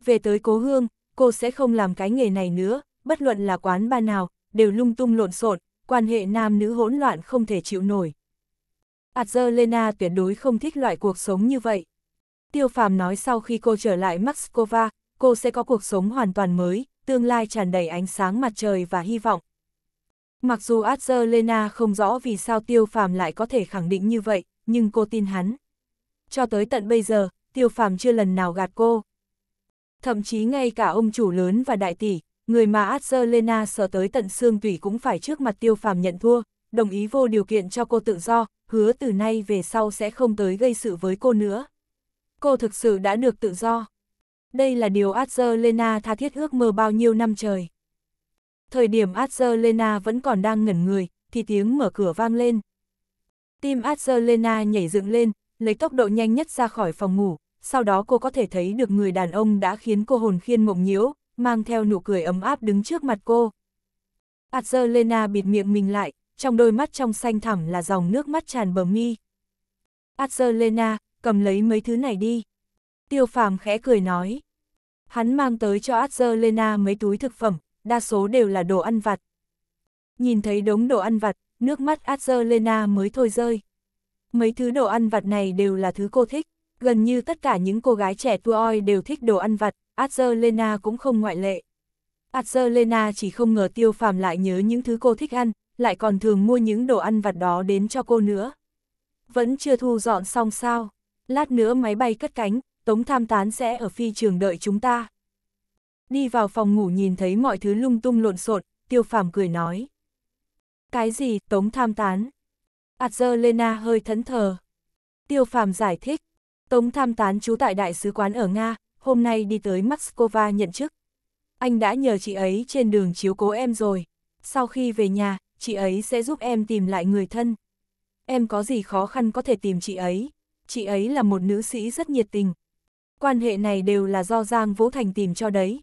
Về tới cố hương, cô sẽ không làm cái nghề này nữa, bất luận là quán bar nào, đều lung tung lộn xộn, quan hệ nam nữ hỗn loạn không thể chịu nổi. Adzelena tuyệt đối không thích loại cuộc sống như vậy. Tiêu Phàm nói sau khi cô trở lại Moscow, cô sẽ có cuộc sống hoàn toàn mới, tương lai tràn đầy ánh sáng mặt trời và hy vọng. Mặc dù Adzelena không rõ vì sao Tiêu Phàm lại có thể khẳng định như vậy, nhưng cô tin hắn. Cho tới tận bây giờ, Tiêu Phàm chưa lần nào gạt cô. Thậm chí ngay cả ông chủ lớn và đại tỷ, Người mà Angelina sợ tới tận xương tủy cũng phải trước mặt tiêu phàm nhận thua, đồng ý vô điều kiện cho cô tự do, hứa từ nay về sau sẽ không tới gây sự với cô nữa. Cô thực sự đã được tự do. Đây là điều Angelina tha thiết ước mơ bao nhiêu năm trời. Thời điểm Angelina vẫn còn đang ngẩn người, thì tiếng mở cửa vang lên. Tim Angelina nhảy dựng lên, lấy tốc độ nhanh nhất ra khỏi phòng ngủ, sau đó cô có thể thấy được người đàn ông đã khiến cô hồn khiên mộng nhiễu, mang theo nụ cười ấm áp đứng trước mặt cô. Adzelena bịt miệng mình lại, trong đôi mắt trong xanh thẳm là dòng nước mắt tràn bờ mi. Adzelena, cầm lấy mấy thứ này đi. Tiêu phàm khẽ cười nói. Hắn mang tới cho Adzelena mấy túi thực phẩm, đa số đều là đồ ăn vặt. Nhìn thấy đống đồ ăn vặt, nước mắt Adzelena mới thôi rơi. Mấy thứ đồ ăn vặt này đều là thứ cô thích, gần như tất cả những cô gái trẻ tuổi oi đều thích đồ ăn vặt, Angelina cũng không ngoại lệ. Angelina chỉ không ngờ tiêu phàm lại nhớ những thứ cô thích ăn, lại còn thường mua những đồ ăn vặt đó đến cho cô nữa. Vẫn chưa thu dọn xong sao, lát nữa máy bay cất cánh, Tống Tham Tán sẽ ở phi trường đợi chúng ta. Đi vào phòng ngủ nhìn thấy mọi thứ lung tung lộn xộn, tiêu phàm cười nói. Cái gì, Tống Tham Tán? Angelina hơi thẫn thờ. Tiêu phàm giải thích, Tống Tham Tán trú tại Đại sứ quán ở Nga, hôm nay đi tới Moscow nhận chức. Anh đã nhờ chị ấy trên đường chiếu cố em rồi. Sau khi về nhà, chị ấy sẽ giúp em tìm lại người thân. Em có gì khó khăn có thể tìm chị ấy. Chị ấy là một nữ sĩ rất nhiệt tình. Quan hệ này đều là do Giang Vũ Thành tìm cho đấy.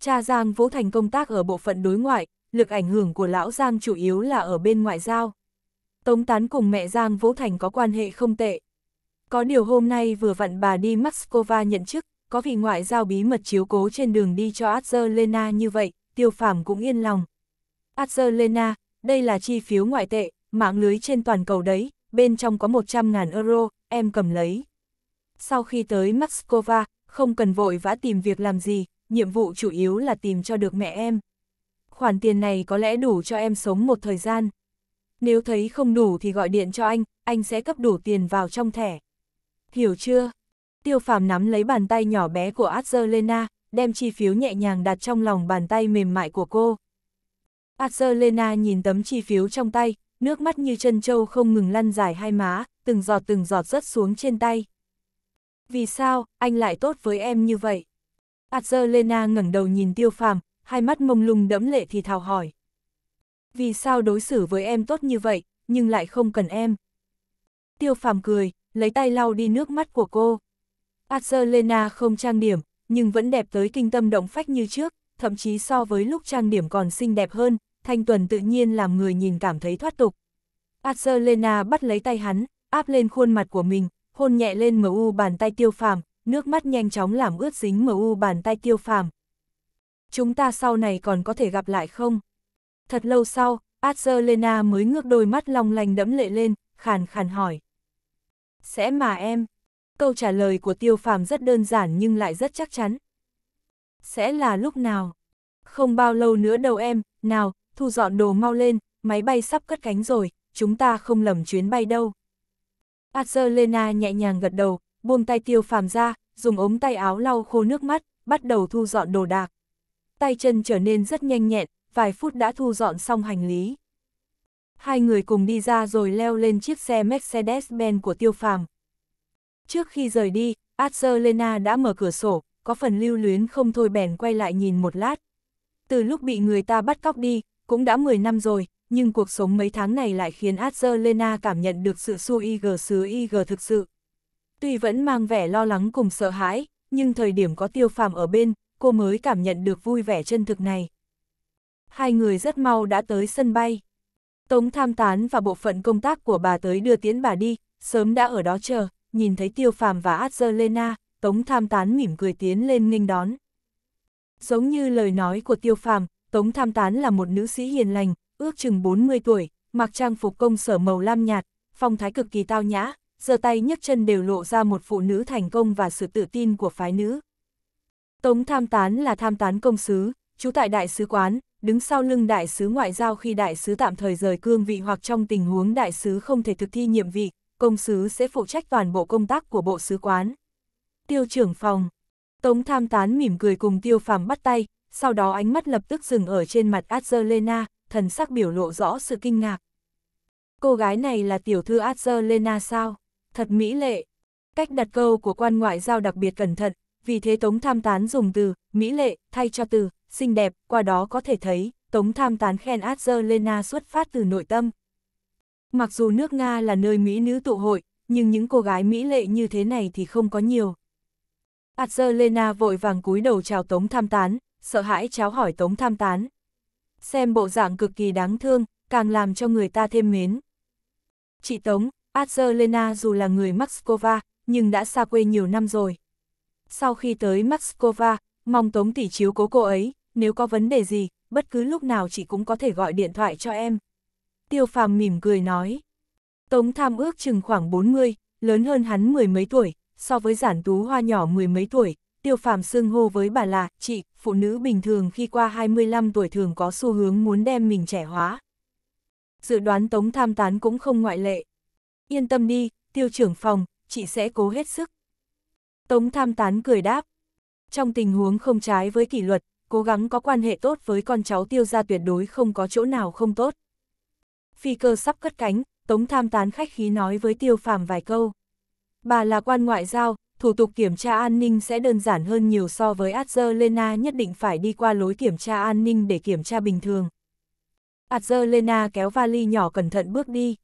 Cha Giang Vũ Thành công tác ở bộ phận đối ngoại, lực ảnh hưởng của lão Giang chủ yếu là ở bên ngoại giao. Tống tán cùng mẹ Giang Vũ Thành có quan hệ không tệ. Có điều hôm nay vừa vặn bà đi Moscow nhận chức, có vị ngoại giao bí mật chiếu cố trên đường đi cho Azzolena như vậy, tiêu phàm cũng yên lòng. Azzolena, đây là chi phiếu ngoại tệ, mạng lưới trên toàn cầu đấy, bên trong có 100.000 euro, em cầm lấy. Sau khi tới Moscow, không cần vội vã tìm việc làm gì, nhiệm vụ chủ yếu là tìm cho được mẹ em. Khoản tiền này có lẽ đủ cho em sống một thời gian. Nếu thấy không đủ thì gọi điện cho anh, anh sẽ cấp đủ tiền vào trong thẻ. Hiểu chưa? tiêu phàm nắm lấy bàn tay nhỏ bé của Angelina, đem chi phiếu nhẹ nhàng đặt trong lòng bàn tay mềm mại của cô. Angelina nhìn tấm chi phiếu trong tay, nước mắt như chân trâu không ngừng lăn dài hai má, từng giọt từng giọt rớt xuống trên tay. Vì sao, anh lại tốt với em như vậy? Angelina ngẩng đầu nhìn tiêu phàm, hai mắt mông lung đẫm lệ thì thào hỏi. Vì sao đối xử với em tốt như vậy, nhưng lại không cần em? Tiêu phàm cười, lấy tay lau đi nước mắt của cô. Barcelona không trang điểm, nhưng vẫn đẹp tới kinh tâm động phách như trước, thậm chí so với lúc trang điểm còn xinh đẹp hơn, thanh tuần tự nhiên làm người nhìn cảm thấy thoát tục. Barcelona bắt lấy tay hắn, áp lên khuôn mặt của mình, hôn nhẹ lên MU bàn tay tiêu phàm, nước mắt nhanh chóng làm ướt dính MU bàn tay tiêu phàm. Chúng ta sau này còn có thể gặp lại không? Thật lâu sau, Barcelona mới ngước đôi mắt long lanh đẫm lệ lên, khàn khàn hỏi. Sẽ mà em. Câu trả lời của tiêu phàm rất đơn giản nhưng lại rất chắc chắn. Sẽ là lúc nào? Không bao lâu nữa đâu em, nào, thu dọn đồ mau lên, máy bay sắp cất cánh rồi, chúng ta không lầm chuyến bay đâu. Angelina nhẹ nhàng gật đầu, buông tay tiêu phàm ra, dùng ống tay áo lau khô nước mắt, bắt đầu thu dọn đồ đạc. Tay chân trở nên rất nhanh nhẹn, vài phút đã thu dọn xong hành lý. Hai người cùng đi ra rồi leo lên chiếc xe Mercedes-Benz của tiêu phàm. Trước khi rời đi, Arselena đã mở cửa sổ, có phần lưu luyến không thôi bèn quay lại nhìn một lát. Từ lúc bị người ta bắt cóc đi, cũng đã 10 năm rồi, nhưng cuộc sống mấy tháng này lại khiến Arselena cảm nhận được sự su gờ xứ gờ thực sự. Tuy vẫn mang vẻ lo lắng cùng sợ hãi, nhưng thời điểm có tiêu phàm ở bên, cô mới cảm nhận được vui vẻ chân thực này. Hai người rất mau đã tới sân bay. Tống tham tán và bộ phận công tác của bà tới đưa tiến bà đi, sớm đã ở đó chờ, nhìn thấy Tiêu Phàm và Angelina, Tống Tham Tán mỉm cười tiến lên nghênh đón. Giống như lời nói của Tiêu Phàm, Tống Tham Tán là một nữ sĩ hiền lành, ước chừng 40 tuổi, mặc trang phục công sở màu lam nhạt, phong thái cực kỳ tao nhã, giơ tay nhấc chân đều lộ ra một phụ nữ thành công và sự tự tin của phái nữ. Tống Tham Tán là tham tán công sứ, trú tại đại sứ quán, đứng sau lưng đại sứ ngoại giao khi đại sứ tạm thời rời cương vị hoặc trong tình huống đại sứ không thể thực thi nhiệm vị, công sứ sẽ phụ trách toàn bộ công tác của bộ sứ quán. Tiêu trưởng phòng. Tống tham tán mỉm cười cùng tiêu phàm bắt tay, sau đó ánh mắt lập tức dừng ở trên mặt Adzelena, thần sắc biểu lộ rõ sự kinh ngạc. Cô gái này là tiểu thư Adzelena sao? Thật mỹ lệ. Cách đặt câu của quan ngoại giao đặc biệt cẩn thận, vì thế Tống Tham Tán dùng từ mỹ lệ thay cho từ xinh đẹp, qua đó có thể thấy Tống Tham Tán khen Adzelena xuất phát từ nội tâm, Mặc dù nước Nga là nơi Mỹ nữ tụ hội, nhưng những cô gái Mỹ lệ như thế này thì không có nhiều. Angelina vội vàng cúi đầu chào Tống Tham Tán, sợ hãi cháo hỏi Tống Tham Tán. Xem bộ dạng cực kỳ đáng thương, càng làm cho người ta thêm mến. Chị Tống, Angelina dù là người Moscow, nhưng đã xa quê nhiều năm rồi. Sau khi tới Moscow, mong Tống tỷ chiếu cố cô ấy, nếu có vấn đề gì, bất cứ lúc nào chị cũng có thể gọi điện thoại cho em tiêu phàm mỉm cười nói. Tống tham ước chừng khoảng 40, lớn hơn hắn mười mấy tuổi, so với giản tú hoa nhỏ mười mấy tuổi, tiêu phàm xưng hô với bà là, chị, phụ nữ bình thường khi qua 25 tuổi thường có xu hướng muốn đem mình trẻ hóa. Dự đoán tống tham tán cũng không ngoại lệ. Yên tâm đi, tiêu trưởng phòng, chị sẽ cố hết sức. Tống tham tán cười đáp. Trong tình huống không trái với kỷ luật, cố gắng có quan hệ tốt với con cháu tiêu gia tuyệt đối không có chỗ nào không tốt phi cơ sắp cất cánh, Tống Tham tán khách khí nói với Tiêu Phàm vài câu. Bà là quan ngoại giao, thủ tục kiểm tra an ninh sẽ đơn giản hơn nhiều so với Azzerlena nhất định phải đi qua lối kiểm tra an ninh để kiểm tra bình thường. Azzerlena kéo vali nhỏ cẩn thận bước đi.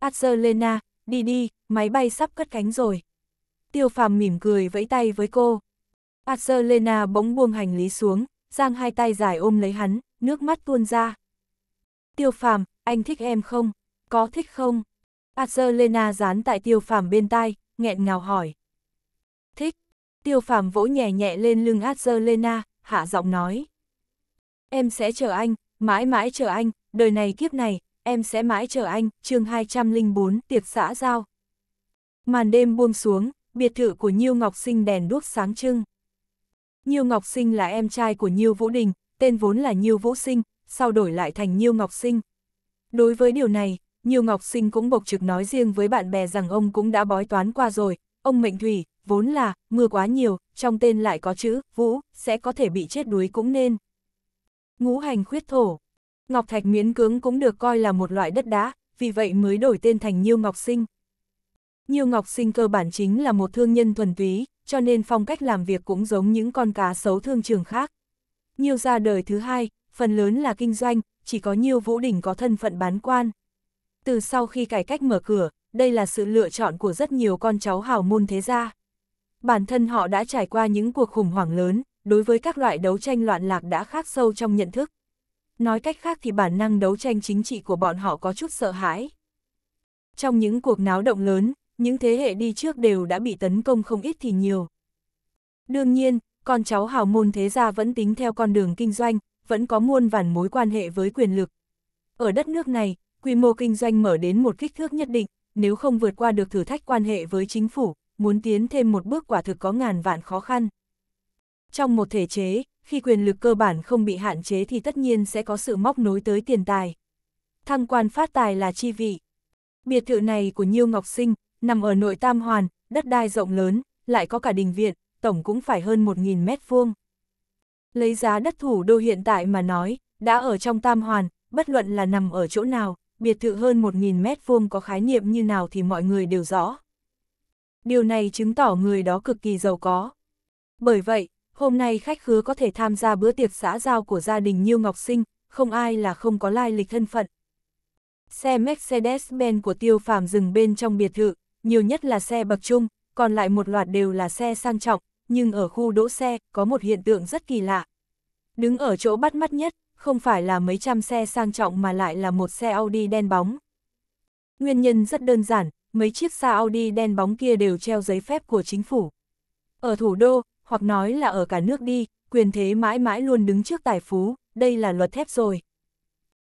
Azzerlena, đi đi, máy bay sắp cất cánh rồi. Tiêu Phàm mỉm cười vẫy tay với cô. Azzerlena bỗng buông hành lý xuống, giang hai tay dài ôm lấy hắn, nước mắt tuôn ra. Tiêu Phàm, anh thích em không? Có thích không? Angelina dán tại tiêu phàm bên tai, nghẹn ngào hỏi. Thích. Tiêu phàm vỗ nhẹ nhẹ lên lưng Angelina, hạ giọng nói. Em sẽ chờ anh, mãi mãi chờ anh, đời này kiếp này, em sẽ mãi chờ anh, chương 204, tiệc xã giao. Màn đêm buông xuống, biệt thự của Nhiêu Ngọc Sinh đèn đuốc sáng trưng. Nhiêu Ngọc Sinh là em trai của Nhiêu Vũ Đình, tên vốn là Nhiêu Vũ Sinh, sau đổi lại thành Nhiêu Ngọc Sinh, Đối với điều này, nhiều ngọc sinh cũng bộc trực nói riêng với bạn bè rằng ông cũng đã bói toán qua rồi, ông mệnh thủy, vốn là, mưa quá nhiều, trong tên lại có chữ, vũ, sẽ có thể bị chết đuối cũng nên. Ngũ hành khuyết thổ Ngọc thạch miến cứng cũng được coi là một loại đất đá, vì vậy mới đổi tên thành Nhiêu Ngọc Sinh. Nhiêu Ngọc Sinh cơ bản chính là một thương nhân thuần túy, cho nên phong cách làm việc cũng giống những con cá sấu thương trường khác. Nhiêu ra đời thứ hai, phần lớn là kinh doanh, chỉ có Nhiêu Vũ Đình có thân phận bán quan. Từ sau khi cải cách mở cửa, đây là sự lựa chọn của rất nhiều con cháu hào môn thế gia. Bản thân họ đã trải qua những cuộc khủng hoảng lớn, đối với các loại đấu tranh loạn lạc đã khác sâu trong nhận thức. Nói cách khác thì bản năng đấu tranh chính trị của bọn họ có chút sợ hãi. Trong những cuộc náo động lớn, những thế hệ đi trước đều đã bị tấn công không ít thì nhiều. Đương nhiên, con cháu hào môn thế gia vẫn tính theo con đường kinh doanh, vẫn có muôn vàn mối quan hệ với quyền lực. Ở đất nước này, quy mô kinh doanh mở đến một kích thước nhất định, nếu không vượt qua được thử thách quan hệ với chính phủ, muốn tiến thêm một bước quả thực có ngàn vạn khó khăn. Trong một thể chế, khi quyền lực cơ bản không bị hạn chế thì tất nhiên sẽ có sự móc nối tới tiền tài. Thăng quan phát tài là chi vị. Biệt thự này của Nhiêu Ngọc Sinh, nằm ở nội Tam Hoàn, đất đai rộng lớn, lại có cả đình viện, tổng cũng phải hơn 1.000 mét vuông. Lấy giá đất thủ đô hiện tại mà nói, đã ở trong tam hoàn, bất luận là nằm ở chỗ nào, biệt thự hơn 1.000 mét vuông có khái niệm như nào thì mọi người đều rõ. Điều này chứng tỏ người đó cực kỳ giàu có. Bởi vậy, hôm nay khách khứa có thể tham gia bữa tiệc xã giao của gia đình Nhiêu Ngọc Sinh, không ai là không có lai lịch thân phận. Xe Mercedes-Benz của tiêu phàm dừng bên trong biệt thự, nhiều nhất là xe bậc trung, còn lại một loạt đều là xe sang trọng, nhưng ở khu đỗ xe có một hiện tượng rất kỳ lạ. Đứng ở chỗ bắt mắt nhất, không phải là mấy trăm xe sang trọng mà lại là một xe Audi đen bóng. Nguyên nhân rất đơn giản, mấy chiếc xe Audi đen bóng kia đều treo giấy phép của chính phủ. Ở thủ đô, hoặc nói là ở cả nước đi, quyền thế mãi mãi luôn đứng trước tài phú, đây là luật thép rồi.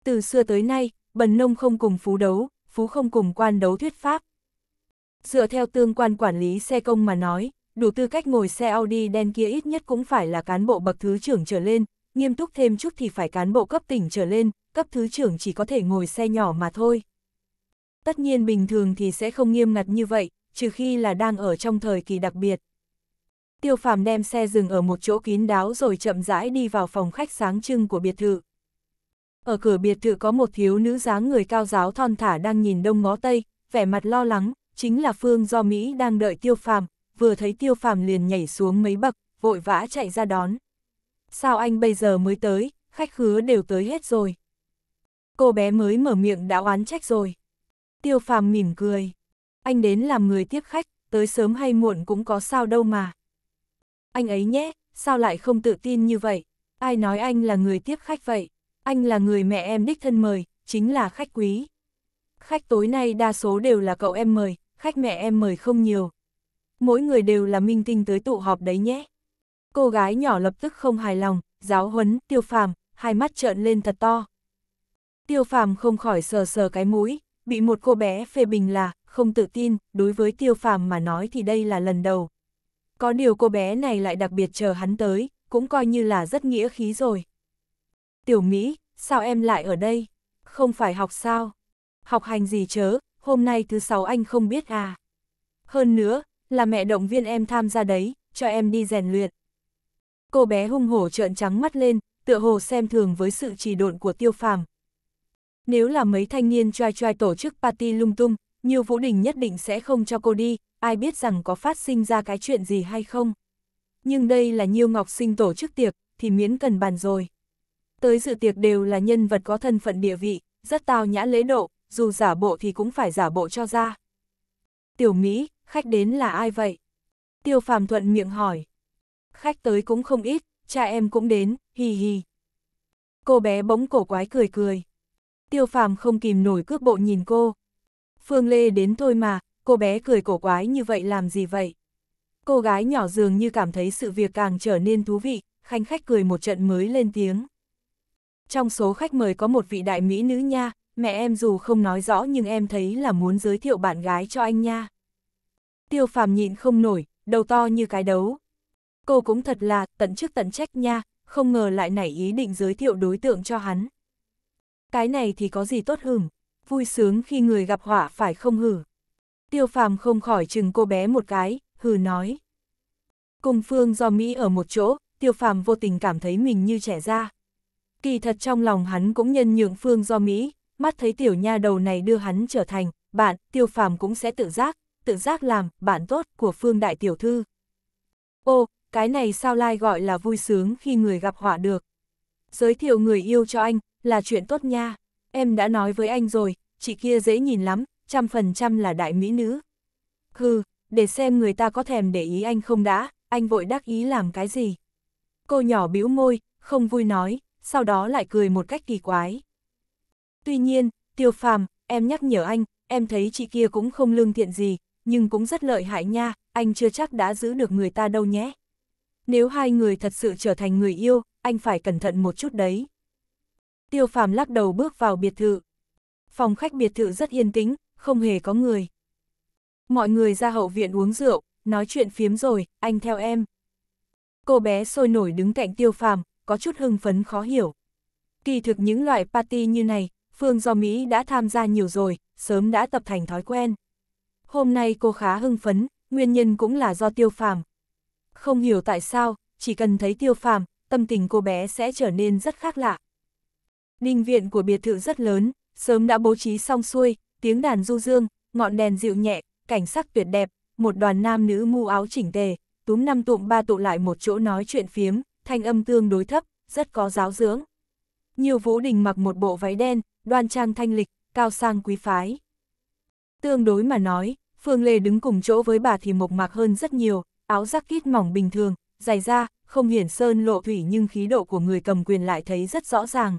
Từ xưa tới nay, bần nông không cùng phú đấu, phú không cùng quan đấu thuyết pháp. Dựa theo tương quan quản lý xe công mà nói, đủ tư cách ngồi xe Audi đen kia ít nhất cũng phải là cán bộ bậc thứ trưởng trở lên, nghiêm túc thêm chút thì phải cán bộ cấp tỉnh trở lên, cấp thứ trưởng chỉ có thể ngồi xe nhỏ mà thôi. Tất nhiên bình thường thì sẽ không nghiêm ngặt như vậy, trừ khi là đang ở trong thời kỳ đặc biệt. Tiêu phàm đem xe dừng ở một chỗ kín đáo rồi chậm rãi đi vào phòng khách sáng trưng của biệt thự. Ở cửa biệt thự có một thiếu nữ dáng người cao giáo thon thả đang nhìn đông ngó tây, vẻ mặt lo lắng, chính là Phương Do Mỹ đang đợi tiêu phàm, vừa thấy tiêu phàm liền nhảy xuống mấy bậc, vội vã chạy ra đón. Sao anh bây giờ mới tới, khách khứa đều tới hết rồi. Cô bé mới mở miệng đã oán trách rồi. Tiêu phàm mỉm cười. Anh đến làm người tiếp khách, tới sớm hay muộn cũng có sao đâu mà. Anh ấy nhé, sao lại không tự tin như vậy? Ai nói anh là người tiếp khách vậy? Anh là người mẹ em đích thân mời, chính là khách quý. Khách tối nay đa số đều là cậu em mời, khách mẹ em mời không nhiều, mỗi người đều là minh tinh tới tụ họp đấy nhé. Cô gái nhỏ lập tức không hài lòng, giáo huấn, tiêu phàm, hai mắt trợn lên thật to. Tiêu phàm không khỏi sờ sờ cái mũi, bị một cô bé phê bình là, không tự tin, đối với tiêu phàm mà nói thì đây là lần đầu. Có điều cô bé này lại đặc biệt chờ hắn tới, cũng coi như là rất nghĩa khí rồi. Tiểu Mỹ, sao em lại ở đây? Không phải học sao? Học hành gì chớ, hôm nay thứ sáu anh không biết à? Hơn nữa, là mẹ động viên em tham gia đấy, cho em đi rèn luyện. Cô bé hung hổ trợn trắng mắt lên, tựa hồ xem thường với sự trì độn của tiêu phàm. Nếu là mấy thanh niên trai trai tổ chức party lung tung, nhiều Vũ Đình nhất định sẽ không cho cô đi, ai biết rằng có phát sinh ra cái chuyện gì hay không. Nhưng đây là Nhiêu Ngọc Sinh tổ chức tiệc, thì miễn cần bàn rồi. Tới dự tiệc đều là nhân vật có thân phận địa vị, rất tao nhã lễ độ, dù giả bộ thì cũng phải giả bộ cho ra. Tiểu Mỹ, khách đến là ai vậy? Tiêu phàm thuận miệng hỏi. Khách tới cũng không ít, cha em cũng đến, hì hì. Cô bé bỗng cổ quái cười cười. Tiêu phàm không kìm nổi cước bộ nhìn cô. Phương Lê đến thôi mà, cô bé cười cổ quái như vậy làm gì vậy? Cô gái nhỏ dường như cảm thấy sự việc càng trở nên thú vị, khanh khách cười một trận mới lên tiếng. Trong số khách mời có một vị đại mỹ nữ nha, mẹ em dù không nói rõ nhưng em thấy là muốn giới thiệu bạn gái cho anh nha tiêu phàm nhịn không nổi, đầu to như cái đấu. Cô cũng thật là tận chức tận trách nha, không ngờ lại nảy ý định giới thiệu đối tượng cho hắn. Cái này thì có gì tốt hửng, vui sướng khi người gặp họa phải không hử. Tiêu phàm không khỏi chừng cô bé một cái, hừ nói. Cùng phương do Mỹ ở một chỗ, tiêu phàm vô tình cảm thấy mình như trẻ ra. Kỳ thật trong lòng hắn cũng nhân nhượng phương do Mỹ, mắt thấy tiểu nha đầu này đưa hắn trở thành, bạn, tiêu phàm cũng sẽ tự giác, tự giác làm, bạn tốt của Phương Đại Tiểu Thư. Ô, cái này sao lai gọi là vui sướng khi người gặp họa được. Giới thiệu người yêu cho anh, là chuyện tốt nha. Em đã nói với anh rồi, chị kia dễ nhìn lắm, trăm phần trăm là đại mỹ nữ. Hừ, để xem người ta có thèm để ý anh không đã, anh vội đắc ý làm cái gì. Cô nhỏ bĩu môi, không vui nói, sau đó lại cười một cách kỳ quái. Tuy nhiên, tiêu phàm, em nhắc nhở anh, em thấy chị kia cũng không lương thiện gì, nhưng cũng rất lợi hại nha, anh chưa chắc đã giữ được người ta đâu nhé. Nếu hai người thật sự trở thành người yêu, anh phải cẩn thận một chút đấy. Tiêu phàm lắc đầu bước vào biệt thự. Phòng khách biệt thự rất yên tĩnh, không hề có người. Mọi người ra hậu viện uống rượu, nói chuyện phiếm rồi, anh theo em. Cô bé sôi nổi đứng cạnh tiêu phàm, có chút hưng phấn khó hiểu. Kỳ thực những loại party như này, Phương do Mỹ đã tham gia nhiều rồi, sớm đã tập thành thói quen. Hôm nay cô khá hưng phấn, nguyên nhân cũng là do tiêu phàm. Không hiểu tại sao, chỉ cần thấy tiêu phàm, tâm tình cô bé sẽ trở nên rất khác lạ. Ninh viện của biệt thự rất lớn, sớm đã bố trí xong xuôi, tiếng đàn du dương, ngọn đèn dịu nhẹ, cảnh sắc tuyệt đẹp, một đoàn nam nữ mu áo chỉnh tề, túm năm tụm ba tụ lại một chỗ nói chuyện phiếm, thanh âm tương đối thấp, rất có giáo dưỡng. Nhiều vũ đình mặc một bộ váy đen, đoan trang thanh lịch, cao sang quý phái. Tương đối mà nói, Phương Lê đứng cùng chỗ với bà thì mộc mạc hơn rất nhiều, áo giắc kít mỏng bình thường, dày da, không hiển sơn lộ thủy nhưng khí độ của người cầm quyền lại thấy rất rõ ràng.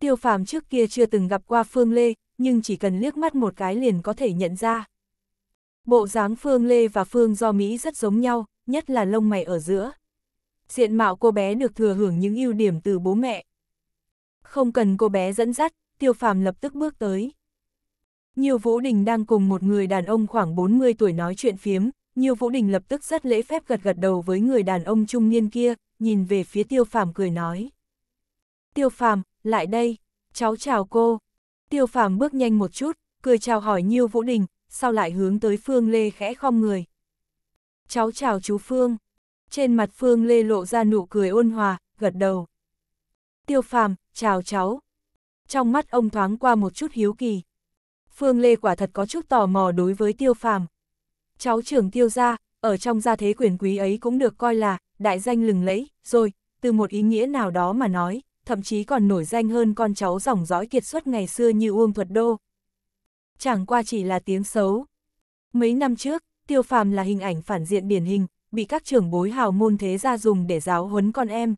Tiêu phàm trước kia chưa từng gặp qua Phương Lê, nhưng chỉ cần liếc mắt một cái liền có thể nhận ra. Bộ dáng Phương Lê và Phương do Mỹ rất giống nhau, nhất là lông mày ở giữa. Diện mạo cô bé được thừa hưởng những ưu điểm từ bố mẹ. Không cần cô bé dẫn dắt, tiêu phàm lập tức bước tới. Nhiều Vũ Đình đang cùng một người đàn ông khoảng 40 tuổi nói chuyện phiếm, Nhiều Vũ Đình lập tức rất lễ phép gật gật đầu với người đàn ông trung niên kia, nhìn về phía Tiêu Phàm cười nói. Tiêu Phàm, lại đây, cháu chào cô. Tiêu Phàm bước nhanh một chút, cười chào hỏi Nhiêu Vũ Đình, sau lại hướng tới Phương Lê khẽ khom người. Cháu chào chú Phương. Trên mặt Phương Lê lộ ra nụ cười ôn hòa, gật đầu. Tiêu Phàm, chào cháu. Trong mắt ông thoáng qua một chút hiếu kỳ. Phương Lê quả thật có chút tò mò đối với tiêu phàm. Cháu trưởng tiêu gia, ở trong gia thế quyền quý ấy cũng được coi là đại danh lừng lẫy, rồi, từ một ý nghĩa nào đó mà nói, thậm chí còn nổi danh hơn con cháu dòng dõi kiệt xuất ngày xưa như Uông Thuật Đô. Chẳng qua chỉ là tiếng xấu. Mấy năm trước, tiêu phàm là hình ảnh phản diện điển hình, bị các trưởng bối hào môn thế gia dùng để giáo huấn con em.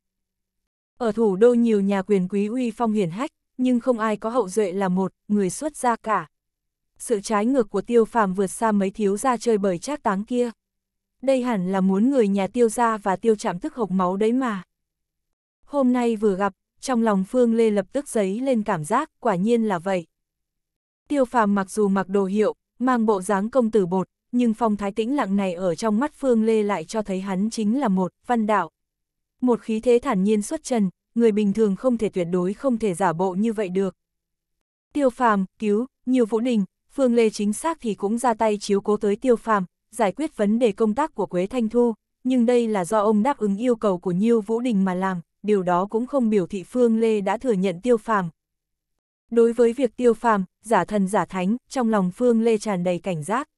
Ở thủ đô nhiều nhà quyền quý uy phong hiển hách, nhưng không ai có hậu duệ là một người xuất gia cả sự trái ngược của tiêu phàm vượt xa mấy thiếu gia chơi bời trác táng kia. Đây hẳn là muốn người nhà tiêu gia và tiêu chạm tức hộc máu đấy mà. Hôm nay vừa gặp, trong lòng Phương Lê lập tức giấy lên cảm giác, quả nhiên là vậy. Tiêu phàm mặc dù mặc đồ hiệu, mang bộ dáng công tử bột, nhưng phong thái tĩnh lặng này ở trong mắt Phương Lê lại cho thấy hắn chính là một văn đạo. Một khí thế thản nhiên xuất trần, người bình thường không thể tuyệt đối không thể giả bộ như vậy được. Tiêu phàm, cứu, nhiều vũ đình, Phương Lê chính xác thì cũng ra tay chiếu cố tới tiêu phàm, giải quyết vấn đề công tác của Quế Thanh Thu, nhưng đây là do ông đáp ứng yêu cầu của Nhiêu Vũ Đình mà làm, điều đó cũng không biểu thị Phương Lê đã thừa nhận tiêu phàm. Đối với việc tiêu phàm, giả thần giả thánh, trong lòng Phương Lê tràn đầy cảnh giác.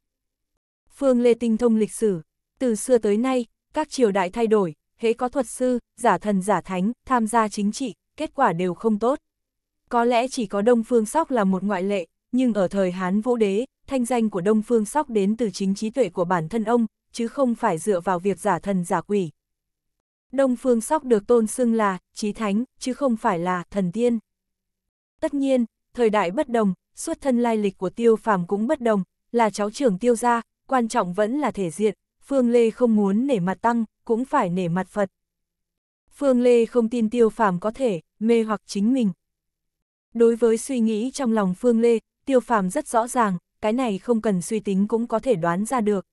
Phương Lê tinh thông lịch sử, từ xưa tới nay, các triều đại thay đổi, hễ có thuật sư, giả thần giả thánh, tham gia chính trị, kết quả đều không tốt. Có lẽ chỉ có Đông Phương Sóc là một ngoại lệ, nhưng ở thời Hán Vũ Đế, thanh danh của Đông Phương Sóc đến từ chính trí tuệ của bản thân ông, chứ không phải dựa vào việc giả thần giả quỷ. Đông Phương Sóc được tôn xưng là trí thánh, chứ không phải là thần tiên. Tất nhiên, thời đại bất đồng, xuất thân lai lịch của Tiêu Phàm cũng bất đồng, là cháu trưởng Tiêu gia, quan trọng vẫn là thể diện, Phương Lê không muốn nể mặt tăng, cũng phải nể mặt Phật. Phương Lê không tin Tiêu Phàm có thể mê hoặc chính mình. Đối với suy nghĩ trong lòng Phương Lê, tiêu phàm rất rõ ràng, cái này không cần suy tính cũng có thể đoán ra được.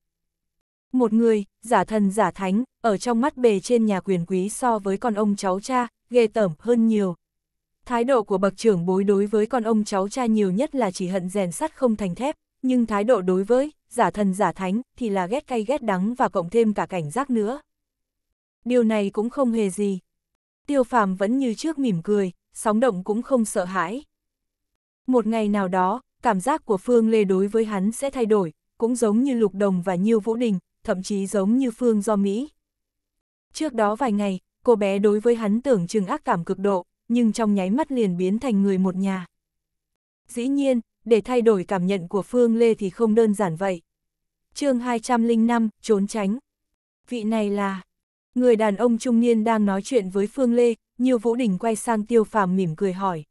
Một người, giả thần giả thánh, ở trong mắt bề trên nhà quyền quý so với con ông cháu cha, ghê tởm hơn nhiều. Thái độ của bậc trưởng bối đối với con ông cháu cha nhiều nhất là chỉ hận rèn sắt không thành thép, nhưng thái độ đối với giả thần giả thánh thì là ghét cay ghét đắng và cộng thêm cả cảnh giác nữa. Điều này cũng không hề gì. Tiêu phàm vẫn như trước mỉm cười, sóng động cũng không sợ hãi. Một ngày nào đó, cảm giác của Phương Lê đối với hắn sẽ thay đổi, cũng giống như Lục Đồng và Nhiêu Vũ Đình, thậm chí giống như Phương do Mỹ. Trước đó vài ngày, cô bé đối với hắn tưởng chừng ác cảm cực độ, nhưng trong nháy mắt liền biến thành người một nhà. Dĩ nhiên, để thay đổi cảm nhận của Phương Lê thì không đơn giản vậy. chương 205, trốn tránh. Vị này là... Người đàn ông trung niên đang nói chuyện với Phương Lê, Nhiêu Vũ Đình quay sang Tiêu Phàm mỉm cười hỏi.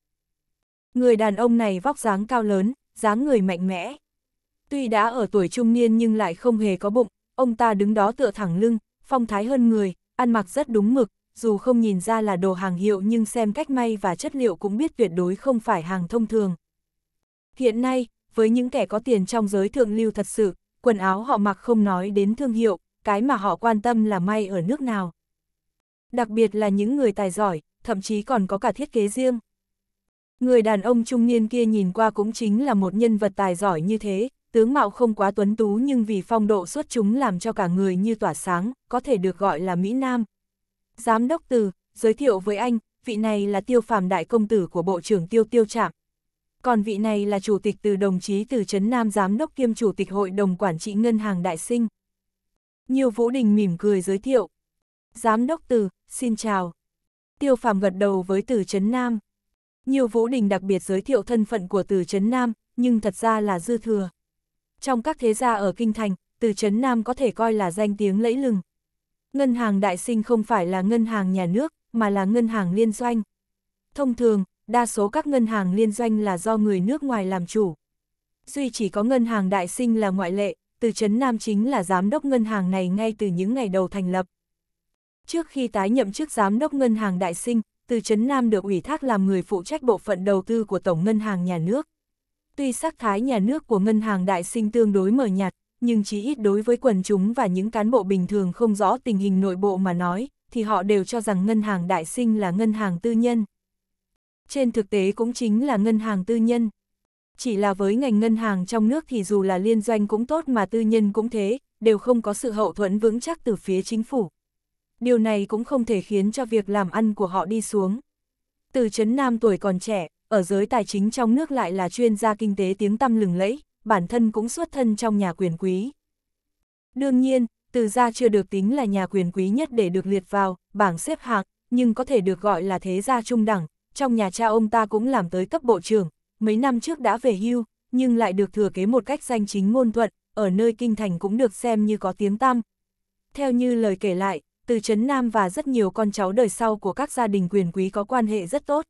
Người đàn ông này vóc dáng cao lớn, dáng người mạnh mẽ. Tuy đã ở tuổi trung niên nhưng lại không hề có bụng, ông ta đứng đó tựa thẳng lưng, phong thái hơn người, ăn mặc rất đúng mực, dù không nhìn ra là đồ hàng hiệu nhưng xem cách may và chất liệu cũng biết tuyệt đối không phải hàng thông thường. Hiện nay, với những kẻ có tiền trong giới thượng lưu thật sự, quần áo họ mặc không nói đến thương hiệu, cái mà họ quan tâm là may ở nước nào. Đặc biệt là những người tài giỏi, thậm chí còn có cả thiết kế riêng. Người đàn ông trung niên kia nhìn qua cũng chính là một nhân vật tài giỏi như thế, tướng mạo không quá tuấn tú nhưng vì phong độ xuất chúng làm cho cả người như tỏa sáng, có thể được gọi là Mỹ Nam. Giám đốc từ, giới thiệu với anh, vị này là tiêu phàm đại công tử của Bộ trưởng Tiêu Tiêu Trạm. Còn vị này là chủ tịch từ đồng chí từ Trấn Nam giám đốc kiêm chủ tịch hội đồng quản trị ngân hàng đại sinh. Nhiều Vũ Đình mỉm cười giới thiệu. Giám đốc từ, xin chào. Tiêu phàm gật đầu với từ Trấn Nam. Nhiều vũ đình đặc biệt giới thiệu thân phận của từ Trấn Nam, nhưng thật ra là dư thừa. Trong các thế gia ở Kinh Thành, từ Trấn Nam có thể coi là danh tiếng lẫy lừng. Ngân hàng đại sinh không phải là ngân hàng nhà nước, mà là ngân hàng liên doanh. Thông thường, đa số các ngân hàng liên doanh là do người nước ngoài làm chủ. Duy chỉ có ngân hàng đại sinh là ngoại lệ, từ Trấn Nam chính là giám đốc ngân hàng này ngay từ những ngày đầu thành lập. Trước khi tái nhậm chức giám đốc ngân hàng đại sinh, từ Trấn Nam được ủy thác làm người phụ trách bộ phận đầu tư của Tổng Ngân hàng Nhà nước. Tuy sắc thái nhà nước của Ngân hàng Đại sinh tương đối mờ nhạt, nhưng chí ít đối với quần chúng và những cán bộ bình thường không rõ tình hình nội bộ mà nói, thì họ đều cho rằng Ngân hàng Đại sinh là ngân hàng tư nhân. Trên thực tế cũng chính là ngân hàng tư nhân. Chỉ là với ngành ngân hàng trong nước thì dù là liên doanh cũng tốt mà tư nhân cũng thế, đều không có sự hậu thuẫn vững chắc từ phía chính phủ điều này cũng không thể khiến cho việc làm ăn của họ đi xuống. Từ Trấn Nam tuổi còn trẻ, ở giới tài chính trong nước lại là chuyên gia kinh tế tiếng tăm lừng lẫy, bản thân cũng xuất thân trong nhà quyền quý. Đương nhiên, từ gia chưa được tính là nhà quyền quý nhất để được liệt vào, bảng xếp hạng, nhưng có thể được gọi là thế gia trung đẳng, trong nhà cha ông ta cũng làm tới cấp bộ trưởng, mấy năm trước đã về hưu, nhưng lại được thừa kế một cách danh chính ngôn thuận, ở nơi kinh thành cũng được xem như có tiếng tăm. Theo như lời kể lại, từ Trấn Nam và rất nhiều con cháu đời sau của các gia đình quyền quý có quan hệ rất tốt.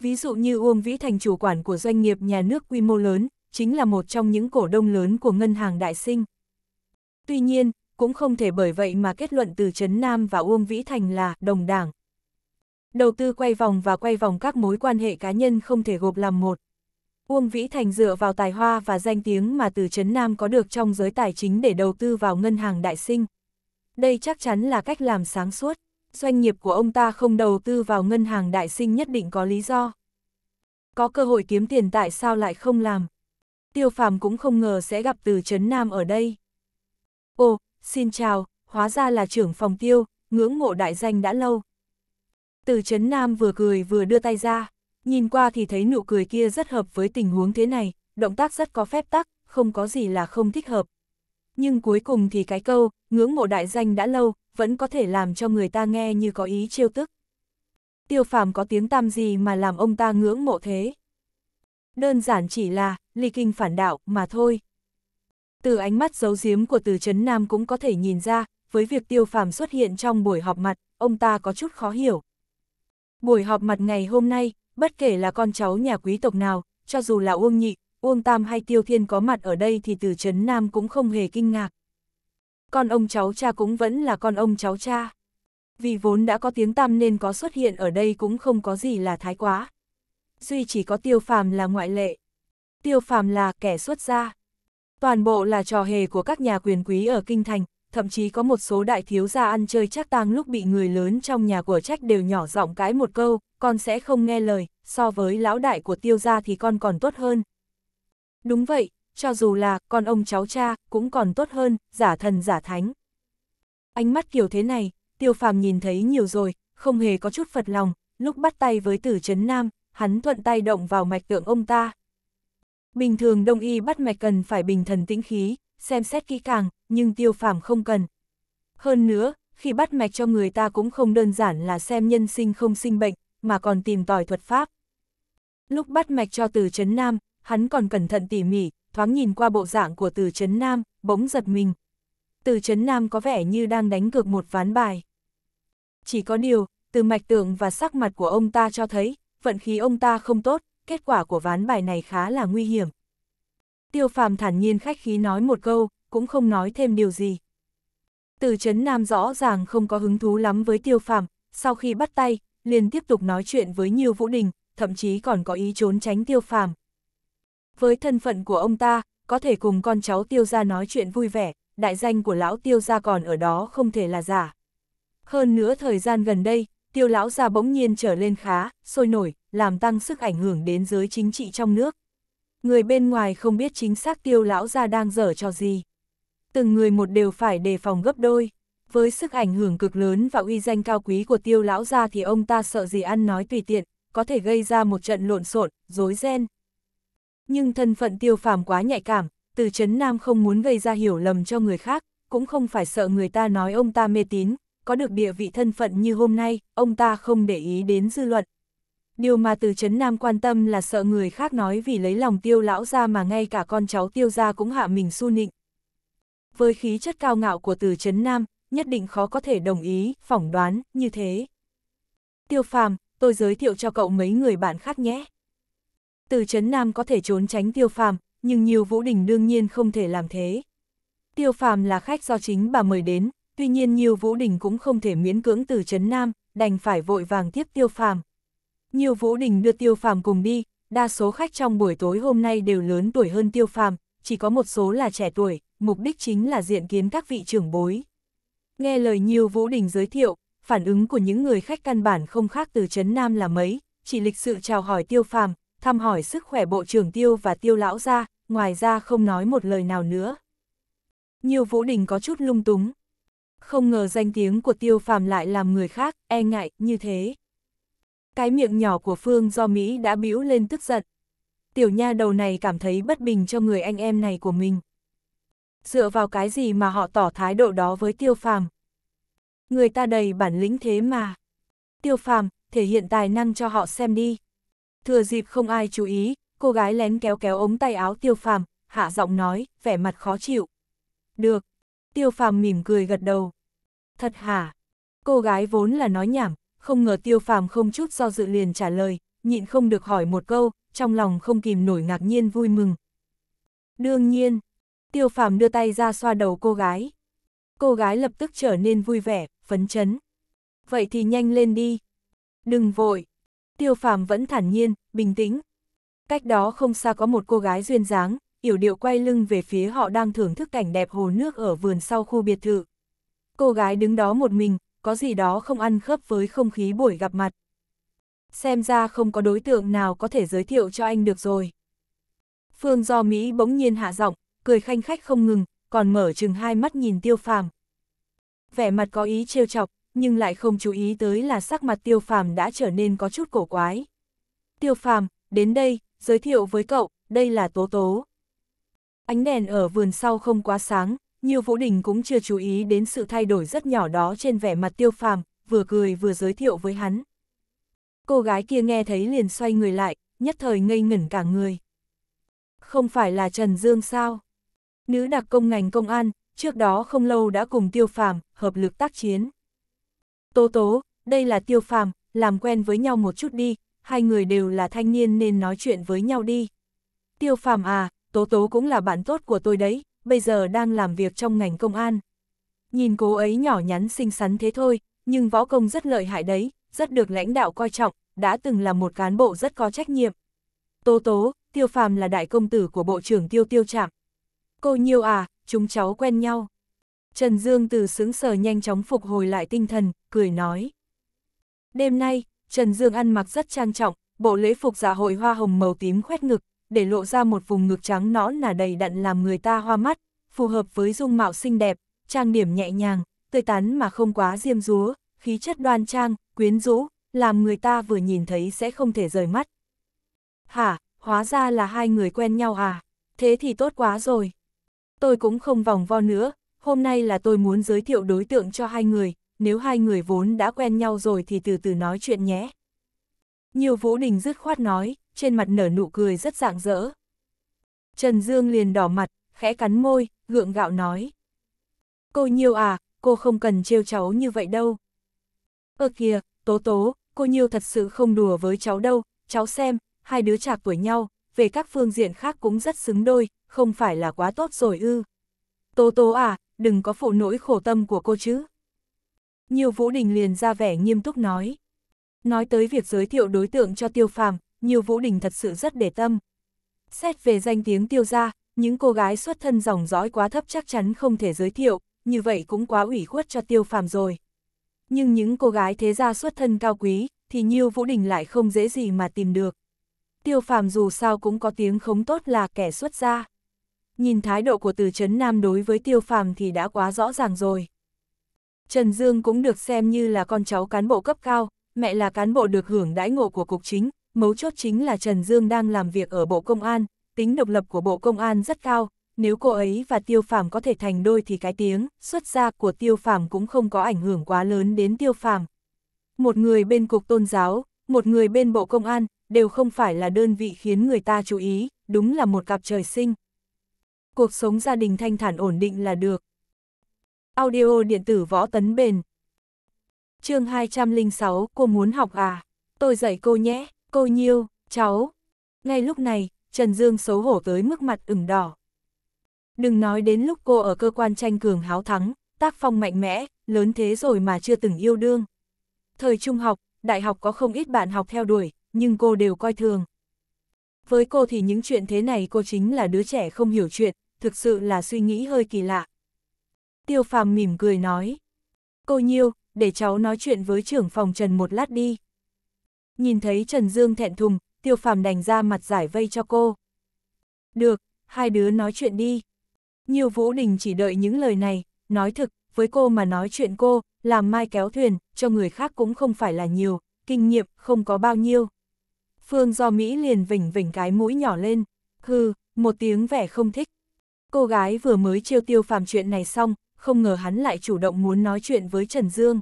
Ví dụ như Uông Vĩ Thành chủ quản của doanh nghiệp nhà nước quy mô lớn, chính là một trong những cổ đông lớn của ngân hàng đại sinh. Tuy nhiên, cũng không thể bởi vậy mà kết luận từ Trấn Nam và Uông Vĩ Thành là đồng đảng. Đầu tư quay vòng và quay vòng các mối quan hệ cá nhân không thể gộp làm một. Uông Vĩ Thành dựa vào tài hoa và danh tiếng mà từ Trấn Nam có được trong giới tài chính để đầu tư vào ngân hàng đại sinh đây chắc chắn là cách làm sáng suốt. Doanh nghiệp của ông ta không đầu tư vào ngân hàng đại sinh nhất định có lý do. Có cơ hội kiếm tiền tại sao lại không làm? Tiêu phàm cũng không ngờ sẽ gặp từ Trấn Nam ở đây. Ồ, xin chào, hóa ra là trưởng phòng tiêu, ngưỡng mộ đại danh đã lâu. Từ Trấn Nam vừa cười vừa đưa tay ra, nhìn qua thì thấy nụ cười kia rất hợp với tình huống thế này, động tác rất có phép tắc, không có gì là không thích hợp nhưng cuối cùng thì cái câu, ngưỡng mộ đại danh đã lâu, vẫn có thể làm cho người ta nghe như có ý trêu tức. Tiêu phàm có tiếng tam gì mà làm ông ta ngưỡng mộ thế? Đơn giản chỉ là, ly kinh phản đạo, mà thôi. Từ ánh mắt giấu giếm của từ chấn Nam cũng có thể nhìn ra, với việc tiêu phàm xuất hiện trong buổi họp mặt, ông ta có chút khó hiểu. Buổi họp mặt ngày hôm nay, bất kể là con cháu nhà quý tộc nào, cho dù là Uông Nhị, Uông Tam hay Tiêu Thiên có mặt ở đây thì từ Trấn Nam cũng không hề kinh ngạc. Con ông cháu cha cũng vẫn là con ông cháu cha. Vì vốn đã có tiếng tam nên có xuất hiện ở đây cũng không có gì là thái quá. Duy chỉ có tiêu phàm là ngoại lệ. Tiêu phàm là kẻ xuất gia. Toàn bộ là trò hề của các nhà quyền quý ở Kinh Thành, thậm chí có một số đại thiếu gia ăn chơi chắc tang lúc bị người lớn trong nhà của trách đều nhỏ giọng cái một câu, con sẽ không nghe lời, so với lão đại của tiêu gia thì con còn tốt hơn, Đúng vậy, cho dù là con ông cháu cha, cũng còn tốt hơn, giả thần giả thánh. Ánh mắt kiểu thế này, tiêu phàm nhìn thấy nhiều rồi, không hề có chút phật lòng, lúc bắt tay với tử chấn nam, hắn thuận tay động vào mạch tượng ông ta. Bình thường đông y bắt mạch cần phải bình thần tĩnh khí, xem xét kỹ càng, nhưng tiêu phàm không cần. Hơn nữa, khi bắt mạch cho người ta cũng không đơn giản là xem nhân sinh không sinh bệnh, mà còn tìm tòi thuật pháp. Lúc bắt mạch cho tử Trấn Nam, hắn còn cẩn thận tỉ mỉ, thoáng nhìn qua bộ dạng của từ Trấn Nam, bỗng giật mình. Từ Trấn Nam có vẻ như đang đánh cược một ván bài. Chỉ có điều, từ mạch tượng và sắc mặt của ông ta cho thấy, vận khí ông ta không tốt, kết quả của ván bài này khá là nguy hiểm. Tiêu phàm thản nhiên khách khí nói một câu, cũng không nói thêm điều gì. Từ Trấn Nam rõ ràng không có hứng thú lắm với tiêu phàm, sau khi bắt tay, liền tiếp tục nói chuyện với nhiều Vũ Đình, thậm chí còn có ý trốn tránh tiêu phàm. Với thân phận của ông ta, có thể cùng con cháu tiêu gia nói chuyện vui vẻ, đại danh của lão tiêu gia còn ở đó không thể là giả. Hơn nữa thời gian gần đây, tiêu lão gia bỗng nhiên trở lên khá, sôi nổi, làm tăng sức ảnh hưởng đến giới chính trị trong nước. Người bên ngoài không biết chính xác tiêu lão gia đang dở cho gì. Từng người một đều phải đề phòng gấp đôi. Với sức ảnh hưởng cực lớn và uy danh cao quý của tiêu lão gia thì ông ta sợ gì ăn nói tùy tiện, có thể gây ra một trận lộn xộn, rối ren. Nhưng thân phận tiêu phàm quá nhạy cảm, từ chấn nam không muốn gây ra hiểu lầm cho người khác, cũng không phải sợ người ta nói ông ta mê tín, có được địa vị thân phận như hôm nay, ông ta không để ý đến dư luận. Điều mà từ chấn nam quan tâm là sợ người khác nói vì lấy lòng tiêu lão ra mà ngay cả con cháu tiêu ra cũng hạ mình su nịnh. Với khí chất cao ngạo của từ chấn nam, nhất định khó có thể đồng ý, phỏng đoán, như thế. Tiêu phàm, tôi giới thiệu cho cậu mấy người bạn khác nhé. Từ Trấn Nam có thể trốn tránh Tiêu Phàm, nhưng nhiều Vũ Đình đương nhiên không thể làm thế. Tiêu Phàm là khách do chính bà mời đến, tuy nhiên nhiều Vũ Đình cũng không thể miễn cưỡng Từ Trấn Nam, đành phải vội vàng tiếp Tiêu Phàm. Nhiều Vũ Đình đưa Tiêu Phàm cùng đi, đa số khách trong buổi tối hôm nay đều lớn tuổi hơn Tiêu Phàm, chỉ có một số là trẻ tuổi, mục đích chính là diện kiến các vị trưởng bối. Nghe lời nhiều Vũ Đình giới thiệu, phản ứng của những người khách căn bản không khác từ Trấn Nam là mấy, chỉ lịch sự chào hỏi Tiêu Phàm, thăm hỏi sức khỏe bộ trưởng tiêu và tiêu lão ra, ngoài ra không nói một lời nào nữa. Nhiều vũ đình có chút lung túng. Không ngờ danh tiếng của tiêu phàm lại làm người khác, e ngại, như thế. Cái miệng nhỏ của Phương do Mỹ đã bĩu lên tức giận. Tiểu nha đầu này cảm thấy bất bình cho người anh em này của mình. Dựa vào cái gì mà họ tỏ thái độ đó với tiêu phàm? Người ta đầy bản lĩnh thế mà. Tiêu phàm, thể hiện tài năng cho họ xem đi. Thừa dịp không ai chú ý, cô gái lén kéo kéo ống tay áo tiêu phàm, hạ giọng nói, vẻ mặt khó chịu. Được. Tiêu phàm mỉm cười gật đầu. Thật hả? Cô gái vốn là nói nhảm, không ngờ tiêu phàm không chút do dự liền trả lời, nhịn không được hỏi một câu, trong lòng không kìm nổi ngạc nhiên vui mừng. Đương nhiên, tiêu phàm đưa tay ra xoa đầu cô gái. Cô gái lập tức trở nên vui vẻ, phấn chấn. Vậy thì nhanh lên đi. Đừng vội. Tiêu phàm vẫn thản nhiên, bình tĩnh. Cách đó không xa có một cô gái duyên dáng, yểu điệu quay lưng về phía họ đang thưởng thức cảnh đẹp hồ nước ở vườn sau khu biệt thự. Cô gái đứng đó một mình, có gì đó không ăn khớp với không khí buổi gặp mặt. Xem ra không có đối tượng nào có thể giới thiệu cho anh được rồi. Phương do Mỹ bỗng nhiên hạ giọng, cười khanh khách không ngừng, còn mở chừng hai mắt nhìn tiêu phàm. Vẻ mặt có ý trêu chọc, nhưng lại không chú ý tới là sắc mặt tiêu phàm đã trở nên có chút cổ quái. Tiêu phàm, đến đây, giới thiệu với cậu, đây là tố tố. Ánh đèn ở vườn sau không quá sáng, nhiều vũ đình cũng chưa chú ý đến sự thay đổi rất nhỏ đó trên vẻ mặt tiêu phàm, vừa cười vừa giới thiệu với hắn. Cô gái kia nghe thấy liền xoay người lại, nhất thời ngây ngẩn cả người. Không phải là Trần Dương sao? Nữ đặc công ngành công an, trước đó không lâu đã cùng tiêu phàm, hợp lực tác chiến. Tố tố, đây là tiêu phàm, làm quen với nhau một chút đi, hai người đều là thanh niên nên nói chuyện với nhau đi. Tiêu phàm à, tố tố cũng là bạn tốt của tôi đấy, bây giờ đang làm việc trong ngành công an. Nhìn cô ấy nhỏ nhắn xinh xắn thế thôi, nhưng võ công rất lợi hại đấy, rất được lãnh đạo coi trọng, đã từng là một cán bộ rất có trách nhiệm. Tố tố, tiêu phàm là đại công tử của bộ trưởng tiêu tiêu Trạm. Cô nhiêu à, chúng cháu quen nhau. Trần Dương từ sướng sờ nhanh chóng phục hồi lại tinh thần, cười nói. Đêm nay, Trần Dương ăn mặc rất trang trọng, bộ lễ phục giả dạ hội hoa hồng màu tím khoét ngực, để lộ ra một vùng ngực trắng nõn nà đầy đặn làm người ta hoa mắt, phù hợp với dung mạo xinh đẹp, trang điểm nhẹ nhàng, tươi tắn mà không quá diêm dúa, khí chất đoan trang, quyến rũ, làm người ta vừa nhìn thấy sẽ không thể rời mắt. Hả, hóa ra là hai người quen nhau à? Thế thì tốt quá rồi. Tôi cũng không vòng vo nữa, hôm nay là tôi muốn giới thiệu đối tượng cho hai người, nếu hai người vốn đã quen nhau rồi thì từ từ nói chuyện nhé. Nhiều Vũ Đình dứt khoát nói, trên mặt nở nụ cười rất rạng rỡ. Trần Dương liền đỏ mặt, khẽ cắn môi, gượng gạo nói. Cô Nhiêu à, cô không cần trêu cháu như vậy đâu. Ơ kìa, Tố Tố, cô Nhiêu thật sự không đùa với cháu đâu, cháu xem, hai đứa chạc tuổi nhau, về các phương diện khác cũng rất xứng đôi, không phải là quá tốt rồi ư. Tố Tố à, đừng có phụ nỗi khổ tâm của cô chứ. Nhiều Vũ Đình liền ra vẻ nghiêm túc nói. Nói tới việc giới thiệu đối tượng cho tiêu phàm, nhiều Vũ Đình thật sự rất để tâm. Xét về danh tiếng tiêu gia, những cô gái xuất thân dòng dõi quá thấp chắc chắn không thể giới thiệu, như vậy cũng quá ủy khuất cho tiêu phàm rồi. Nhưng những cô gái thế gia xuất thân cao quý, thì Nhiêu Vũ Đình lại không dễ gì mà tìm được. Tiêu phàm dù sao cũng có tiếng khống tốt là kẻ xuất gia nhìn thái độ của từ chấn nam đối với tiêu phàm thì đã quá rõ ràng rồi. Trần Dương cũng được xem như là con cháu cán bộ cấp cao, mẹ là cán bộ được hưởng đãi ngộ của cục chính, mấu chốt chính là Trần Dương đang làm việc ở Bộ Công an, tính độc lập của Bộ Công an rất cao, nếu cô ấy và Tiêu Phàm có thể thành đôi thì cái tiếng xuất ra của Tiêu Phàm cũng không có ảnh hưởng quá lớn đến Tiêu Phàm. Một người bên cục tôn giáo, một người bên Bộ Công an, đều không phải là đơn vị khiến người ta chú ý, đúng là một cặp trời sinh cuộc sống gia đình thanh thản ổn định là được. Audio điện tử võ tấn bền chương 206, cô muốn học à? Tôi dạy cô nhé, cô nhiêu, cháu. Ngay lúc này, Trần Dương xấu hổ tới mức mặt ửng đỏ. Đừng nói đến lúc cô ở cơ quan tranh cường háo thắng, tác phong mạnh mẽ, lớn thế rồi mà chưa từng yêu đương. Thời trung học, đại học có không ít bạn học theo đuổi, nhưng cô đều coi thường. Với cô thì những chuyện thế này cô chính là đứa trẻ không hiểu chuyện, thực sự là suy nghĩ hơi kỳ lạ. Tiêu phàm mỉm cười nói. Cô Nhiêu, để cháu nói chuyện với trưởng phòng Trần một lát đi. Nhìn thấy Trần Dương thẹn thùng, tiêu phàm đành ra mặt giải vây cho cô. Được, hai đứa nói chuyện đi. nhiều Vũ Đình chỉ đợi những lời này, nói thực, với cô mà nói chuyện cô, làm mai kéo thuyền, cho người khác cũng không phải là nhiều, kinh nghiệm không có bao nhiêu. Phương do Mỹ liền vỉnh vỉnh cái mũi nhỏ lên, hừ, một tiếng vẻ không thích. Cô gái vừa mới chiêu tiêu phàm chuyện này xong, không ngờ hắn lại chủ động muốn nói chuyện với Trần Dương.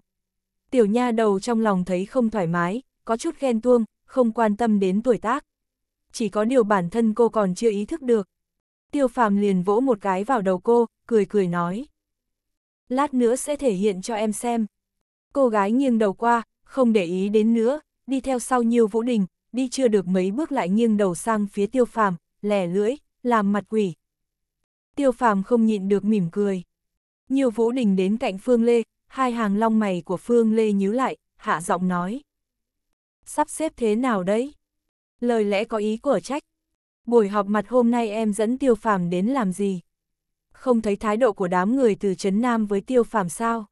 Tiểu nha đầu trong lòng thấy không thoải mái, có chút ghen tuông, không quan tâm đến tuổi tác. Chỉ có điều bản thân cô còn chưa ý thức được. Tiêu phàm liền vỗ một cái vào đầu cô, cười cười nói. Lát nữa sẽ thể hiện cho em xem. Cô gái nghiêng đầu qua, không để ý đến nữa, đi theo sau nhiều vũ đình, đi chưa được mấy bước lại nghiêng đầu sang phía tiêu phàm, lẻ lưỡi, làm mặt quỷ, tiêu phàm không nhịn được mỉm cười. Nhiều vũ đình đến cạnh Phương Lê, hai hàng long mày của Phương Lê nhíu lại, hạ giọng nói. Sắp xếp thế nào đấy? Lời lẽ có ý của trách. Buổi họp mặt hôm nay em dẫn tiêu phàm đến làm gì? Không thấy thái độ của đám người từ Trấn Nam với tiêu phàm sao?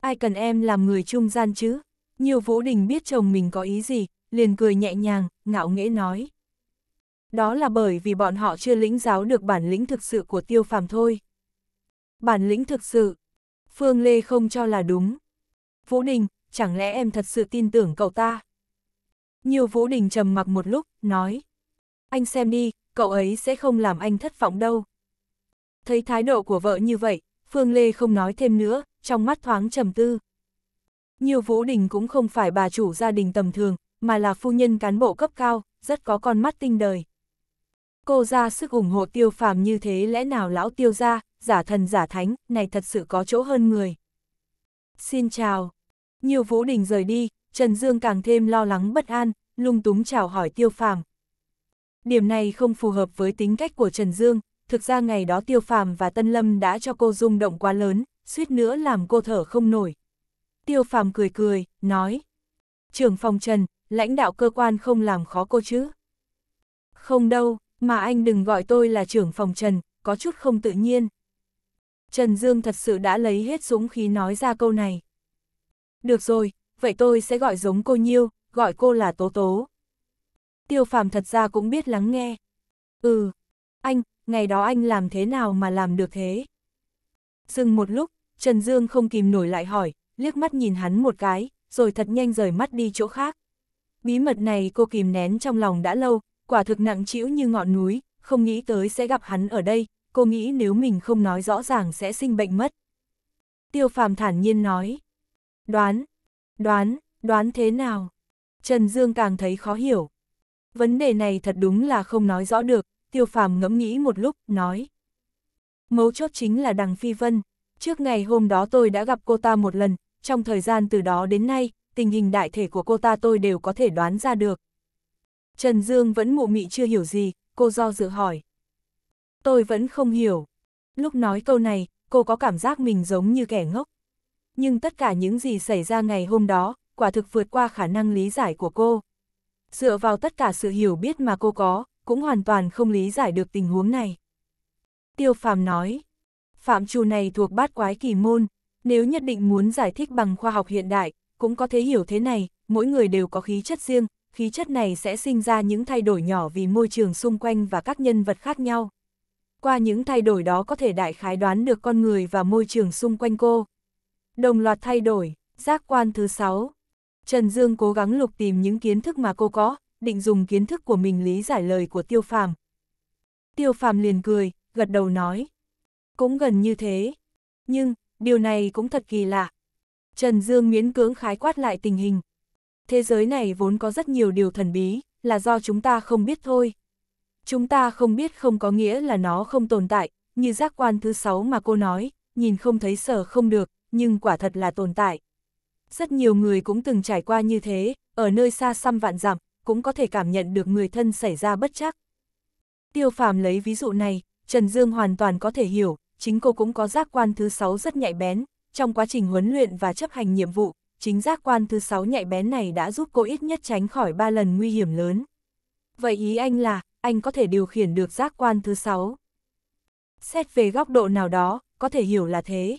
Ai cần em làm người trung gian chứ? Nhiều vũ đình biết chồng mình có ý gì, liền cười nhẹ nhàng, ngạo nghễ nói. Đó là bởi vì bọn họ chưa lĩnh giáo được bản lĩnh thực sự của tiêu phàm thôi. Bản lĩnh thực sự, Phương Lê không cho là đúng. Vũ Đình, chẳng lẽ em thật sự tin tưởng cậu ta? Nhiều Vũ Đình trầm mặc một lúc, nói. Anh xem đi, cậu ấy sẽ không làm anh thất vọng đâu. Thấy thái độ của vợ như vậy, Phương Lê không nói thêm nữa, trong mắt thoáng trầm tư. Nhiều Vũ Đình cũng không phải bà chủ gia đình tầm thường, mà là phu nhân cán bộ cấp cao, rất có con mắt tinh đời cô ra sức ủng hộ tiêu phàm như thế lẽ nào lão tiêu ra, giả thần giả thánh, này thật sự có chỗ hơn người. Xin chào. Nhiều vũ đình rời đi, Trần Dương càng thêm lo lắng bất an, lung túng chào hỏi tiêu phàm. Điểm này không phù hợp với tính cách của Trần Dương, thực ra ngày đó tiêu phàm và Tân Lâm đã cho cô rung động quá lớn, suýt nữa làm cô thở không nổi. Tiêu phàm cười cười, nói. Trưởng phòng Trần, lãnh đạo cơ quan không làm khó cô chứ? Không đâu, mà anh đừng gọi tôi là trưởng phòng Trần, có chút không tự nhiên. Trần Dương thật sự đã lấy hết súng khí nói ra câu này. Được rồi, vậy tôi sẽ gọi giống cô Nhiêu, gọi cô là Tố Tố. Tiêu Phàm thật ra cũng biết lắng nghe. Ừ, anh, ngày đó anh làm thế nào mà làm được thế? Dừng một lúc, Trần Dương không kìm nổi lại hỏi, liếc mắt nhìn hắn một cái, rồi thật nhanh rời mắt đi chỗ khác. Bí mật này cô kìm nén trong lòng đã lâu, quả thực nặng trĩu như ngọn núi, không nghĩ tới sẽ gặp hắn ở đây, cô nghĩ nếu mình không nói rõ ràng sẽ sinh bệnh mất. Tiêu phàm thản nhiên nói. Đoán, đoán, đoán thế nào? Trần Dương càng thấy khó hiểu. Vấn đề này thật đúng là không nói rõ được, tiêu phàm ngẫm nghĩ một lúc, nói. Mấu chốt chính là đằng Phi Vân. Trước ngày hôm đó tôi đã gặp cô ta một lần, trong thời gian từ đó đến nay, tình hình đại thể của cô ta tôi đều có thể đoán ra được. Trần Dương vẫn mụ mị chưa hiểu gì, cô do dự hỏi. Tôi vẫn không hiểu. Lúc nói câu này, cô có cảm giác mình giống như kẻ ngốc. Nhưng tất cả những gì xảy ra ngày hôm đó, quả thực vượt qua khả năng lý giải của cô. Dựa vào tất cả sự hiểu biết mà cô có, cũng hoàn toàn không lý giải được tình huống này. Tiêu Phàm nói, phạm trù này thuộc bát quái kỳ môn, nếu nhất định muốn giải thích bằng khoa học hiện đại, cũng có thể hiểu thế này, mỗi người đều có khí chất riêng, khí chất này sẽ sinh ra những thay đổi nhỏ vì môi trường xung quanh và các nhân vật khác nhau. Qua những thay đổi đó có thể đại khái đoán được con người và môi trường xung quanh cô. Đồng loạt thay đổi, giác quan thứ 6. Trần Dương cố gắng lục tìm những kiến thức mà cô có, định dùng kiến thức của mình lý giải lời của Tiêu Phàm. Tiêu Phàm liền cười, gật đầu nói. Cũng gần như thế. Nhưng, điều này cũng thật kỳ lạ. Trần Dương miễn cưỡng khái quát lại tình hình thế giới này vốn có rất nhiều điều thần bí, là do chúng ta không biết thôi. Chúng ta không biết không có nghĩa là nó không tồn tại, như giác quan thứ sáu mà cô nói, nhìn không thấy sở không được, nhưng quả thật là tồn tại. Rất nhiều người cũng từng trải qua như thế, ở nơi xa xăm vạn dặm cũng có thể cảm nhận được người thân xảy ra bất chắc. Tiêu phàm lấy ví dụ này, Trần Dương hoàn toàn có thể hiểu, chính cô cũng có giác quan thứ sáu rất nhạy bén, trong quá trình huấn luyện và chấp hành nhiệm vụ, chính giác quan thứ sáu nhạy bén này đã giúp cô ít nhất tránh khỏi ba lần nguy hiểm lớn. Vậy ý anh là, anh có thể điều khiển được giác quan thứ sáu Xét về góc độ nào đó, có thể hiểu là thế.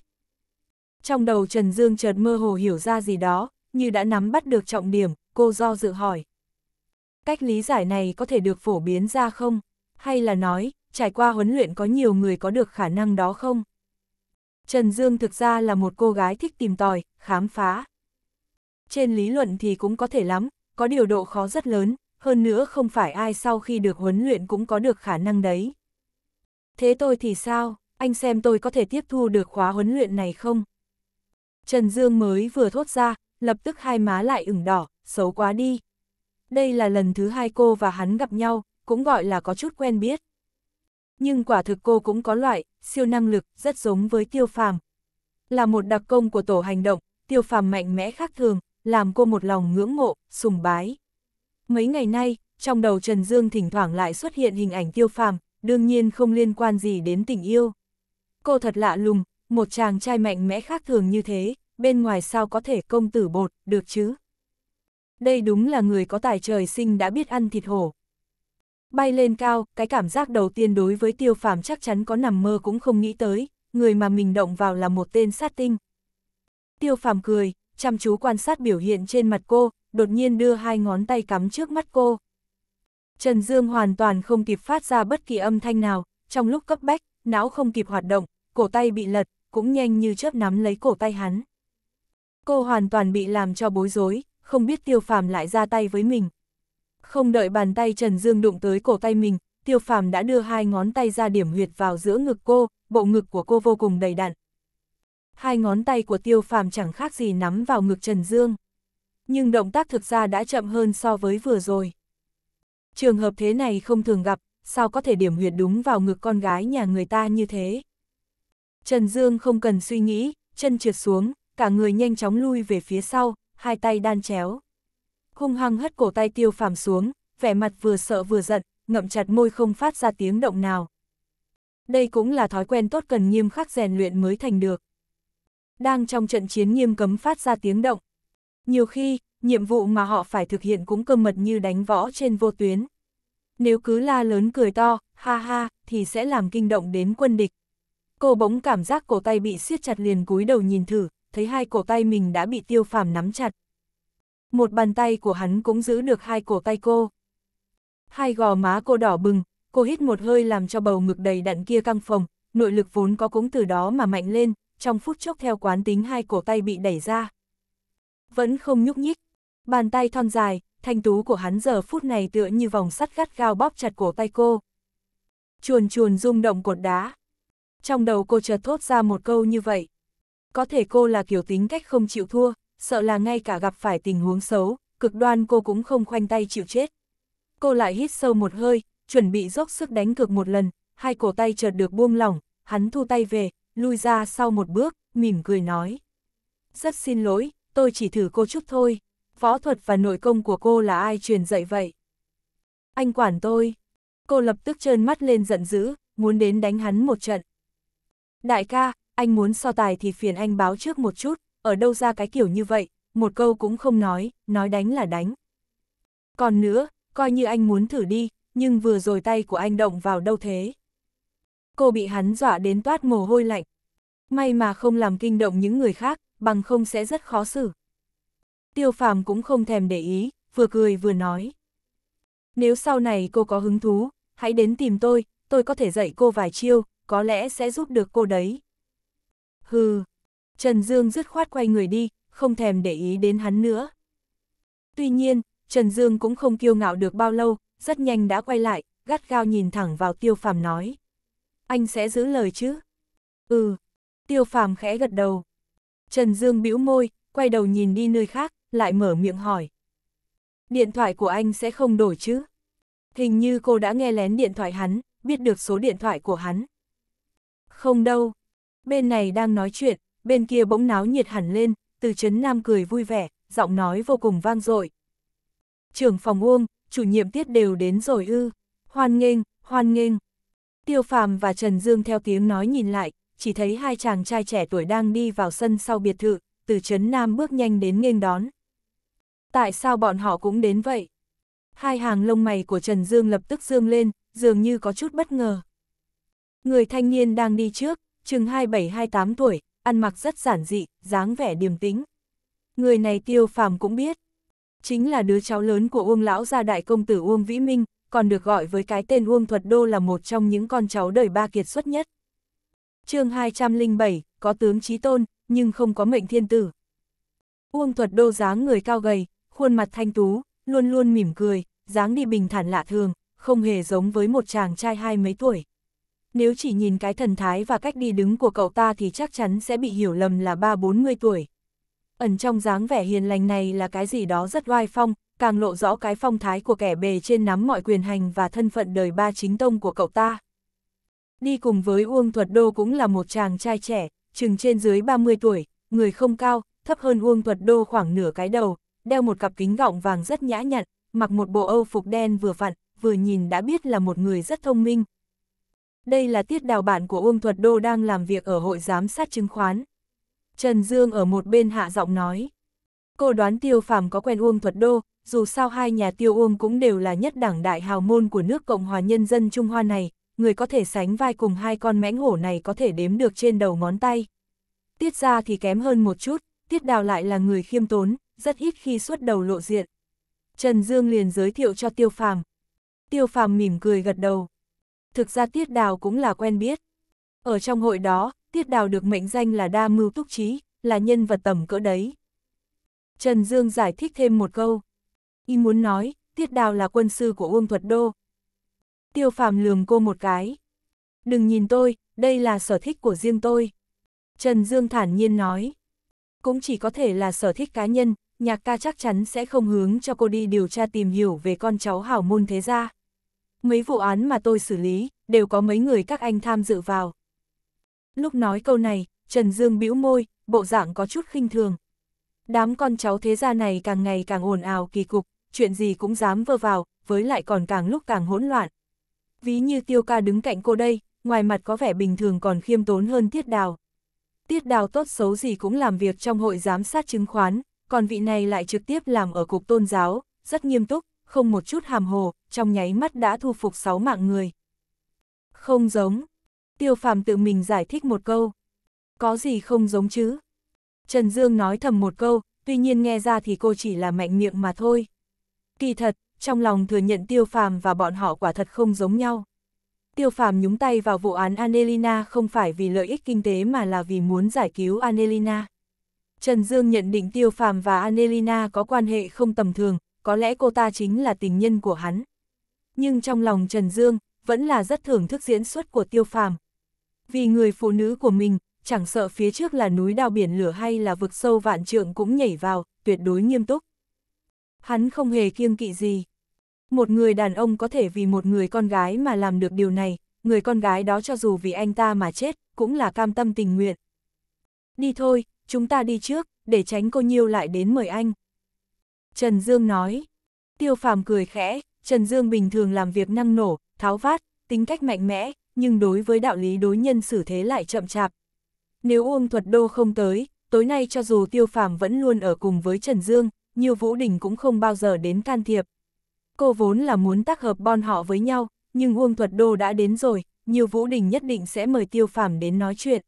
Trong đầu Trần Dương chợt mơ hồ hiểu ra gì đó, như đã nắm bắt được trọng điểm, cô do dự hỏi. Cách lý giải này có thể được phổ biến ra không? Hay là nói, trải qua huấn luyện có nhiều người có được khả năng đó không? Trần Dương thực ra là một cô gái thích tìm tòi, khám phá trên lý luận thì cũng có thể lắm, có điều độ khó rất lớn, hơn nữa không phải ai sau khi được huấn luyện cũng có được khả năng đấy. Thế tôi thì sao, anh xem tôi có thể tiếp thu được khóa huấn luyện này không? Trần Dương mới vừa thốt ra, lập tức hai má lại ửng đỏ, xấu quá đi. Đây là lần thứ hai cô và hắn gặp nhau, cũng gọi là có chút quen biết. Nhưng quả thực cô cũng có loại, siêu năng lực, rất giống với tiêu phàm. Là một đặc công của tổ hành động, tiêu phàm mạnh mẽ khác thường, làm cô một lòng ngưỡng mộ, sùng bái. Mấy ngày nay, trong đầu Trần Dương thỉnh thoảng lại xuất hiện hình ảnh tiêu phàm, đương nhiên không liên quan gì đến tình yêu. Cô thật lạ lùng, một chàng trai mạnh mẽ khác thường như thế, bên ngoài sao có thể công tử bột, được chứ? Đây đúng là người có tài trời sinh đã biết ăn thịt hổ. Bay lên cao, cái cảm giác đầu tiên đối với tiêu phàm chắc chắn có nằm mơ cũng không nghĩ tới, người mà mình động vào là một tên sát tinh. Tiêu phàm cười, chăm chú quan sát biểu hiện trên mặt cô, đột nhiên đưa hai ngón tay cắm trước mắt cô. Trần Dương hoàn toàn không kịp phát ra bất kỳ âm thanh nào, trong lúc cấp bách, não không kịp hoạt động, cổ tay bị lật, cũng nhanh như chớp nắm lấy cổ tay hắn. Cô hoàn toàn bị làm cho bối rối, không biết Tiêu Phàm lại ra tay với mình. Không đợi bàn tay Trần Dương đụng tới cổ tay mình, Tiêu Phàm đã đưa hai ngón tay ra điểm huyệt vào giữa ngực cô, bộ ngực của cô vô cùng đầy đặn, hai ngón tay của tiêu phàm chẳng khác gì nắm vào ngực Trần Dương. Nhưng động tác thực ra đã chậm hơn so với vừa rồi. Trường hợp thế này không thường gặp, sao có thể điểm huyệt đúng vào ngực con gái nhà người ta như thế. Trần Dương không cần suy nghĩ, chân trượt xuống, cả người nhanh chóng lui về phía sau, hai tay đan chéo. Hung hăng hất cổ tay tiêu phàm xuống, vẻ mặt vừa sợ vừa giận, ngậm chặt môi không phát ra tiếng động nào. Đây cũng là thói quen tốt cần nghiêm khắc rèn luyện mới thành được đang trong trận chiến nghiêm cấm phát ra tiếng động. Nhiều khi, nhiệm vụ mà họ phải thực hiện cũng cơ mật như đánh võ trên vô tuyến. Nếu cứ la lớn cười to, ha ha, thì sẽ làm kinh động đến quân địch. Cô bỗng cảm giác cổ tay bị siết chặt liền cúi đầu nhìn thử, thấy hai cổ tay mình đã bị tiêu phàm nắm chặt. Một bàn tay của hắn cũng giữ được hai cổ tay cô. Hai gò má cô đỏ bừng, cô hít một hơi làm cho bầu ngực đầy đặn kia căng phồng, nội lực vốn có cũng từ đó mà mạnh lên, trong phút chốc theo quán tính hai cổ tay bị đẩy ra. Vẫn không nhúc nhích, bàn tay thon dài, thanh tú của hắn giờ phút này tựa như vòng sắt gắt gao bóp chặt cổ tay cô. Chuồn chuồn rung động cột đá. Trong đầu cô chợt thốt ra một câu như vậy. Có thể cô là kiểu tính cách không chịu thua, sợ là ngay cả gặp phải tình huống xấu, cực đoan cô cũng không khoanh tay chịu chết. Cô lại hít sâu một hơi, chuẩn bị dốc sức đánh cực một lần, hai cổ tay chợt được buông lỏng, hắn thu tay về, lui ra sau một bước, mỉm cười nói. Rất xin lỗi, tôi chỉ thử cô chút thôi, võ thuật và nội công của cô là ai truyền dạy vậy? Anh quản tôi. Cô lập tức trơn mắt lên giận dữ, muốn đến đánh hắn một trận. Đại ca, anh muốn so tài thì phiền anh báo trước một chút, ở đâu ra cái kiểu như vậy, một câu cũng không nói, nói đánh là đánh. Còn nữa, coi như anh muốn thử đi, nhưng vừa rồi tay của anh động vào đâu thế? cô bị hắn dọa đến toát mồ hôi lạnh. May mà không làm kinh động những người khác, bằng không sẽ rất khó xử. Tiêu phàm cũng không thèm để ý, vừa cười vừa nói. Nếu sau này cô có hứng thú, hãy đến tìm tôi, tôi có thể dạy cô vài chiêu, có lẽ sẽ giúp được cô đấy. Hừ, Trần Dương dứt khoát quay người đi, không thèm để ý đến hắn nữa. Tuy nhiên, Trần Dương cũng không kiêu ngạo được bao lâu, rất nhanh đã quay lại, gắt gao nhìn thẳng vào tiêu phàm nói anh sẽ giữ lời chứ? Ừ, tiêu phàm khẽ gật đầu. Trần Dương bĩu môi, quay đầu nhìn đi nơi khác, lại mở miệng hỏi. Điện thoại của anh sẽ không đổi chứ? Hình như cô đã nghe lén điện thoại hắn, biết được số điện thoại của hắn. Không đâu. Bên này đang nói chuyện, bên kia bỗng náo nhiệt hẳn lên, từ chấn nam cười vui vẻ, giọng nói vô cùng vang dội. Trưởng phòng Uông, chủ nhiệm tiết đều đến rồi ư. Hoan nghênh, hoan nghênh. Tiêu Phàm và Trần Dương theo tiếng nói nhìn lại, chỉ thấy hai chàng trai trẻ tuổi đang đi vào sân sau biệt thự, từ Trấn Nam bước nhanh đến nghênh đón. Tại sao bọn họ cũng đến vậy? Hai hàng lông mày của Trần Dương lập tức dương lên, dường như có chút bất ngờ. Người thanh niên đang đi trước, chừng 27-28 tuổi, ăn mặc rất giản dị, dáng vẻ điềm tĩnh. Người này tiêu phàm cũng biết. Chính là đứa cháu lớn của Uông Lão gia đại công tử Uông Vĩ Minh, còn được gọi với cái tên Uông Thuật Đô là một trong những con cháu đời ba kiệt xuất nhất. chương 207, có tướng trí tôn, nhưng không có mệnh thiên tử. Uông Thuật Đô dáng người cao gầy, khuôn mặt thanh tú, luôn luôn mỉm cười, dáng đi bình thản lạ thường, không hề giống với một chàng trai hai mấy tuổi. Nếu chỉ nhìn cái thần thái và cách đi đứng của cậu ta thì chắc chắn sẽ bị hiểu lầm là ba bốn mươi tuổi. Ẩn trong dáng vẻ hiền lành này là cái gì đó rất oai phong, càng lộ rõ cái phong thái của kẻ bề trên nắm mọi quyền hành và thân phận đời ba chính tông của cậu ta. Đi cùng với Uông Thuật Đô cũng là một chàng trai trẻ, chừng trên dưới 30 tuổi, người không cao, thấp hơn Uông Thuật Đô khoảng nửa cái đầu, đeo một cặp kính gọng vàng rất nhã nhặn, mặc một bộ âu phục đen vừa vặn, vừa nhìn đã biết là một người rất thông minh. Đây là tiết đào bản của Uông Thuật Đô đang làm việc ở hội giám sát chứng khoán. Trần Dương ở một bên hạ giọng nói. Cô đoán Tiêu Phàm có quen Uông Thuật Đô, dù sao hai nhà tiêu uông cũng đều là nhất đảng đại hào môn của nước Cộng hòa Nhân dân Trung Hoa này, người có thể sánh vai cùng hai con mãnh hổ này có thể đếm được trên đầu ngón tay. Tiết ra thì kém hơn một chút, Tiết Đào lại là người khiêm tốn, rất ít khi xuất đầu lộ diện. Trần Dương liền giới thiệu cho Tiêu Phàm. Tiêu Phàm mỉm cười gật đầu. Thực ra Tiết Đào cũng là quen biết. Ở trong hội đó, Tiết Đào được mệnh danh là đa mưu túc trí, là nhân vật tầm cỡ đấy. Trần Dương giải thích thêm một câu y muốn nói, Tiết Đào là quân sư của Uông Thuật Đô. Tiêu phàm lườm cô một cái. Đừng nhìn tôi, đây là sở thích của riêng tôi. Trần Dương thản nhiên nói. Cũng chỉ có thể là sở thích cá nhân, nhạc ca chắc chắn sẽ không hướng cho cô đi điều tra tìm hiểu về con cháu hảo môn thế gia. Mấy vụ án mà tôi xử lý, đều có mấy người các anh tham dự vào. Lúc nói câu này, Trần Dương bĩu môi, bộ dạng có chút khinh thường. Đám con cháu thế gia này càng ngày càng ồn ào kỳ cục, chuyện gì cũng dám vơ vào, với lại còn càng lúc càng hỗn loạn. Ví như tiêu ca đứng cạnh cô đây, ngoài mặt có vẻ bình thường còn khiêm tốn hơn tiết đào. Tiết đào tốt xấu gì cũng làm việc trong hội giám sát chứng khoán, còn vị này lại trực tiếp làm ở cục tôn giáo, rất nghiêm túc, không một chút hàm hồ, trong nháy mắt đã thu phục sáu mạng người. Không giống. Tiêu phàm tự mình giải thích một câu. Có gì không giống chứ? Trần Dương nói thầm một câu, tuy nhiên nghe ra thì cô chỉ là mạnh miệng mà thôi. Kỳ thật, trong lòng thừa nhận Tiêu Phàm và bọn họ quả thật không giống nhau. Tiêu Phàm nhúng tay vào vụ án Anelina không phải vì lợi ích kinh tế mà là vì muốn giải cứu Anelina. Trần Dương nhận định Tiêu Phàm và Anelina có quan hệ không tầm thường, có lẽ cô ta chính là tình nhân của hắn. Nhưng trong lòng Trần Dương, vẫn là rất thưởng thức diễn xuất của Tiêu Phàm. Vì người phụ nữ của mình, chẳng sợ phía trước là núi đao biển lửa hay là vực sâu vạn trượng cũng nhảy vào, tuyệt đối nghiêm túc. Hắn không hề kiêng kỵ gì. Một người đàn ông có thể vì một người con gái mà làm được điều này, người con gái đó cho dù vì anh ta mà chết, cũng là cam tâm tình nguyện. Đi thôi, chúng ta đi trước, để tránh cô Nhiêu lại đến mời anh. Trần Dương nói. Tiêu phàm cười khẽ, Trần Dương bình thường làm việc năng nổ, tháo vát, tính cách mạnh mẽ, nhưng đối với đạo lý đối nhân xử thế lại chậm chạp. Nếu Uông Thuật Đô không tới, tối nay cho dù Tiêu phàm vẫn luôn ở cùng với Trần Dương, Nhiêu Vũ Đình cũng không bao giờ đến can thiệp. Cô vốn là muốn tác hợp bọn họ với nhau, nhưng Uông Thuật Đô đã đến rồi, Nhiêu Vũ Đình nhất định sẽ mời Tiêu Phàm đến nói chuyện.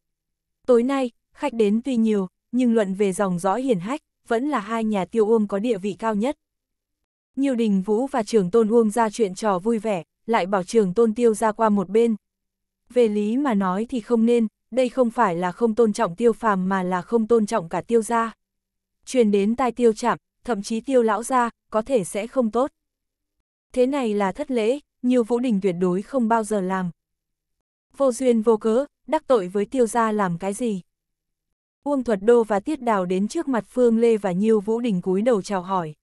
Tối nay, khách đến tuy nhiều, nhưng luận về dòng dõi hiển hách, vẫn là hai nhà Tiêu Uông có địa vị cao nhất. Nhiêu Đình Vũ và Trường Tôn Uông ra chuyện trò vui vẻ, lại bảo Trường Tôn Tiêu ra qua một bên. Về lý mà nói thì không nên, đây không phải là không tôn trọng Tiêu Phàm mà là không tôn trọng cả Tiêu gia. Truyền đến tai Tiêu Trạm, thậm chí tiêu lão ra, có thể sẽ không tốt. Thế này là thất lễ, nhiều vũ đình tuyệt đối không bao giờ làm. Vô duyên vô cớ, đắc tội với tiêu gia làm cái gì? Uông Thuật Đô và Tiết Đào đến trước mặt Phương Lê và Nhiêu Vũ Đình cúi đầu chào hỏi.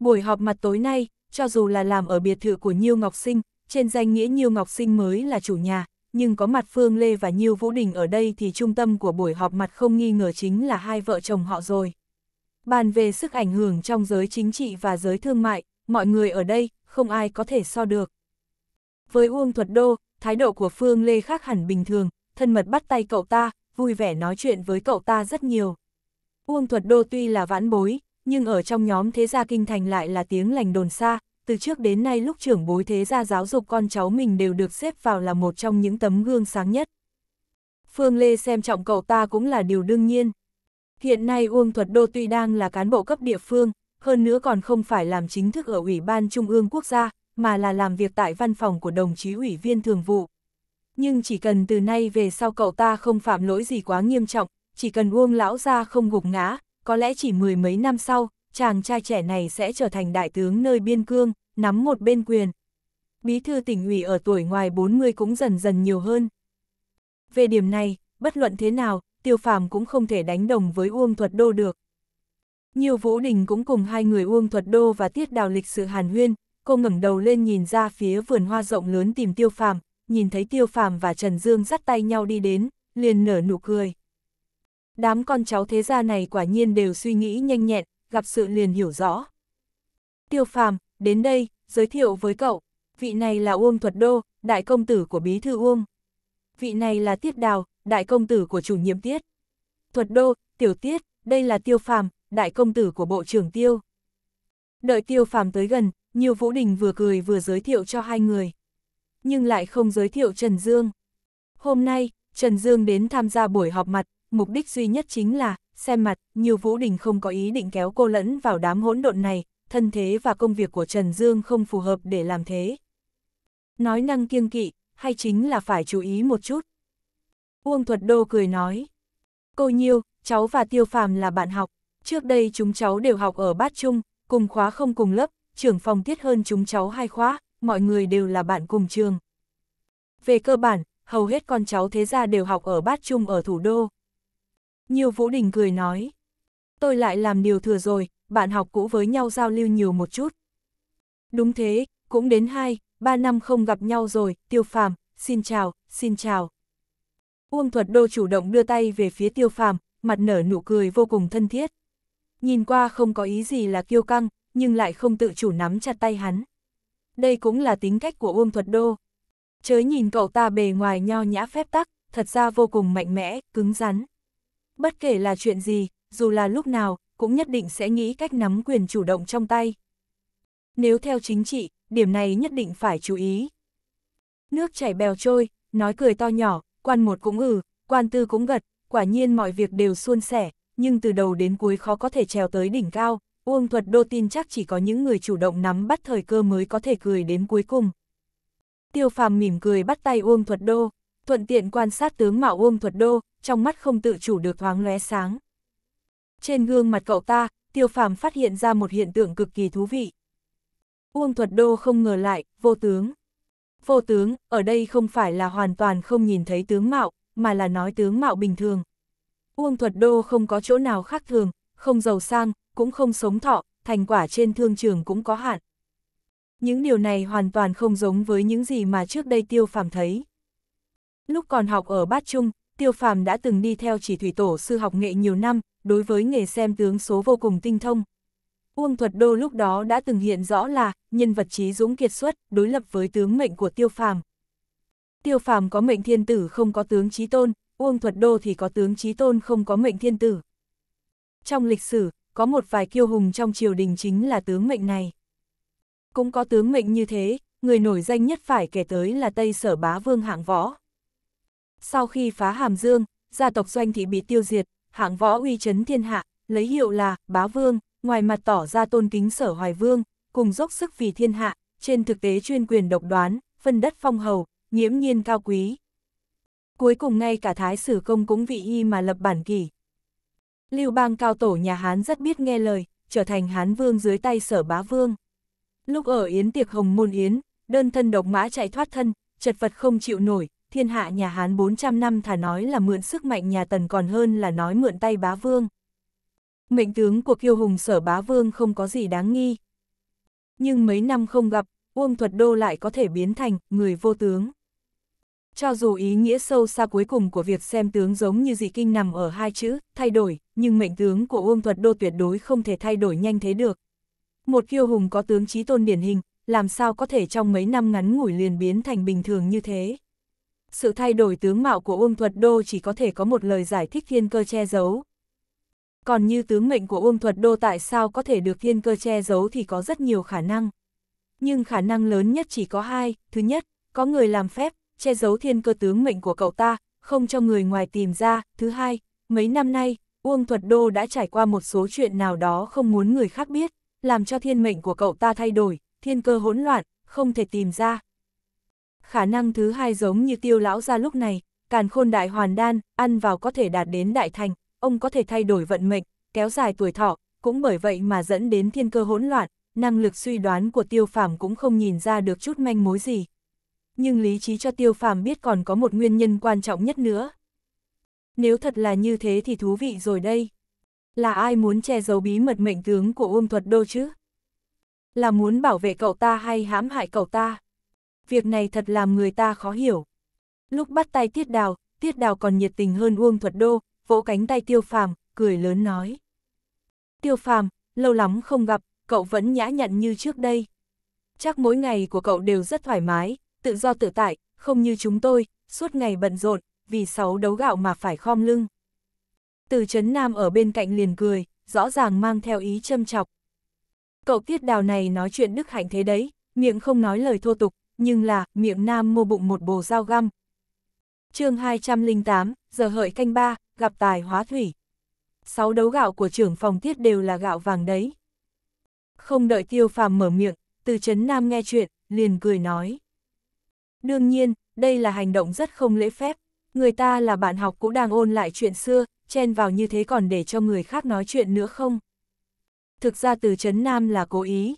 Buổi họp mặt tối nay, cho dù là làm ở biệt thự của Nhiêu Ngọc Sinh, trên danh nghĩa Nhiêu Ngọc Sinh mới là chủ nhà, nhưng có mặt Phương Lê và Nhiêu Vũ Đình ở đây thì trung tâm của buổi họp mặt không nghi ngờ chính là hai vợ chồng họ rồi. Bàn về sức ảnh hưởng trong giới chính trị và giới thương mại, mọi người ở đây, không ai có thể so được. Với Uông Thuật Đô, thái độ của Phương Lê khác hẳn bình thường, thân mật bắt tay cậu ta, vui vẻ nói chuyện với cậu ta rất nhiều. Uông Thuật Đô tuy là vãn bối, nhưng ở trong nhóm thế gia kinh thành lại là tiếng lành đồn xa, từ trước đến nay lúc trưởng bối thế gia giáo dục con cháu mình đều được xếp vào là một trong những tấm gương sáng nhất. Phương Lê xem trọng cậu ta cũng là điều đương nhiên. Hiện nay Uông Thuật Đô tuy đang là cán bộ cấp địa phương, hơn nữa còn không phải làm chính thức ở Ủy ban Trung ương Quốc gia, mà là làm việc tại văn phòng của đồng chí ủy viên thường vụ. Nhưng chỉ cần từ nay về sau cậu ta không phạm lỗi gì quá nghiêm trọng, chỉ cần Uông lão gia không gục ngã, có lẽ chỉ mười mấy năm sau, chàng trai trẻ này sẽ trở thành đại tướng nơi biên cương, nắm một bên quyền. Bí thư tỉnh ủy ở tuổi ngoài 40 cũng dần dần nhiều hơn. Về điểm này, bất luận thế nào, tiêu phàm cũng không thể đánh đồng với Uông Thuật Đô được. Nhiều Vũ Đình cũng cùng hai người Uông Thuật Đô và Tiết Đào lịch sự hàn huyên, cô ngẩng đầu lên nhìn ra phía vườn hoa rộng lớn tìm tiêu phàm, nhìn thấy tiêu phàm và Trần Dương dắt tay nhau đi đến, liền nở nụ cười. Đám con cháu thế gia này quả nhiên đều suy nghĩ nhanh nhẹn, gặp sự liền hiểu rõ. Tiêu phàm, đến đây, giới thiệu với cậu, vị này là Uông Thuật Đô, đại công tử của bí thư Uông. Vị này là Tiết Đào, đại công tử của chủ nhiệm tiết. Thuật đô, tiểu tiết, đây là tiêu phàm, đại công tử của bộ trưởng tiêu. Đợi tiêu phàm tới gần, nhiều vũ đình vừa cười vừa giới thiệu cho hai người. Nhưng lại không giới thiệu Trần Dương. Hôm nay, Trần Dương đến tham gia buổi họp mặt, mục đích duy nhất chính là, xem mặt, nhiều vũ đình không có ý định kéo cô lẫn vào đám hỗn độn này, thân thế và công việc của Trần Dương không phù hợp để làm thế. Nói năng kiêng kỵ, hay chính là phải chú ý một chút. Uông Thuật Đô cười nói. Cô Nhiêu, cháu và Tiêu Phàm là bạn học, trước đây chúng cháu đều học ở bát trung, cùng khóa không cùng lớp, trưởng phòng tiết hơn chúng cháu hai khóa, mọi người đều là bạn cùng trường. Về cơ bản, hầu hết con cháu thế gia đều học ở bát trung ở thủ đô. Nhiều Vũ Đình cười nói, tôi lại làm điều thừa rồi, bạn học cũ với nhau giao lưu nhiều một chút. Đúng thế, cũng đến hai, ba năm không gặp nhau rồi, tiêu phàm, xin chào, xin chào. Uông Thuật Đô chủ động đưa tay về phía tiêu phàm, mặt nở nụ cười vô cùng thân thiết. Nhìn qua không có ý gì là kiêu căng, nhưng lại không tự chủ nắm chặt tay hắn. Đây cũng là tính cách của Uông Thuật Đô. Chớ nhìn cậu ta bề ngoài nho nhã phép tắc, thật ra vô cùng mạnh mẽ, cứng rắn. Bất kể là chuyện gì, dù là lúc nào, cũng nhất định sẽ nghĩ cách nắm quyền chủ động trong tay. Nếu theo chính trị, điểm này nhất định phải chú ý. Nước chảy bèo trôi, nói cười to nhỏ, quan một cũng ừ, quan tư cũng gật, quả nhiên mọi việc đều suôn sẻ, nhưng từ đầu đến cuối khó có thể trèo tới đỉnh cao, Uông Thuật Đô tin chắc chỉ có những người chủ động nắm bắt thời cơ mới có thể cười đến cuối cùng. Tiêu Phàm mỉm cười bắt tay Uông Thuật Đô, thuận tiện quan sát tướng mạo Uông Thuật Đô, trong mắt không tự chủ được thoáng lóe sáng. Trên gương mặt cậu ta, Tiêu Phàm phát hiện ra một hiện tượng cực kỳ thú vị. Uông Thuật Đô không ngờ lại, vô tướng. Phô tướng, ở đây không phải là hoàn toàn không nhìn thấy tướng mạo, mà là nói tướng mạo bình thường. Uông thuật đô không có chỗ nào khác thường, không giàu sang, cũng không sống thọ, thành quả trên thương trường cũng có hạn. Những điều này hoàn toàn không giống với những gì mà trước đây tiêu phàm thấy. Lúc còn học ở Bát Trung, tiêu phàm đã từng đi theo chỉ thủy tổ sư học nghệ nhiều năm, đối với nghề xem tướng số vô cùng tinh thông. Uông Thuật Đô lúc đó đã từng hiện rõ là nhân vật trí dũng kiệt xuất, đối lập với tướng mệnh của Tiêu Phàm. Tiêu Phàm có mệnh thiên tử không có tướng trí tôn, Uông Thuật Đô thì có tướng trí tôn không có mệnh thiên tử. Trong lịch sử, có một vài kiêu hùng trong triều đình chính là tướng mệnh này. Cũng có tướng mệnh như thế, người nổi danh nhất phải kể tới là Tây Sở Bá Vương Hạng Võ. Sau khi phá Hàm Dương, gia tộc Doanh Thị bị tiêu diệt, Hạng Võ uy chấn thiên hạ, lấy hiệu là Bá Vương, ngoài mặt tỏ ra tôn kính sở hoài vương, cùng dốc sức vì thiên hạ, trên thực tế chuyên quyền độc đoán, phân đất phong hầu, nhiễm nhiên cao quý. Cuối cùng ngay cả thái sử công cũng vị y mà lập bản kỷ. Lưu bang cao tổ nhà Hán rất biết nghe lời, trở thành Hán vương dưới tay sở bá vương. Lúc ở Yến tiệc hồng môn Yến, đơn thân độc mã chạy thoát thân, chật vật không chịu nổi, thiên hạ nhà Hán 400 năm thả nói là mượn sức mạnh nhà Tần còn hơn là nói mượn tay bá vương. Mệnh tướng của kiêu hùng sở bá vương không có gì đáng nghi. Nhưng mấy năm không gặp, Uông Thuật Đô lại có thể biến thành người vô tướng. Cho dù ý nghĩa sâu xa cuối cùng của việc xem tướng giống như dị kinh nằm ở hai chữ, thay đổi, nhưng mệnh tướng của Uông Thuật Đô tuyệt đối không thể thay đổi nhanh thế được. Một kiêu hùng có tướng trí tôn điển hình, làm sao có thể trong mấy năm ngắn ngủi liền biến thành bình thường như thế. Sự thay đổi tướng mạo của Uông Thuật Đô chỉ có thể có một lời giải thích thiên cơ che giấu, còn như tướng mệnh của Uông Thuật Đô tại sao có thể được thiên cơ che giấu thì có rất nhiều khả năng. Nhưng khả năng lớn nhất chỉ có hai, thứ nhất, có người làm phép, che giấu thiên cơ tướng mệnh của cậu ta, không cho người ngoài tìm ra, thứ hai, mấy năm nay, Uông Thuật Đô đã trải qua một số chuyện nào đó không muốn người khác biết, làm cho thiên mệnh của cậu ta thay đổi, thiên cơ hỗn loạn, không thể tìm ra. Khả năng thứ hai giống như tiêu lão ra lúc này, càn khôn đại hoàn đan, ăn vào có thể đạt đến đại thành, ông có thể thay đổi vận mệnh, kéo dài tuổi thọ, cũng bởi vậy mà dẫn đến thiên cơ hỗn loạn, năng lực suy đoán của tiêu phàm cũng không nhìn ra được chút manh mối gì. Nhưng lý trí cho tiêu phàm biết còn có một nguyên nhân quan trọng nhất nữa. Nếu thật là như thế thì thú vị rồi đây. Là ai muốn che giấu bí mật mệnh tướng của Uông Thuật Đô chứ? Là muốn bảo vệ cậu ta hay hãm hại cậu ta? Việc này thật làm người ta khó hiểu. Lúc bắt tay Tiết Đào, Tiết Đào còn nhiệt tình hơn Uông Thuật Đô, vỗ cánh tay tiêu phàm, cười lớn nói. Tiêu phàm, lâu lắm không gặp, cậu vẫn nhã nhặn như trước đây. Chắc mỗi ngày của cậu đều rất thoải mái, tự do tự tại, không như chúng tôi, suốt ngày bận rộn, vì sáu đấu gạo mà phải khom lưng. Từ Trấn Nam ở bên cạnh liền cười, rõ ràng mang theo ý châm chọc. Cậu tiết đào này nói chuyện đức hạnh thế đấy, miệng không nói lời thô tục, nhưng là miệng nam mua bụng một bồ dao găm. chương 208, giờ hợi canh ba, gặp tài hóa thủy. Sáu đấu gạo của trưởng phòng tiết đều là gạo vàng đấy. Không đợi tiêu phàm mở miệng, từ chấn nam nghe chuyện, liền cười nói. Đương nhiên, đây là hành động rất không lễ phép, người ta là bạn học cũng đang ôn lại chuyện xưa, chen vào như thế còn để cho người khác nói chuyện nữa không? Thực ra từ chấn nam là cố ý.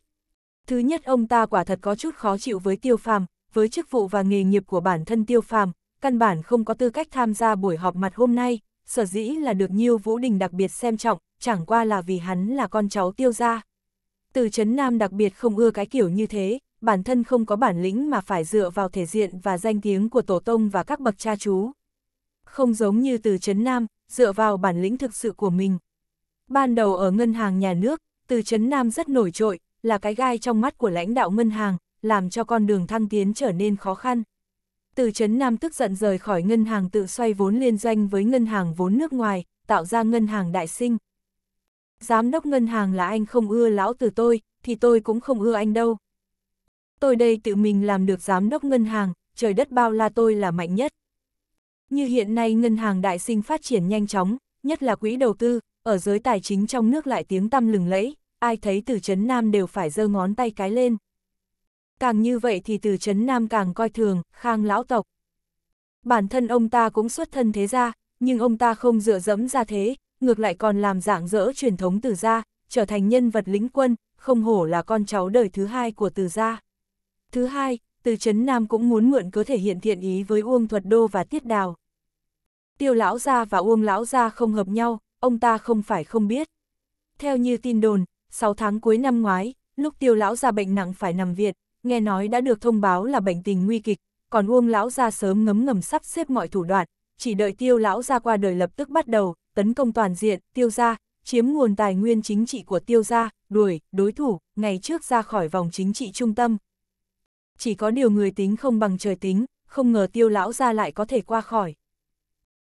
Thứ nhất ông ta quả thật có chút khó chịu với tiêu phàm, với chức vụ và nghề nghiệp của bản thân tiêu phàm, căn bản không có tư cách tham gia buổi họp mặt hôm nay, sở dĩ là được Nhiêu Vũ Đình đặc biệt xem trọng, chẳng qua là vì hắn là con cháu tiêu gia. Từ Trấn Nam đặc biệt không ưa cái kiểu như thế, bản thân không có bản lĩnh mà phải dựa vào thể diện và danh tiếng của tổ tông và các bậc cha chú. Không giống như từ Trấn Nam, dựa vào bản lĩnh thực sự của mình. Ban đầu ở ngân hàng nhà nước, từ Trấn Nam rất nổi trội, là cái gai trong mắt của lãnh đạo ngân hàng, làm cho con đường thăng tiến trở nên khó khăn. Từ Trấn Nam tức giận rời khỏi ngân hàng tự xoay vốn liên doanh với ngân hàng vốn nước ngoài, tạo ra ngân hàng đại sinh. Giám đốc ngân hàng là anh không ưa lão từ tôi, thì tôi cũng không ưa anh đâu. Tôi đây tự mình làm được giám đốc ngân hàng, trời đất bao la tôi là mạnh nhất. Như hiện nay ngân hàng đại sinh phát triển nhanh chóng, nhất là quỹ đầu tư, ở giới tài chính trong nước lại tiếng tăm lừng lẫy, ai thấy từ Trấn Nam đều phải giơ ngón tay cái lên càng như vậy thì từ Trấn Nam càng coi thường, khang lão tộc. Bản thân ông ta cũng xuất thân thế gia, nhưng ông ta không dựa dẫm ra thế, ngược lại còn làm dạng dỡ truyền thống từ gia, trở thành nhân vật lĩnh quân, không hổ là con cháu đời thứ hai của từ gia. Thứ hai, từ Trấn Nam cũng muốn mượn cớ thể hiện thiện ý với Uông Thuật Đô và Tiết Đào. Tiêu lão gia và Uông lão gia không hợp nhau, ông ta không phải không biết. Theo như tin đồn, 6 tháng cuối năm ngoái, lúc tiêu lão gia bệnh nặng phải nằm viện, nghe nói đã được thông báo là bệnh tình nguy kịch, còn Uông lão ra sớm ngấm ngầm sắp xếp mọi thủ đoạn, chỉ đợi tiêu lão ra qua đời lập tức bắt đầu, tấn công toàn diện, tiêu ra, chiếm nguồn tài nguyên chính trị của tiêu ra, đuổi, đối thủ, ngày trước ra khỏi vòng chính trị trung tâm. Chỉ có điều người tính không bằng trời tính, không ngờ tiêu lão ra lại có thể qua khỏi.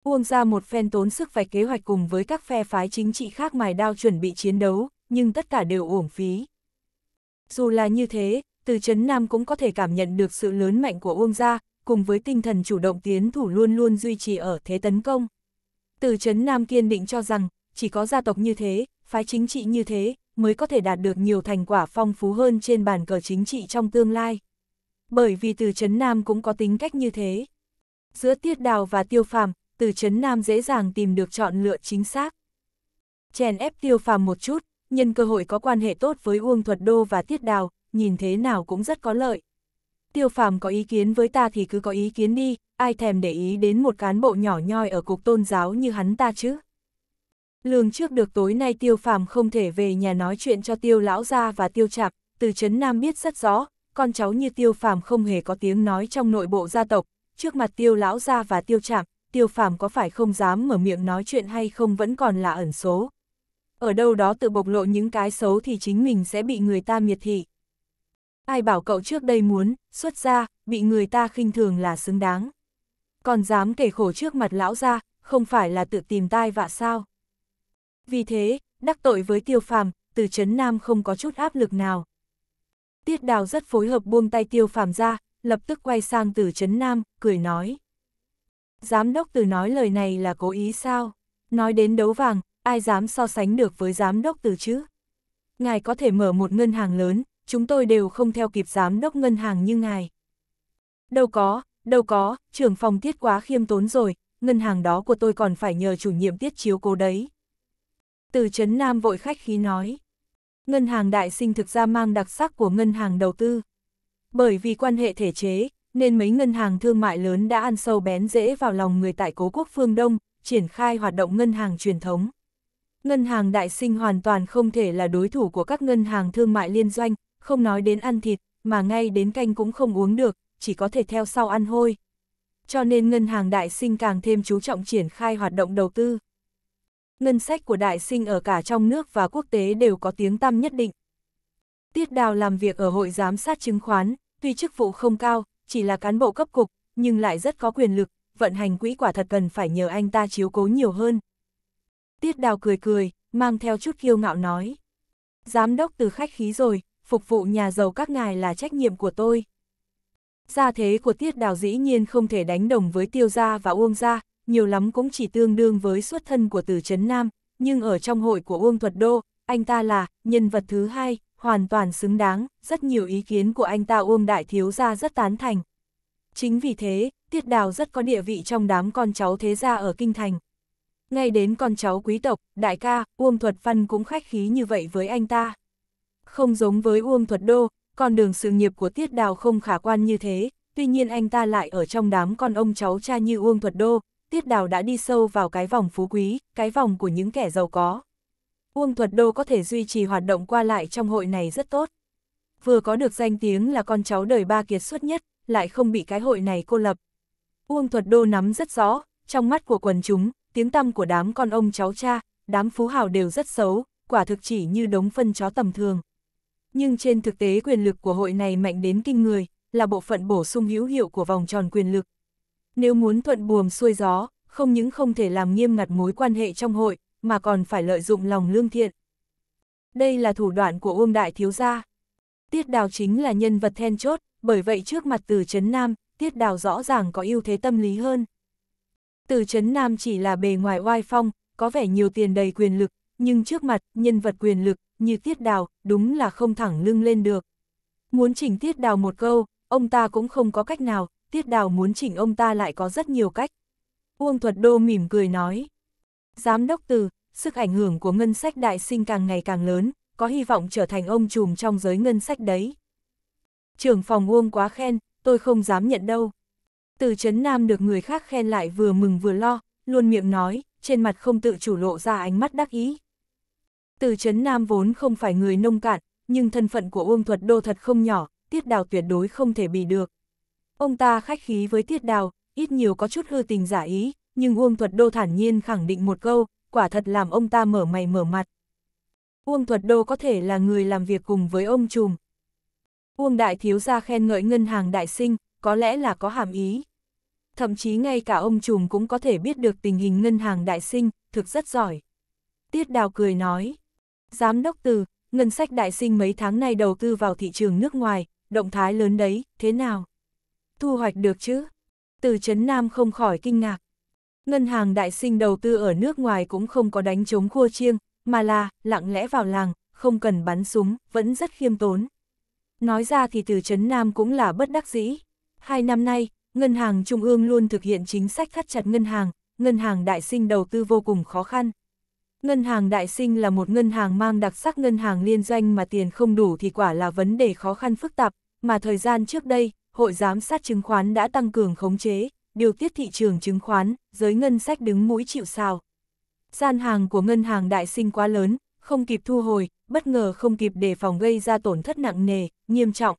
Uông ra một phen tốn sức vạch kế hoạch cùng với các phe phái chính trị khác mài đao chuẩn bị chiến đấu, nhưng tất cả đều uổng phí. Dù là như thế, từ Trấn Nam cũng có thể cảm nhận được sự lớn mạnh của Uông Gia, cùng với tinh thần chủ động tiến thủ luôn luôn duy trì ở thế tấn công. Từ Trấn Nam kiên định cho rằng, chỉ có gia tộc như thế, phái chính trị như thế, mới có thể đạt được nhiều thành quả phong phú hơn trên bàn cờ chính trị trong tương lai. Bởi vì từ Trấn Nam cũng có tính cách như thế. Giữa Tiết Đào và Tiêu Phàm, từ Trấn Nam dễ dàng tìm được chọn lựa chính xác. Chèn ép Tiêu Phàm một chút, nhân cơ hội có quan hệ tốt với Uông Thuật Đô và Tiết Đào, nhìn thế nào cũng rất có lợi. Tiêu phàm có ý kiến với ta thì cứ có ý kiến đi, ai thèm để ý đến một cán bộ nhỏ nhoi ở cục tôn giáo như hắn ta chứ. Lương trước được tối nay tiêu phàm không thể về nhà nói chuyện cho tiêu lão gia và tiêu chạc, từ Trấn Nam biết rất rõ, con cháu như tiêu phàm không hề có tiếng nói trong nội bộ gia tộc, trước mặt tiêu lão gia và tiêu chạc, tiêu phàm có phải không dám mở miệng nói chuyện hay không vẫn còn là ẩn số. Ở đâu đó tự bộc lộ những cái xấu thì chính mình sẽ bị người ta miệt thị. Ai bảo cậu trước đây muốn, xuất ra, bị người ta khinh thường là xứng đáng. Còn dám kể khổ trước mặt lão ra, không phải là tự tìm tai vạ sao. Vì thế, đắc tội với tiêu phàm, từ chấn nam không có chút áp lực nào. Tiết đào rất phối hợp buông tay tiêu phàm ra, lập tức quay sang từ chấn nam, cười nói. Giám đốc từ nói lời này là cố ý sao? Nói đến đấu vàng, ai dám so sánh được với giám đốc từ chứ? Ngài có thể mở một ngân hàng lớn, chúng tôi đều không theo kịp giám đốc ngân hàng như ngài. Đâu có, đâu có, trưởng phòng tiết quá khiêm tốn rồi, ngân hàng đó của tôi còn phải nhờ chủ nhiệm tiết chiếu cố đấy. Từ Trấn Nam vội khách khí nói, ngân hàng đại sinh thực ra mang đặc sắc của ngân hàng đầu tư. Bởi vì quan hệ thể chế, nên mấy ngân hàng thương mại lớn đã ăn sâu bén dễ vào lòng người tại cố quốc phương Đông, triển khai hoạt động ngân hàng truyền thống. Ngân hàng đại sinh hoàn toàn không thể là đối thủ của các ngân hàng thương mại liên doanh, không nói đến ăn thịt, mà ngay đến canh cũng không uống được, chỉ có thể theo sau ăn hôi. Cho nên ngân hàng đại sinh càng thêm chú trọng triển khai hoạt động đầu tư. Ngân sách của đại sinh ở cả trong nước và quốc tế đều có tiếng tăm nhất định. Tiết Đào làm việc ở hội giám sát chứng khoán, tuy chức vụ không cao, chỉ là cán bộ cấp cục, nhưng lại rất có quyền lực, vận hành quỹ quả thật cần phải nhờ anh ta chiếu cố nhiều hơn. Tiết Đào cười cười, mang theo chút kiêu ngạo nói. Giám đốc từ khách khí rồi, phục vụ nhà giàu các ngài là trách nhiệm của tôi. Gia thế của tiết đào dĩ nhiên không thể đánh đồng với tiêu gia và uông gia, nhiều lắm cũng chỉ tương đương với xuất thân của từ Trấn Nam, nhưng ở trong hội của uông thuật đô, anh ta là nhân vật thứ hai, hoàn toàn xứng đáng, rất nhiều ý kiến của anh ta uông đại thiếu gia rất tán thành. Chính vì thế, tiết đào rất có địa vị trong đám con cháu thế gia ở Kinh Thành. Ngay đến con cháu quý tộc, đại ca, Uông Thuật Văn cũng khách khí như vậy với anh ta. Không giống với Uông Thuật Đô, con đường sự nghiệp của Tiết Đào không khả quan như thế, tuy nhiên anh ta lại ở trong đám con ông cháu cha như Uông Thuật Đô, Tiết Đào đã đi sâu vào cái vòng phú quý, cái vòng của những kẻ giàu có. Uông Thuật Đô có thể duy trì hoạt động qua lại trong hội này rất tốt. Vừa có được danh tiếng là con cháu đời ba kiệt xuất nhất, lại không bị cái hội này cô lập. Uông Thuật Đô nắm rất rõ, trong mắt của quần chúng, tiếng tăm của đám con ông cháu cha, đám phú hào đều rất xấu, quả thực chỉ như đống phân chó tầm thường nhưng trên thực tế quyền lực của hội này mạnh đến kinh người, là bộ phận bổ sung hữu hiệu của vòng tròn quyền lực. Nếu muốn thuận buồm xuôi gió, không những không thể làm nghiêm ngặt mối quan hệ trong hội, mà còn phải lợi dụng lòng lương thiện. Đây là thủ đoạn của Uông Đại Thiếu Gia. Tiết Đào chính là nhân vật then chốt, bởi vậy trước mặt Từ Trấn Nam, Tiết Đào rõ ràng có ưu thế tâm lý hơn. Từ Trấn Nam chỉ là bề ngoài oai phong, có vẻ nhiều tiền đầy quyền lực, nhưng trước mặt nhân vật quyền lực như tiết đào, đúng là không thẳng lưng lên được. Muốn chỉnh tiết đào một câu, ông ta cũng không có cách nào, tiết đào muốn chỉnh ông ta lại có rất nhiều cách. Uông Thuật Đô mỉm cười nói. Giám đốc từ, sức ảnh hưởng của ngân sách đại sinh càng ngày càng lớn, có hy vọng trở thành ông trùm trong giới ngân sách đấy. Trưởng phòng Uông quá khen, tôi không dám nhận đâu. Từ chấn Nam được người khác khen lại vừa mừng vừa lo, luôn miệng nói, trên mặt không tự chủ lộ ra ánh mắt đắc ý. Từ Trấn Nam vốn không phải người nông cạn, nhưng thân phận của Uông Thuật Đô thật không nhỏ, Tiết Đào tuyệt đối không thể bị được. Ông ta khách khí với Tiết Đào, ít nhiều có chút hư tình giả ý, nhưng Uông Thuật Đô thản nhiên khẳng định một câu, quả thật làm ông ta mở mày mở mặt. Uông Thuật Đô có thể là người làm việc cùng với ông Trùm. Uông Đại Thiếu Gia khen ngợi ngân hàng đại sinh, có lẽ là có hàm ý. Thậm chí ngay cả ông Trùm cũng có thể biết được tình hình ngân hàng đại sinh, thực rất giỏi. Tiết Đào cười nói. Giám đốc từ, ngân sách đại sinh mấy tháng này đầu tư vào thị trường nước ngoài, động thái lớn đấy, thế nào? Thu hoạch được chứ? Từ Trấn Nam không khỏi kinh ngạc. Ngân hàng đại sinh đầu tư ở nước ngoài cũng không có đánh chống khua chiêng, mà là, lặng lẽ vào làng, không cần bắn súng, vẫn rất khiêm tốn. Nói ra thì từ Trấn Nam cũng là bất đắc dĩ. Hai năm nay, Ngân hàng Trung ương luôn thực hiện chính sách thắt chặt ngân hàng, ngân hàng đại sinh đầu tư vô cùng khó khăn, Ngân hàng Đại Sinh là một ngân hàng mang đặc sắc ngân hàng liên doanh mà tiền không đủ thì quả là vấn đề khó khăn phức tạp, mà thời gian trước đây, Hội Giám sát Chứng khoán đã tăng cường khống chế, điều tiết thị trường chứng khoán, giới ngân sách đứng mũi chịu sao. Gian hàng của ngân hàng Đại Sinh quá lớn, không kịp thu hồi, bất ngờ không kịp đề phòng gây ra tổn thất nặng nề, nghiêm trọng.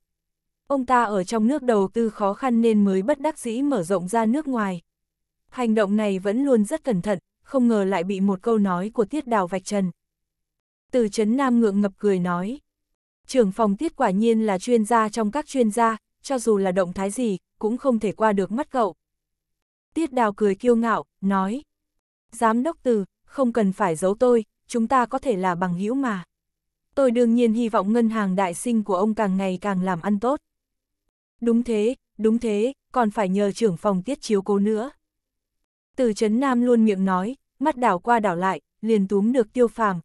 Ông ta ở trong nước đầu tư khó khăn nên mới bất đắc dĩ mở rộng ra nước ngoài. Hành động này vẫn luôn rất cẩn thận, không ngờ lại bị một câu nói của tiết đào vạch trần. Từ chấn nam ngượng ngập cười nói, trưởng phòng tiết quả nhiên là chuyên gia trong các chuyên gia, cho dù là động thái gì, cũng không thể qua được mắt cậu. Tiết đào cười kiêu ngạo, nói, giám đốc từ, không cần phải giấu tôi, chúng ta có thể là bằng hữu mà. Tôi đương nhiên hy vọng ngân hàng đại sinh của ông càng ngày càng làm ăn tốt. Đúng thế, đúng thế, còn phải nhờ trưởng phòng tiết chiếu cố nữa. Từ Chấn Nam luôn miệng nói, mắt đảo qua đảo lại, liền túm được tiêu phàm.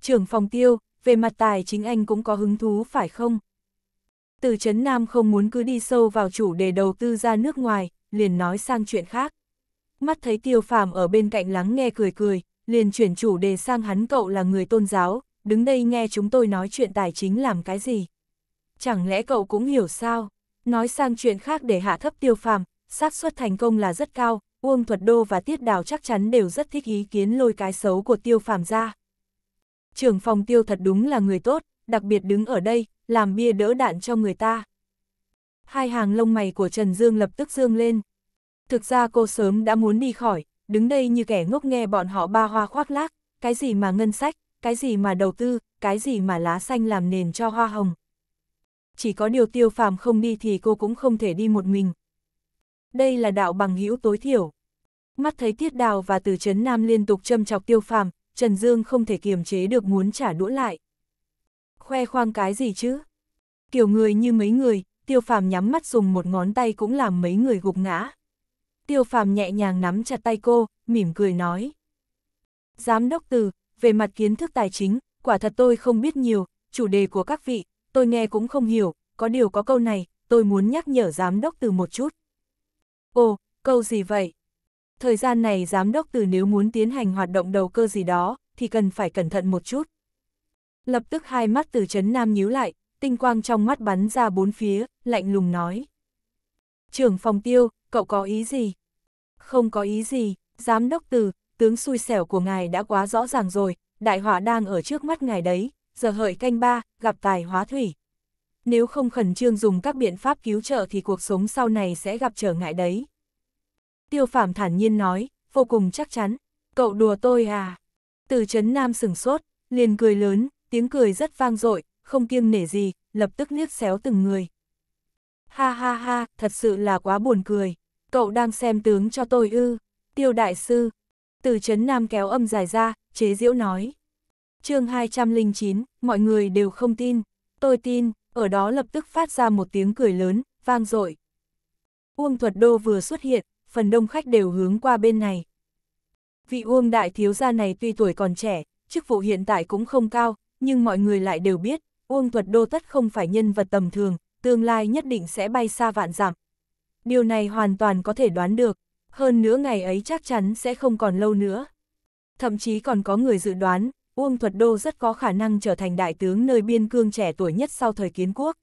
Trưởng phòng tiêu, về mặt tài chính anh cũng có hứng thú phải không? Từ Chấn Nam không muốn cứ đi sâu vào chủ đề đầu tư ra nước ngoài, liền nói sang chuyện khác. Mắt thấy tiêu phàm ở bên cạnh lắng nghe cười cười, liền chuyển chủ đề sang hắn cậu là người tôn giáo, đứng đây nghe chúng tôi nói chuyện tài chính làm cái gì. Chẳng lẽ cậu cũng hiểu sao? Nói sang chuyện khác để hạ thấp tiêu phàm, xác suất thành công là rất cao, Uông Thuật Đô và Tiết Đào chắc chắn đều rất thích ý kiến lôi cái xấu của tiêu phàm ra. Trưởng phòng tiêu thật đúng là người tốt, đặc biệt đứng ở đây, làm bia đỡ đạn cho người ta. Hai hàng lông mày của Trần Dương lập tức dương lên. Thực ra cô sớm đã muốn đi khỏi, đứng đây như kẻ ngốc nghe bọn họ ba hoa khoác lác, cái gì mà ngân sách, cái gì mà đầu tư, cái gì mà lá xanh làm nền cho hoa hồng. Chỉ có điều tiêu phàm không đi thì cô cũng không thể đi một mình. Đây là đạo bằng hữu tối thiểu. Mắt thấy Tiết Đào và Từ Trấn Nam liên tục châm chọc tiêu phàm, Trần Dương không thể kiềm chế được muốn trả đũa lại. Khoe khoang cái gì chứ? Kiểu người như mấy người, tiêu phàm nhắm mắt dùng một ngón tay cũng làm mấy người gục ngã. Tiêu phàm nhẹ nhàng nắm chặt tay cô, mỉm cười nói. Giám đốc từ, về mặt kiến thức tài chính, quả thật tôi không biết nhiều, chủ đề của các vị, tôi nghe cũng không hiểu, có điều có câu này, tôi muốn nhắc nhở giám đốc từ một chút. Ồ, câu gì vậy? Thời gian này giám đốc từ nếu muốn tiến hành hoạt động đầu cơ gì đó, thì cần phải cẩn thận một chút. Lập tức hai mắt từ chấn nam nhíu lại, tinh quang trong mắt bắn ra bốn phía, lạnh lùng nói. Trưởng phòng tiêu, cậu có ý gì? Không có ý gì, giám đốc từ, tướng xui xẻo của ngài đã quá rõ ràng rồi, đại họa đang ở trước mắt ngài đấy, giờ hợi canh ba, gặp tài hóa thủy. Nếu không khẩn trương dùng các biện pháp cứu trợ thì cuộc sống sau này sẽ gặp trở ngại đấy. Tiêu Phạm thản nhiên nói, vô cùng chắc chắn, cậu đùa tôi à? Từ chấn nam sừng sốt, liền cười lớn, tiếng cười rất vang dội, không kiêng nể gì, lập tức liếc xéo từng người. Ha ha ha, thật sự là quá buồn cười, cậu đang xem tướng cho tôi ư, tiêu đại sư. Từ chấn nam kéo âm dài ra, chế diễu nói. chương 209, mọi người đều không tin, tôi tin, ở đó lập tức phát ra một tiếng cười lớn, vang dội. Uông Thuật Đô vừa xuất hiện, phần đông khách đều hướng qua bên này. Vị Uông đại thiếu gia này tuy tuổi còn trẻ, chức vụ hiện tại cũng không cao, nhưng mọi người lại đều biết, Uông Thuật Đô Tất không phải nhân vật tầm thường, tương lai nhất định sẽ bay xa vạn dặm. Điều này hoàn toàn có thể đoán được, hơn nữa ngày ấy chắc chắn sẽ không còn lâu nữa. Thậm chí còn có người dự đoán, Uông Thuật Đô rất có khả năng trở thành đại tướng nơi biên cương trẻ tuổi nhất sau thời kiến quốc.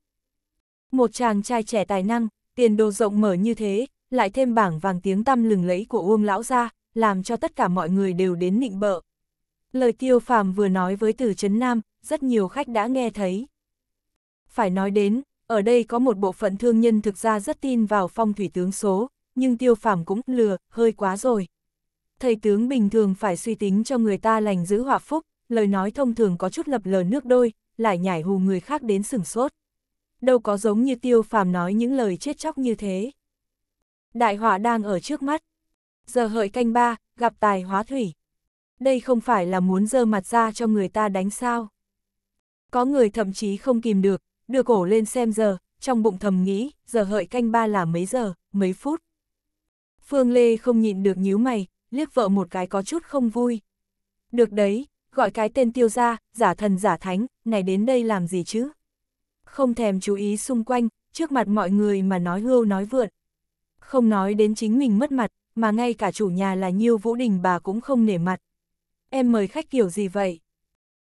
Một chàng trai trẻ tài năng, tiền đồ rộng mở như thế, lại thêm bảng vàng tiếng tăm lừng lẫy của Uông lão gia, làm cho tất cả mọi người đều đến nịnh bợ. Lời Tiêu Phàm vừa nói với Từ Trấn Nam, rất nhiều khách đã nghe thấy. Phải nói đến, ở đây có một bộ phận thương nhân thực ra rất tin vào phong thủy tướng số, nhưng Tiêu Phàm cũng lừa, hơi quá rồi. Thầy tướng bình thường phải suy tính cho người ta lành giữ họa phúc, lời nói thông thường có chút lập lờ nước đôi, lại nhảy hù người khác đến sửng sốt. Đâu có giống như Tiêu Phàm nói những lời chết chóc như thế. Đại họa đang ở trước mắt. Giờ hợi canh ba, gặp tài hóa thủy. Đây không phải là muốn dơ mặt ra cho người ta đánh sao. Có người thậm chí không kìm được, đưa cổ lên xem giờ, trong bụng thầm nghĩ, giờ hợi canh ba là mấy giờ, mấy phút. Phương Lê không nhịn được nhíu mày, liếc vợ một cái có chút không vui. Được đấy, gọi cái tên tiêu ra, giả thần giả thánh, này đến đây làm gì chứ? Không thèm chú ý xung quanh, trước mặt mọi người mà nói hưu nói vượn không nói đến chính mình mất mặt, mà ngay cả chủ nhà là Nhiêu Vũ Đình bà cũng không nể mặt. Em mời khách kiểu gì vậy?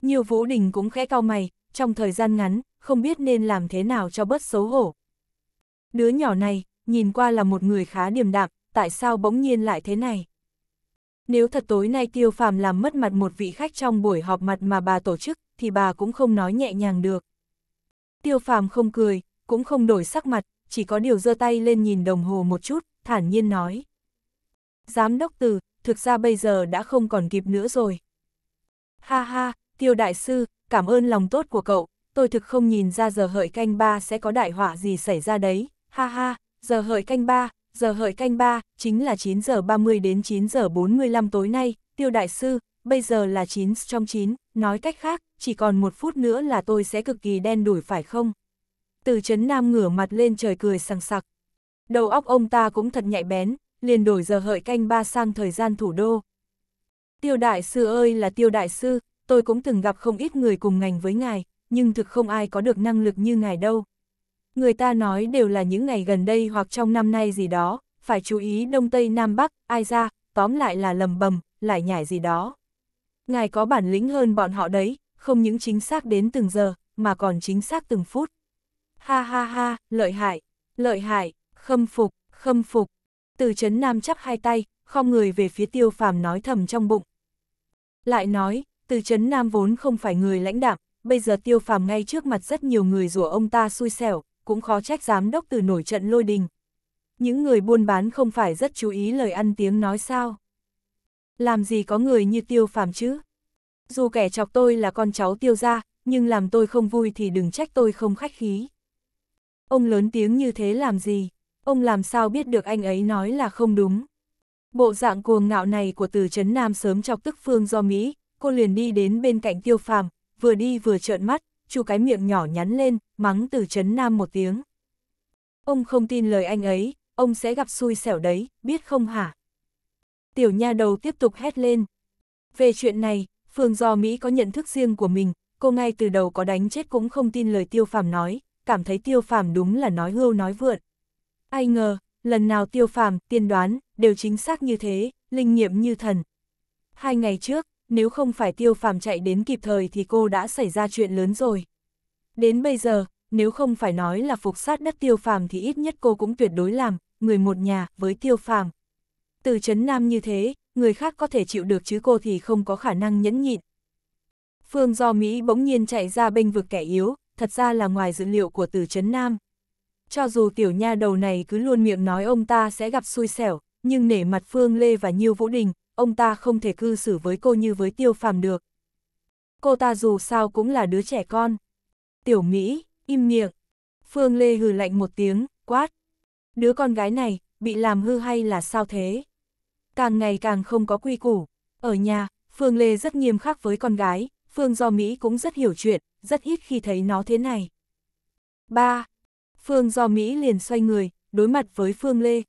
Nhiêu Vũ Đình cũng khẽ cau mày, trong thời gian ngắn, không biết nên làm thế nào cho bớt xấu hổ. Đứa nhỏ này, nhìn qua là một người khá điềm đạm, tại sao bỗng nhiên lại thế này? Nếu thật tối nay Tiêu Phàm làm mất mặt một vị khách trong buổi họp mặt mà bà tổ chức, thì bà cũng không nói nhẹ nhàng được. Tiêu Phàm không cười, cũng không đổi sắc mặt, chỉ có điều giơ tay lên nhìn đồng hồ một chút, thản nhiên nói. Giám đốc từ, thực ra bây giờ đã không còn kịp nữa rồi. Ha ha, tiêu đại sư, cảm ơn lòng tốt của cậu, tôi thực không nhìn ra giờ hợi canh ba sẽ có đại họa gì xảy ra đấy, ha ha, giờ hợi canh ba, giờ hợi canh ba, chính là 9 giờ 30 đến 9 giờ 45 tối nay, tiêu đại sư, bây giờ là 9 trong 9, nói cách khác, chỉ còn một phút nữa là tôi sẽ cực kỳ đen đủi phải không? từ chấn nam ngửa mặt lên trời cười sằng sặc. Đầu óc ông ta cũng thật nhạy bén, liền đổi giờ hợi canh ba sang thời gian thủ đô. Tiêu đại sư ơi là tiêu đại sư, tôi cũng từng gặp không ít người cùng ngành với ngài, nhưng thực không ai có được năng lực như ngài đâu. Người ta nói đều là những ngày gần đây hoặc trong năm nay gì đó, phải chú ý đông tây nam bắc, ai ra, tóm lại là lầm bầm, lại nhảy gì đó. Ngài có bản lĩnh hơn bọn họ đấy, không những chính xác đến từng giờ, mà còn chính xác từng phút. Ha ha ha, lợi hại, lợi hại, khâm phục, khâm phục. Từ chấn nam chắp hai tay, không người về phía tiêu phàm nói thầm trong bụng. Lại nói, từ chấn nam vốn không phải người lãnh đạm, bây giờ tiêu phàm ngay trước mặt rất nhiều người rủa ông ta xui xẻo, cũng khó trách giám đốc từ nổi trận lôi đình. Những người buôn bán không phải rất chú ý lời ăn tiếng nói sao. Làm gì có người như tiêu phàm chứ? Dù kẻ chọc tôi là con cháu tiêu gia, nhưng làm tôi không vui thì đừng trách tôi không khách khí. Ông lớn tiếng như thế làm gì? Ông làm sao biết được anh ấy nói là không đúng? Bộ dạng cuồng ngạo này của từ Trấn Nam sớm chọc tức Phương do Mỹ, cô liền đi đến bên cạnh tiêu phàm, vừa đi vừa trợn mắt, chu cái miệng nhỏ nhắn lên, mắng từ Trấn Nam một tiếng. Ông không tin lời anh ấy, ông sẽ gặp xui xẻo đấy, biết không hả? Tiểu nha đầu tiếp tục hét lên. Về chuyện này, Phương do Mỹ có nhận thức riêng của mình, cô ngay từ đầu có đánh chết cũng không tin lời tiêu phàm nói, cảm thấy tiêu phàm đúng là nói hưu nói vượn. Ai ngờ, lần nào tiêu phàm, tiên đoán, đều chính xác như thế, linh nghiệm như thần. Hai ngày trước, nếu không phải tiêu phàm chạy đến kịp thời thì cô đã xảy ra chuyện lớn rồi. Đến bây giờ, nếu không phải nói là phục sát đất tiêu phàm thì ít nhất cô cũng tuyệt đối làm, người một nhà, với tiêu phàm. Từ chấn nam như thế, người khác có thể chịu được chứ cô thì không có khả năng nhẫn nhịn. Phương do Mỹ bỗng nhiên chạy ra bênh vực kẻ yếu, thật ra là ngoài dự liệu của từ chấn Nam. Cho dù tiểu nha đầu này cứ luôn miệng nói ông ta sẽ gặp xui xẻo, nhưng nể mặt Phương Lê và Nhiêu Vũ Đình, ông ta không thể cư xử với cô như với tiêu phàm được. Cô ta dù sao cũng là đứa trẻ con. Tiểu Mỹ, im miệng. Phương Lê hừ lạnh một tiếng, quát. Đứa con gái này, bị làm hư hay là sao thế? Càng ngày càng không có quy củ. Ở nhà, Phương Lê rất nghiêm khắc với con gái, Phương Do Mỹ cũng rất hiểu chuyện, rất ít khi thấy nó thế này. 3. Phương do Mỹ liền xoay người, đối mặt với Phương Lê.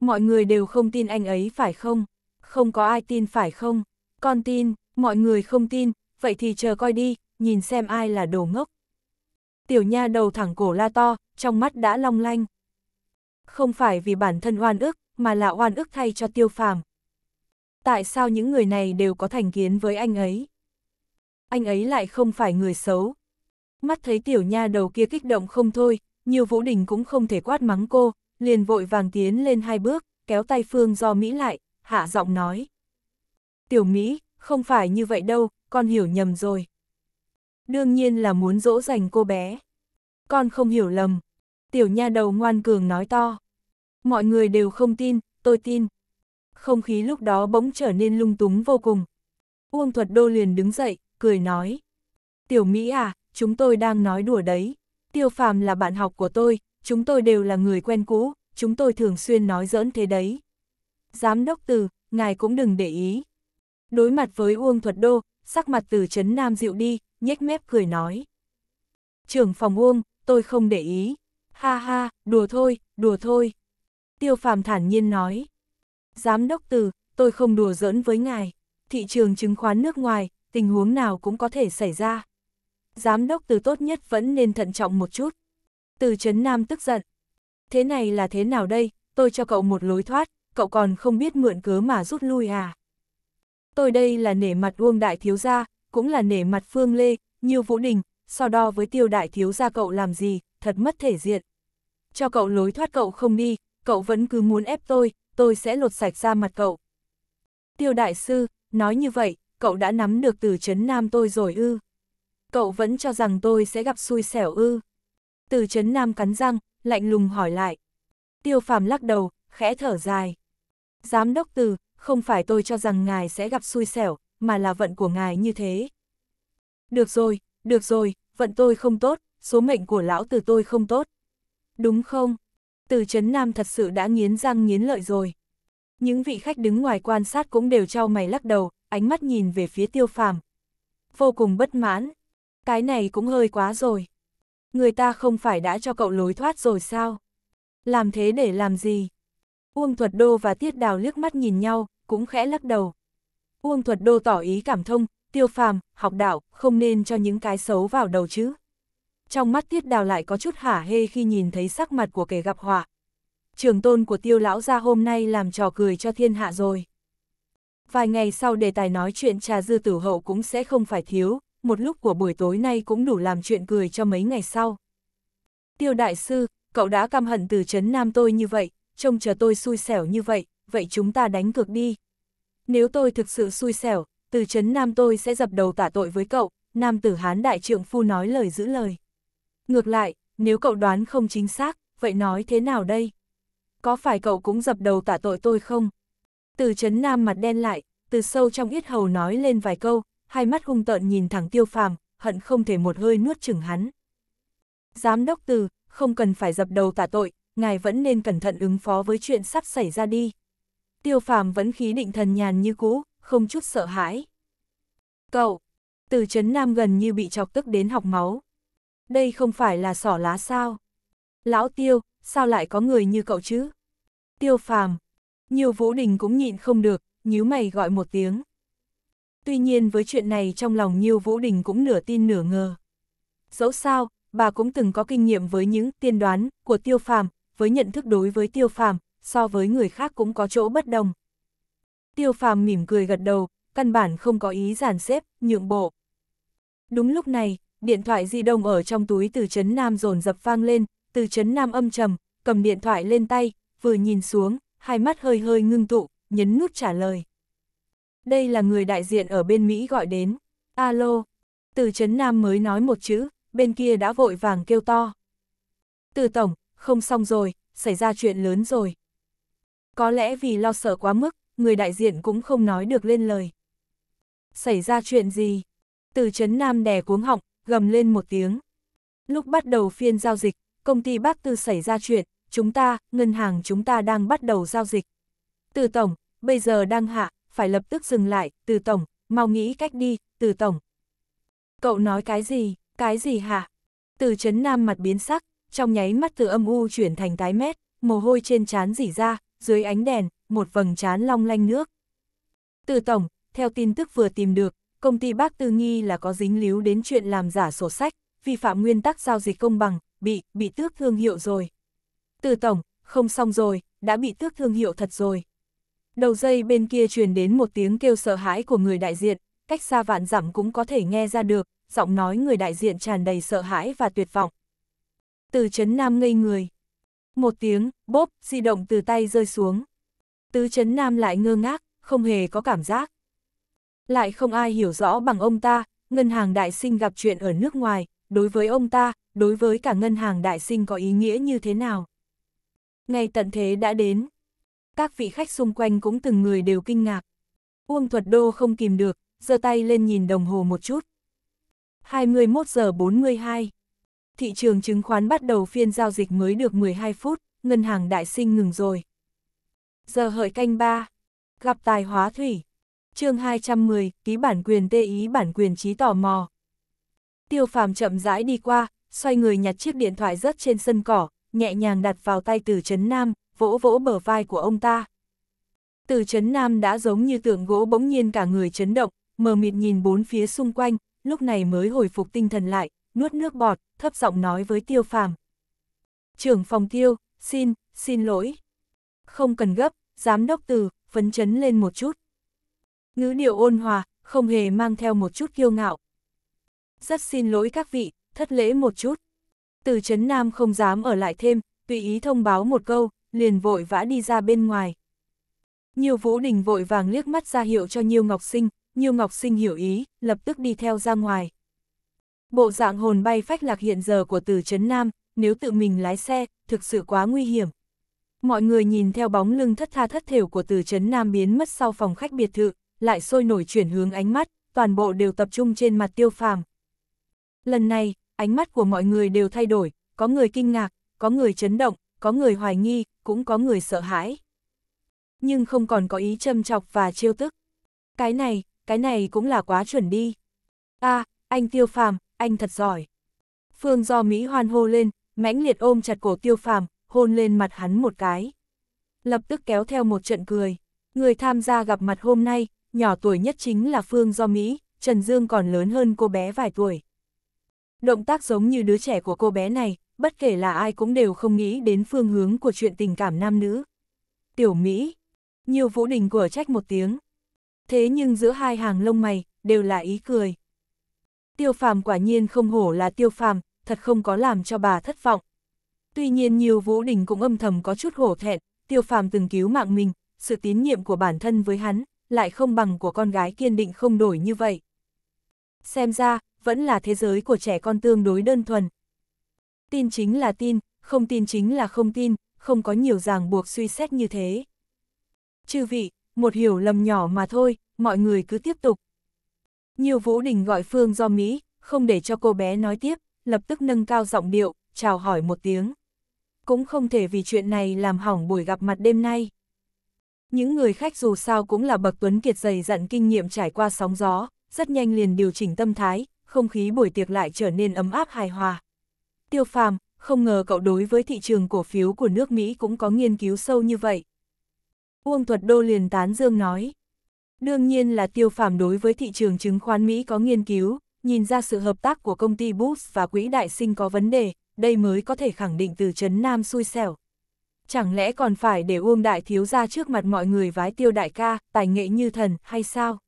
Mọi người đều không tin anh ấy phải không? Không có ai tin phải không? Con tin, mọi người không tin, vậy thì chờ coi đi, nhìn xem ai là đồ ngốc. Tiểu nha đầu thẳng cổ la to, trong mắt đã long lanh. Không phải vì bản thân oan ức, mà là oan ức thay cho tiêu phàm. Tại sao những người này đều có thành kiến với anh ấy? anh ấy lại không phải người xấu. Mắt thấy tiểu nha đầu kia kích động không thôi, nhiều vũ đình cũng không thể quát mắng cô, liền vội vàng tiến lên hai bước, kéo tay Phương do Mỹ lại, hạ giọng nói. Tiểu Mỹ, không phải như vậy đâu, con hiểu nhầm rồi. Đương nhiên là muốn dỗ dành cô bé. Con không hiểu lầm. Tiểu nha đầu ngoan cường nói to. Mọi người đều không tin, tôi tin. Không khí lúc đó bỗng trở nên lung túng vô cùng. Uông Thuật Đô liền đứng dậy, cười nói. Tiểu Mỹ à, chúng tôi đang nói đùa đấy. Tiêu Phàm là bạn học của tôi, chúng tôi đều là người quen cũ, chúng tôi thường xuyên nói giỡn thế đấy. Giám đốc từ, ngài cũng đừng để ý. Đối mặt với Uông Thuật Đô, sắc mặt từ Trấn Nam dịu đi, nhếch mép cười nói. Trưởng phòng Uông, tôi không để ý. Ha ha, đùa thôi, đùa thôi. Tiêu Phàm thản nhiên nói. Giám đốc từ, tôi không đùa giỡn với ngài. Thị trường chứng khoán nước ngoài, tình huống nào cũng có thể xảy ra. Giám đốc từ tốt nhất vẫn nên thận trọng một chút. Từ Trấn Nam tức giận. Thế này là thế nào đây, tôi cho cậu một lối thoát, cậu còn không biết mượn cớ mà rút lui à? Tôi đây là nể mặt Uông Đại Thiếu Gia, cũng là nể mặt Phương Lê, Nhiêu Vũ Đình, so đo với Tiêu Đại Thiếu Gia cậu làm gì, thật mất thể diện. Cho cậu lối thoát cậu không đi, cậu vẫn cứ muốn ép tôi, tôi sẽ lột sạch ra mặt cậu. Tiêu Đại Sư, nói như vậy, cậu đã nắm được từ chấn nam tôi rồi ư. Cậu vẫn cho rằng tôi sẽ gặp xui xẻo ư. Từ chấn nam cắn răng, lạnh lùng hỏi lại. Tiêu phàm lắc đầu, khẽ thở dài. Giám đốc từ, không phải tôi cho rằng ngài sẽ gặp xui xẻo, mà là vận của ngài như thế. Được rồi, được rồi, vận tôi không tốt, số mệnh của lão từ tôi không tốt. Đúng không? Từ chấn nam thật sự đã nghiến răng nghiến lợi rồi. Những vị khách đứng ngoài quan sát cũng đều trao mày lắc đầu, ánh mắt nhìn về phía tiêu phàm. Vô cùng bất mãn. Cái này cũng hơi quá rồi. Người ta không phải đã cho cậu lối thoát rồi sao? Làm thế để làm gì? Uông Thuật Đô và Tiết Đào liếc mắt nhìn nhau, cũng khẽ lắc đầu. Uông Thuật Đô tỏ ý cảm thông, tiêu phàm, học đạo, không nên cho những cái xấu vào đầu chứ. Trong mắt Tiết Đào lại có chút hả hê khi nhìn thấy sắc mặt của kẻ gặp họa. Trường tôn của tiêu lão ra hôm nay làm trò cười cho thiên hạ rồi vài ngày sau đề tài nói chuyện trà dư tử hậu cũng sẽ không phải thiếu, một lúc của buổi tối nay cũng đủ làm chuyện cười cho mấy ngày sau. Tiêu đại sư, cậu đã căm hận từ chấn nam tôi như vậy, trông chờ tôi xui xẻo như vậy, vậy chúng ta đánh cược đi. Nếu tôi thực sự xui xẻo, từ chấn nam tôi sẽ dập đầu tả tội với cậu, nam tử hán đại trượng phu nói lời giữ lời. Ngược lại, nếu cậu đoán không chính xác, vậy nói thế nào đây? Có phải cậu cũng dập đầu tả tội tôi không? Từ chấn nam mặt đen lại, từ sâu trong yết hầu nói lên vài câu, hai mắt hung tợn nhìn thẳng tiêu phàm, hận không thể một hơi nuốt chừng hắn. Giám đốc từ, không cần phải dập đầu tạ tội, ngài vẫn nên cẩn thận ứng phó với chuyện sắp xảy ra đi. Tiêu phàm vẫn khí định thần nhàn như cũ, không chút sợ hãi. Cậu, từ chấn nam gần như bị chọc tức đến học máu. Đây không phải là sỏ lá sao? Lão tiêu, sao lại có người như cậu chứ? Tiêu phàm, nhiều vũ đình cũng nhịn không được, nhíu mày gọi một tiếng. Tuy nhiên với chuyện này trong lòng Nhiêu Vũ Đình cũng nửa tin nửa ngờ. Dẫu sao, bà cũng từng có kinh nghiệm với những tiên đoán của tiêu phàm, với nhận thức đối với tiêu phàm, so với người khác cũng có chỗ bất đồng. Tiêu phàm mỉm cười gật đầu, căn bản không có ý giản xếp, nhượng bộ. Đúng lúc này, điện thoại di động ở trong túi từ chấn nam dồn dập vang lên, từ chấn nam âm trầm, cầm điện thoại lên tay, vừa nhìn xuống, hai mắt hơi hơi ngưng tụ, nhấn nút trả lời. Đây là người đại diện ở bên Mỹ gọi đến. Alo, từ Trấn Nam mới nói một chữ, bên kia đã vội vàng kêu to. Từ Tổng, không xong rồi, xảy ra chuyện lớn rồi. Có lẽ vì lo sợ quá mức, người đại diện cũng không nói được lên lời. Xảy ra chuyện gì? Từ Trấn Nam đè cuống họng, gầm lên một tiếng. Lúc bắt đầu phiên giao dịch, công ty bác tư xảy ra chuyện, chúng ta, ngân hàng chúng ta đang bắt đầu giao dịch. Từ tổng, bây giờ đang hạ, phải lập tức dừng lại, từ tổng, mau nghĩ cách đi, từ tổng. Cậu nói cái gì, cái gì hả? Từ chấn nam mặt biến sắc, trong nháy mắt từ âm u chuyển thành tái mét, mồ hôi trên trán rỉ ra, dưới ánh đèn, một vầng trán long lanh nước. Từ tổng, theo tin tức vừa tìm được, công ty bác tư nghi là có dính líu đến chuyện làm giả sổ sách, vi phạm nguyên tắc giao dịch công bằng, bị, bị tước thương hiệu rồi. Từ tổng, không xong rồi, đã bị tước thương hiệu thật rồi. Đầu dây bên kia truyền đến một tiếng kêu sợ hãi của người đại diện, cách xa vạn dặm cũng có thể nghe ra được, giọng nói người đại diện tràn đầy sợ hãi và tuyệt vọng. Từ chấn nam ngây người. Một tiếng, bốp, di động từ tay rơi xuống. Tứ chấn nam lại ngơ ngác, không hề có cảm giác. Lại không ai hiểu rõ bằng ông ta, ngân hàng đại sinh gặp chuyện ở nước ngoài, đối với ông ta, đối với cả ngân hàng đại sinh có ý nghĩa như thế nào. Ngày tận thế đã đến. Các vị khách xung quanh cũng từng người đều kinh ngạc. Uông Thuật Đô không kìm được, giơ tay lên nhìn đồng hồ một chút. 21 giờ 42. Thị trường chứng khoán bắt đầu phiên giao dịch mới được 12 phút, ngân hàng đại sinh ngừng rồi. Giờ hợi canh 3. Gặp tài hóa thủy. chương 210, ký bản quyền tê ý bản quyền trí tò mò. Tiêu phàm chậm rãi đi qua, xoay người nhặt chiếc điện thoại rớt trên sân cỏ, nhẹ nhàng đặt vào tay Từ Trấn Nam, vỗ vỗ bờ vai của ông ta. Từ Trấn Nam đã giống như tượng gỗ bỗng nhiên cả người chấn động, mờ mịt nhìn bốn phía xung quanh, lúc này mới hồi phục tinh thần lại, nuốt nước bọt, thấp giọng nói với Tiêu Phàm. Trưởng phòng Tiêu, xin, xin lỗi. Không cần gấp, giám đốc Từ, phấn chấn lên một chút. Ngữ điệu ôn hòa, không hề mang theo một chút kiêu ngạo. Rất xin lỗi các vị, thất lễ một chút. Từ Chấn Nam không dám ở lại thêm, tùy ý thông báo một câu, liền vội vã đi ra bên ngoài. Nhiều Vũ Đình vội vàng liếc mắt ra hiệu cho Nhiêu Ngọc Sinh, Nhiêu Ngọc Sinh hiểu ý, lập tức đi theo ra ngoài. Bộ dạng hồn bay phách lạc hiện giờ của Từ Chấn Nam, nếu tự mình lái xe, thực sự quá nguy hiểm. Mọi người nhìn theo bóng lưng thất tha thất thểu của Từ Chấn Nam biến mất sau phòng khách biệt thự, lại sôi nổi chuyển hướng ánh mắt, toàn bộ đều tập trung trên mặt tiêu phàm. Lần này, ánh mắt của mọi người đều thay đổi, có người kinh ngạc, có người chấn động, có người hoài nghi, cũng có người sợ hãi. Nhưng không còn có ý châm chọc và trêu tức. Cái này, cái này cũng là quá chuẩn đi. a à, anh Tiêu Phàm, anh thật giỏi. Phương do Mỹ hoan hô lên, mãnh liệt ôm chặt cổ Tiêu Phàm, hôn lên mặt hắn một cái. Lập tức kéo theo một trận cười. Người tham gia gặp mặt hôm nay, nhỏ tuổi nhất chính là Phương do Mỹ, Trần Dương còn lớn hơn cô bé vài tuổi. Động tác giống như đứa trẻ của cô bé này, bất kể là ai cũng đều không nghĩ đến phương hướng của chuyện tình cảm nam nữ. Tiểu Mỹ, nhiều vũ đình của trách một tiếng. Thế nhưng giữa hai hàng lông mày, đều là ý cười. Tiêu phàm quả nhiên không hổ là tiêu phàm, thật không có làm cho bà thất vọng. Tuy nhiên nhiều vũ đình cũng âm thầm có chút hổ thẹn, tiêu phàm từng cứu mạng mình, sự tín nhiệm của bản thân với hắn, lại không bằng của con gái kiên định không đổi như vậy xem ra, vẫn là thế giới của trẻ con tương đối đơn thuần. Tin chính là tin, không tin chính là không tin, không có nhiều ràng buộc suy xét như thế. Chư vị, một hiểu lầm nhỏ mà thôi, mọi người cứ tiếp tục. Nhiều Vũ Đình gọi Phương do Mỹ, không để cho cô bé nói tiếp, lập tức nâng cao giọng điệu, chào hỏi một tiếng. Cũng không thể vì chuyện này làm hỏng buổi gặp mặt đêm nay. Những người khách dù sao cũng là bậc tuấn kiệt dày dặn kinh nghiệm trải qua sóng gió, rất nhanh liền điều chỉnh tâm thái, không khí buổi tiệc lại trở nên ấm áp hài hòa. Tiêu phàm, không ngờ cậu đối với thị trường cổ phiếu của nước Mỹ cũng có nghiên cứu sâu như vậy. Uông Thuật Đô liền tán dương nói. Đương nhiên là tiêu phàm đối với thị trường chứng khoán Mỹ có nghiên cứu, nhìn ra sự hợp tác của công ty Boots và quỹ đại sinh có vấn đề, đây mới có thể khẳng định từ chấn Nam xui xẻo. Chẳng lẽ còn phải để Uông Đại Thiếu ra trước mặt mọi người vái tiêu đại ca, tài nghệ như thần, hay sao?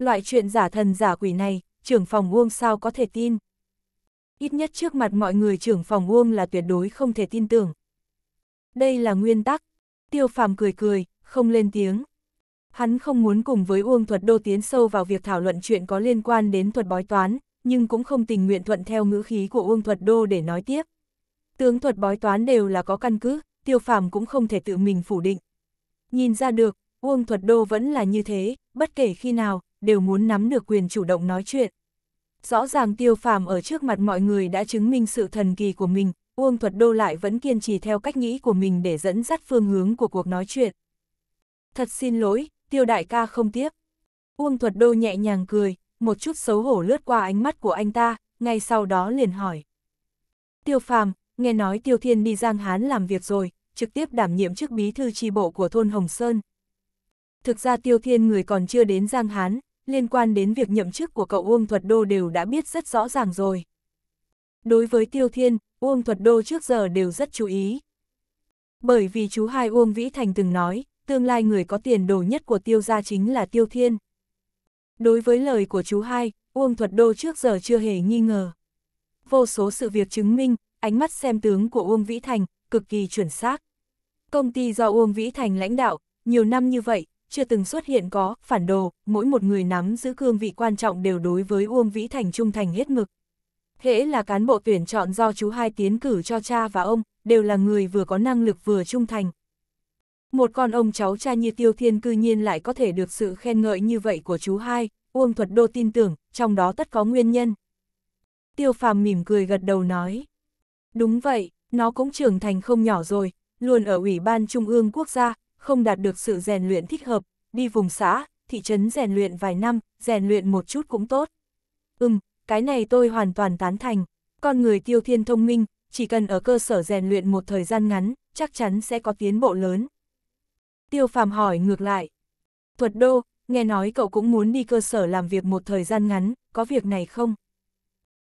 Loại chuyện giả thần giả quỷ này, trưởng phòng Uông sao có thể tin. Ít nhất trước mặt mọi người trưởng phòng Uông là tuyệt đối không thể tin tưởng. Đây là nguyên tắc. Tiêu phàm cười cười, không lên tiếng. Hắn không muốn cùng với Uông thuật đô tiến sâu vào việc thảo luận chuyện có liên quan đến thuật bói toán, nhưng cũng không tình nguyện thuận theo ngữ khí của Uông thuật đô để nói tiếp. Tướng thuật bói toán đều là có căn cứ, tiêu phàm cũng không thể tự mình phủ định. Nhìn ra được, Uông thuật đô vẫn là như thế, bất kể khi nào, đều muốn nắm được quyền chủ động nói chuyện. Rõ ràng tiêu phàm ở trước mặt mọi người đã chứng minh sự thần kỳ của mình, Uông Thuật Đô lại vẫn kiên trì theo cách nghĩ của mình để dẫn dắt phương hướng của cuộc nói chuyện. Thật xin lỗi, tiêu đại ca không tiếp. Uông Thuật Đô nhẹ nhàng cười, một chút xấu hổ lướt qua ánh mắt của anh ta, ngay sau đó liền hỏi. Tiêu phàm, nghe nói Tiêu Thiên đi Giang Hán làm việc rồi, trực tiếp đảm nhiệm chức bí thư tri bộ của thôn Hồng Sơn. Thực ra Tiêu Thiên người còn chưa đến Giang Hán, liên quan đến việc nhậm chức của cậu Uông Thuật Đô đều đã biết rất rõ ràng rồi. Đối với Tiêu Thiên, Uông Thuật Đô trước giờ đều rất chú ý. Bởi vì chú hai Uông Vĩ Thành từng nói, tương lai người có tiền đồ nhất của Tiêu gia chính là Tiêu Thiên. Đối với lời của chú hai, Uông Thuật Đô trước giờ chưa hề nghi ngờ. Vô số sự việc chứng minh, ánh mắt xem tướng của Uông Vĩ Thành cực kỳ chuẩn xác. Công ty do Uông Vĩ Thành lãnh đạo, nhiều năm như vậy, chưa từng xuất hiện có, phản đồ, mỗi một người nắm giữ cương vị quan trọng đều đối với Uông Vĩ Thành trung thành hết mực. Hễ là cán bộ tuyển chọn do chú hai tiến cử cho cha và ông, đều là người vừa có năng lực vừa trung thành. Một con ông cháu cha như Tiêu Thiên cư nhiên lại có thể được sự khen ngợi như vậy của chú hai, Uông Thuật Đô tin tưởng, trong đó tất có nguyên nhân. Tiêu Phàm mỉm cười gật đầu nói. Đúng vậy, nó cũng trưởng thành không nhỏ rồi, luôn ở Ủy ban Trung ương Quốc gia, không đạt được sự rèn luyện thích hợp, đi vùng xã, thị trấn rèn luyện vài năm, rèn luyện một chút cũng tốt. Ừm, cái này tôi hoàn toàn tán thành. Con người tiêu thiên thông minh, chỉ cần ở cơ sở rèn luyện một thời gian ngắn, chắc chắn sẽ có tiến bộ lớn. Tiêu phàm hỏi ngược lại. Thuật đô, nghe nói cậu cũng muốn đi cơ sở làm việc một thời gian ngắn, có việc này không?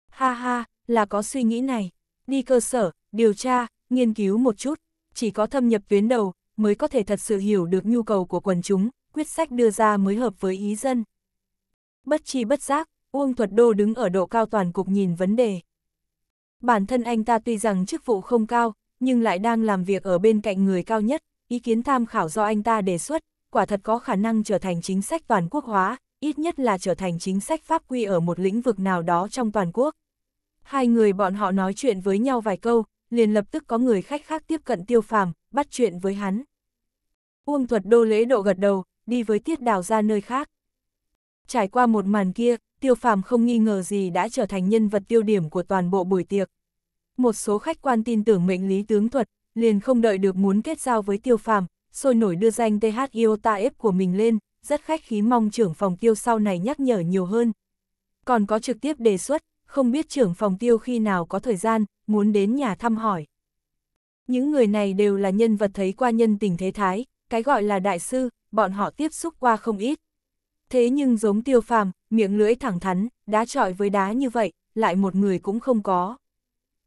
Ha ha, là có suy nghĩ này. Đi cơ sở, điều tra, nghiên cứu một chút, chỉ có thâm nhập tuyến đầu, mới có thể thật sự hiểu được nhu cầu của quần chúng, quyết sách đưa ra mới hợp với ý dân. Bất chi bất giác, Uông Thuật Đô đứng ở độ cao toàn cục nhìn vấn đề. Bản thân anh ta tuy rằng chức vụ không cao, nhưng lại đang làm việc ở bên cạnh người cao nhất, ý kiến tham khảo do anh ta đề xuất, quả thật có khả năng trở thành chính sách toàn quốc hóa, ít nhất là trở thành chính sách pháp quy ở một lĩnh vực nào đó trong toàn quốc. Hai người bọn họ nói chuyện với nhau vài câu, liền lập tức có người khách khác tiếp cận tiêu phàm, bắt chuyện với hắn. Uông thuật đô lễ độ gật đầu, đi với tiết đào ra nơi khác. Trải qua một màn kia, tiêu phàm không nghi ngờ gì đã trở thành nhân vật tiêu điểm của toàn bộ buổi tiệc. Một số khách quan tin tưởng mệnh lý tướng thuật, liền không đợi được muốn kết giao với tiêu phàm, sôi nổi đưa danh TH Iota F của mình lên, rất khách khí mong trưởng phòng tiêu sau này nhắc nhở nhiều hơn. Còn có trực tiếp đề xuất, không biết trưởng phòng tiêu khi nào có thời gian, muốn đến nhà thăm hỏi. Những người này đều là nhân vật thấy qua nhân tình thế thái, cái gọi là đại sư, bọn họ tiếp xúc qua không ít. Thế nhưng giống tiêu phàm, miệng lưỡi thẳng thắn, đá trọi với đá như vậy, lại một người cũng không có.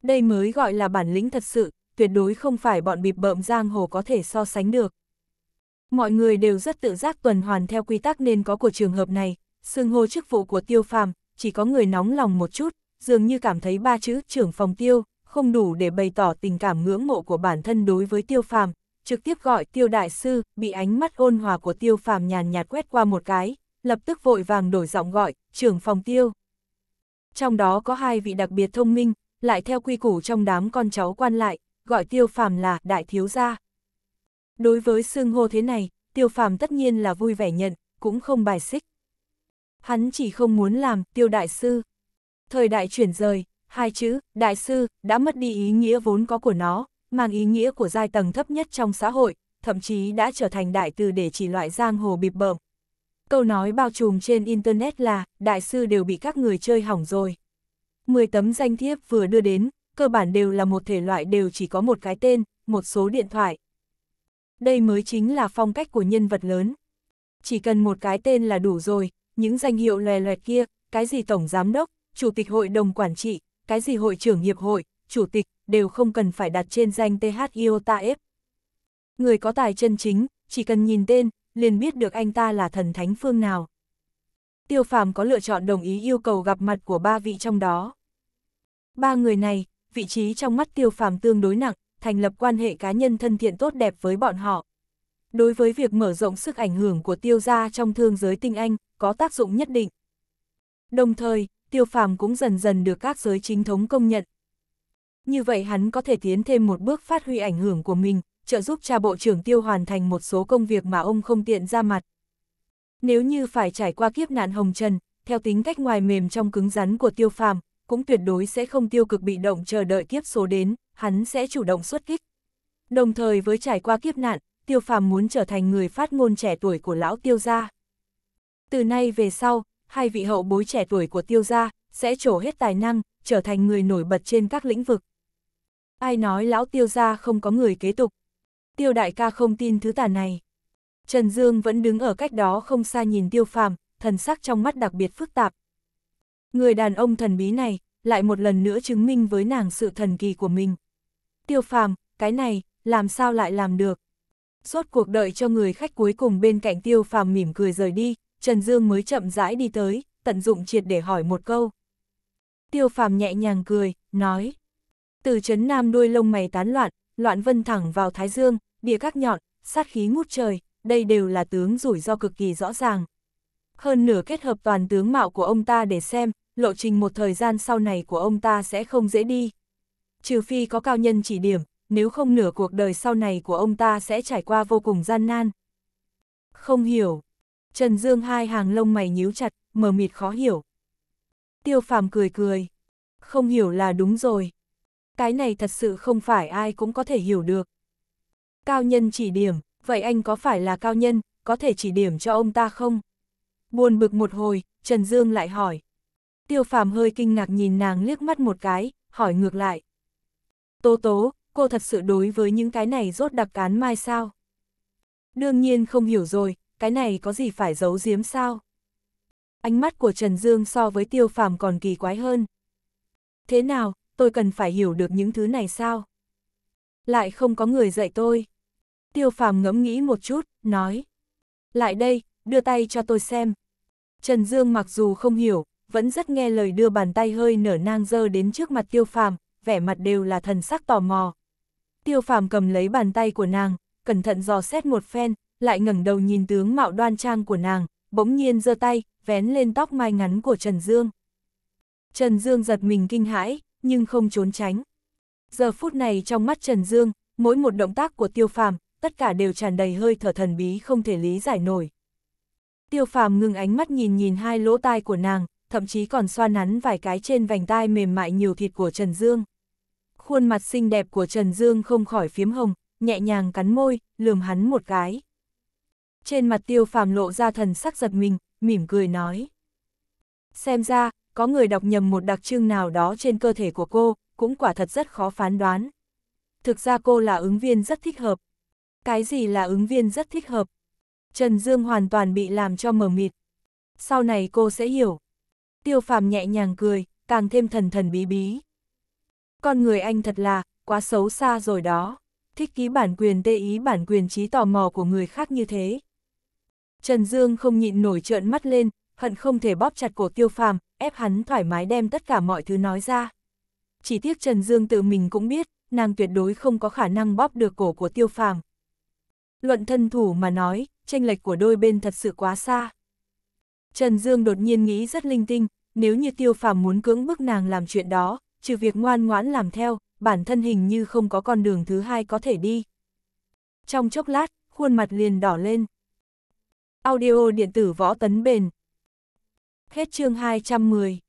Đây mới gọi là bản lĩnh thật sự, tuyệt đối không phải bọn bịp bợm giang hồ có thể so sánh được. Mọi người đều rất tự giác tuần hoàn theo quy tắc nên có của trường hợp này, xưng hô chức vụ của tiêu phàm, chỉ có người nóng lòng một chút, dường như cảm thấy ba chữ trưởng phòng tiêu, không đủ để bày tỏ tình cảm ngưỡng mộ của bản thân đối với tiêu phàm, trực tiếp gọi tiêu đại sư, bị ánh mắt ôn hòa của tiêu phàm nhàn nhạt quét qua một cái, lập tức vội vàng đổi giọng gọi, trưởng phòng tiêu. Trong đó có hai vị đặc biệt thông minh, lại theo quy củ trong đám con cháu quan lại, gọi tiêu phàm là đại thiếu gia. Đối với xương hô thế này, tiêu phàm tất nhiên là vui vẻ nhận, cũng không bài xích. Hắn chỉ không muốn làm tiêu đại sư. Thời đại chuyển rời, hai chữ, đại sư, đã mất đi ý nghĩa vốn có của nó, mang ý nghĩa của giai tầng thấp nhất trong xã hội, thậm chí đã trở thành đại từ để chỉ loại giang hồ bịp bợm. Câu nói bao trùm trên Internet là, đại sư đều bị các người chơi hỏng rồi. mười tấm danh thiếp vừa đưa đến, cơ bản đều là một thể loại đều chỉ có một cái tên, một số điện thoại. Đây mới chính là phong cách của nhân vật lớn. Chỉ cần một cái tên là đủ rồi, những danh hiệu lòe loẹt kia, cái gì tổng giám đốc, chủ tịch hội đồng quản trị, cái gì hội trưởng hiệp hội, chủ tịch, đều không cần phải đặt trên danh THIOTAF. Người có tài chân chính, chỉ cần nhìn tên, liền biết được anh ta là thần thánh phương nào. Tiêu phàm có lựa chọn đồng ý yêu cầu gặp mặt của ba vị trong đó. Ba người này, vị trí trong mắt tiêu phàm tương đối nặng, thành lập quan hệ cá nhân thân thiện tốt đẹp với bọn họ. Đối với việc mở rộng sức ảnh hưởng của tiêu gia trong thương giới tinh anh, có tác dụng nhất định. Đồng thời, tiêu phàm cũng dần dần được các giới chính thống công nhận. Như vậy hắn có thể tiến thêm một bước phát huy ảnh hưởng của mình, trợ giúp cha bộ trưởng tiêu hoàn thành một số công việc mà ông không tiện ra mặt. Nếu như phải trải qua kiếp nạn hồng trần, theo tính cách ngoài mềm trong cứng rắn của tiêu phàm, cũng tuyệt đối sẽ không tiêu cực bị động chờ đợi kiếp số đến, hắn sẽ chủ động xuất kích. Đồng thời với trải qua kiếp nạn, tiêu phàm muốn trở thành người phát ngôn trẻ tuổi của lão tiêu gia. Từ nay về sau, hai vị hậu bối trẻ tuổi của tiêu gia, sẽ trổ hết tài năng, trở thành người nổi bật trên các lĩnh vực. Ai nói lão tiêu gia không có người kế tục? Tiêu đại ca không tin thứ tà này. Trần Dương vẫn đứng ở cách đó không xa nhìn tiêu phàm, thần sắc trong mắt đặc biệt phức tạp. Người đàn ông thần bí này, lại một lần nữa chứng minh với nàng sự thần kỳ của mình. Tiêu phàm, cái này, làm sao lại làm được? Suốt cuộc đợi cho người khách cuối cùng bên cạnh tiêu phàm mỉm cười rời đi, Trần Dương mới chậm rãi đi tới, tận dụng triệt để hỏi một câu. Tiêu phàm nhẹ nhàng cười, nói. Từ Trấn nam đuôi lông mày tán loạn, loạn vân thẳng vào thái dương, bìa các nhọn, sát khí ngút trời, đây đều là tướng rủi ro cực kỳ rõ ràng. Hơn nửa kết hợp toàn tướng mạo của ông ta để xem, lộ trình một thời gian sau này của ông ta sẽ không dễ đi. Trừ phi có cao nhân chỉ điểm, nếu không nửa cuộc đời sau này của ông ta sẽ trải qua vô cùng gian nan. Không hiểu, Trần Dương hai hàng lông mày nhíu chặt, mờ mịt khó hiểu. Tiêu phàm cười cười. Không hiểu là đúng rồi. Cái này thật sự không phải ai cũng có thể hiểu được. Cao nhân chỉ điểm, vậy anh có phải là cao nhân, có thể chỉ điểm cho ông ta không? Buồn bực một hồi, Trần Dương lại hỏi. Tiêu phàm hơi kinh ngạc nhìn nàng liếc mắt một cái, hỏi ngược lại. Tố tố, cô thật sự đối với những cái này rốt đặc cán mai sao? Đương nhiên không hiểu rồi, cái này có gì phải giấu giếm sao? Ánh mắt của Trần Dương so với tiêu phàm còn kỳ quái hơn. Thế nào, tôi cần phải hiểu được những thứ này sao? Lại không có người dạy tôi. Tiêu phàm ngẫm nghĩ một chút, nói. Lại đây, đưa tay cho tôi xem. Trần Dương mặc dù không hiểu, vẫn rất nghe lời đưa bàn tay hơi nở nang dơ đến trước mặt tiêu phàm, vẻ mặt đều là thần sắc tò mò. Tiêu phàm cầm lấy bàn tay của nàng, cẩn thận dò xét một phen, lại ngẩng đầu nhìn tướng mạo đoan trang của nàng, bỗng nhiên giơ tay, vén lên tóc mai ngắn của Trần Dương. Trần Dương giật mình kinh hãi, nhưng không trốn tránh. Giờ phút này trong mắt Trần Dương, mỗi một động tác của tiêu phàm, tất cả đều tràn đầy hơi thở thần bí không thể lý giải nổi. Tiêu phàm ngừng ánh mắt nhìn nhìn hai lỗ tai của nàng, thậm chí còn xoa nắn vài cái trên vành tai mềm mại nhiều thịt của Trần Dương. Khuôn mặt xinh đẹp của Trần Dương không khỏi phiếm hồng, nhẹ nhàng cắn môi, lườm hắn một cái. Trên mặt tiêu phàm lộ ra thần sắc giật mình, mỉm cười nói. Xem ra, có người đọc nhầm một đặc trưng nào đó trên cơ thể của cô, cũng quả thật rất khó phán đoán. Thực ra cô là ứng viên rất thích hợp. Cái gì là ứng viên rất thích hợp? Trần Dương hoàn toàn bị làm cho mờ mịt. Sau này cô sẽ hiểu. Tiêu phàm nhẹ nhàng cười, càng thêm thần thần bí bí. Con người anh thật là, quá xấu xa rồi đó. Thích ký bản quyền tê ý bản quyền trí tò mò của người khác như thế, Trần Dương không nhịn nổi trợn mắt lên, hận không thể bóp chặt cổ tiêu phàm, ép hắn thoải mái đem tất cả mọi thứ nói ra. Chỉ tiếc Trần Dương tự mình cũng biết, nàng tuyệt đối không có khả năng bóp được cổ của tiêu phàm. Luận thân thủ mà nói, tranh lệch của đôi bên thật sự quá xa. Trần Dương đột nhiên nghĩ rất linh tinh, nếu như tiêu phàm muốn cưỡng bức nàng làm chuyện đó, trừ việc ngoan ngoãn làm theo, bản thân hình như không có con đường thứ hai có thể đi. Trong chốc lát, khuôn mặt liền đỏ lên. Audio điện tử võ tấn bền. Hết chương 210.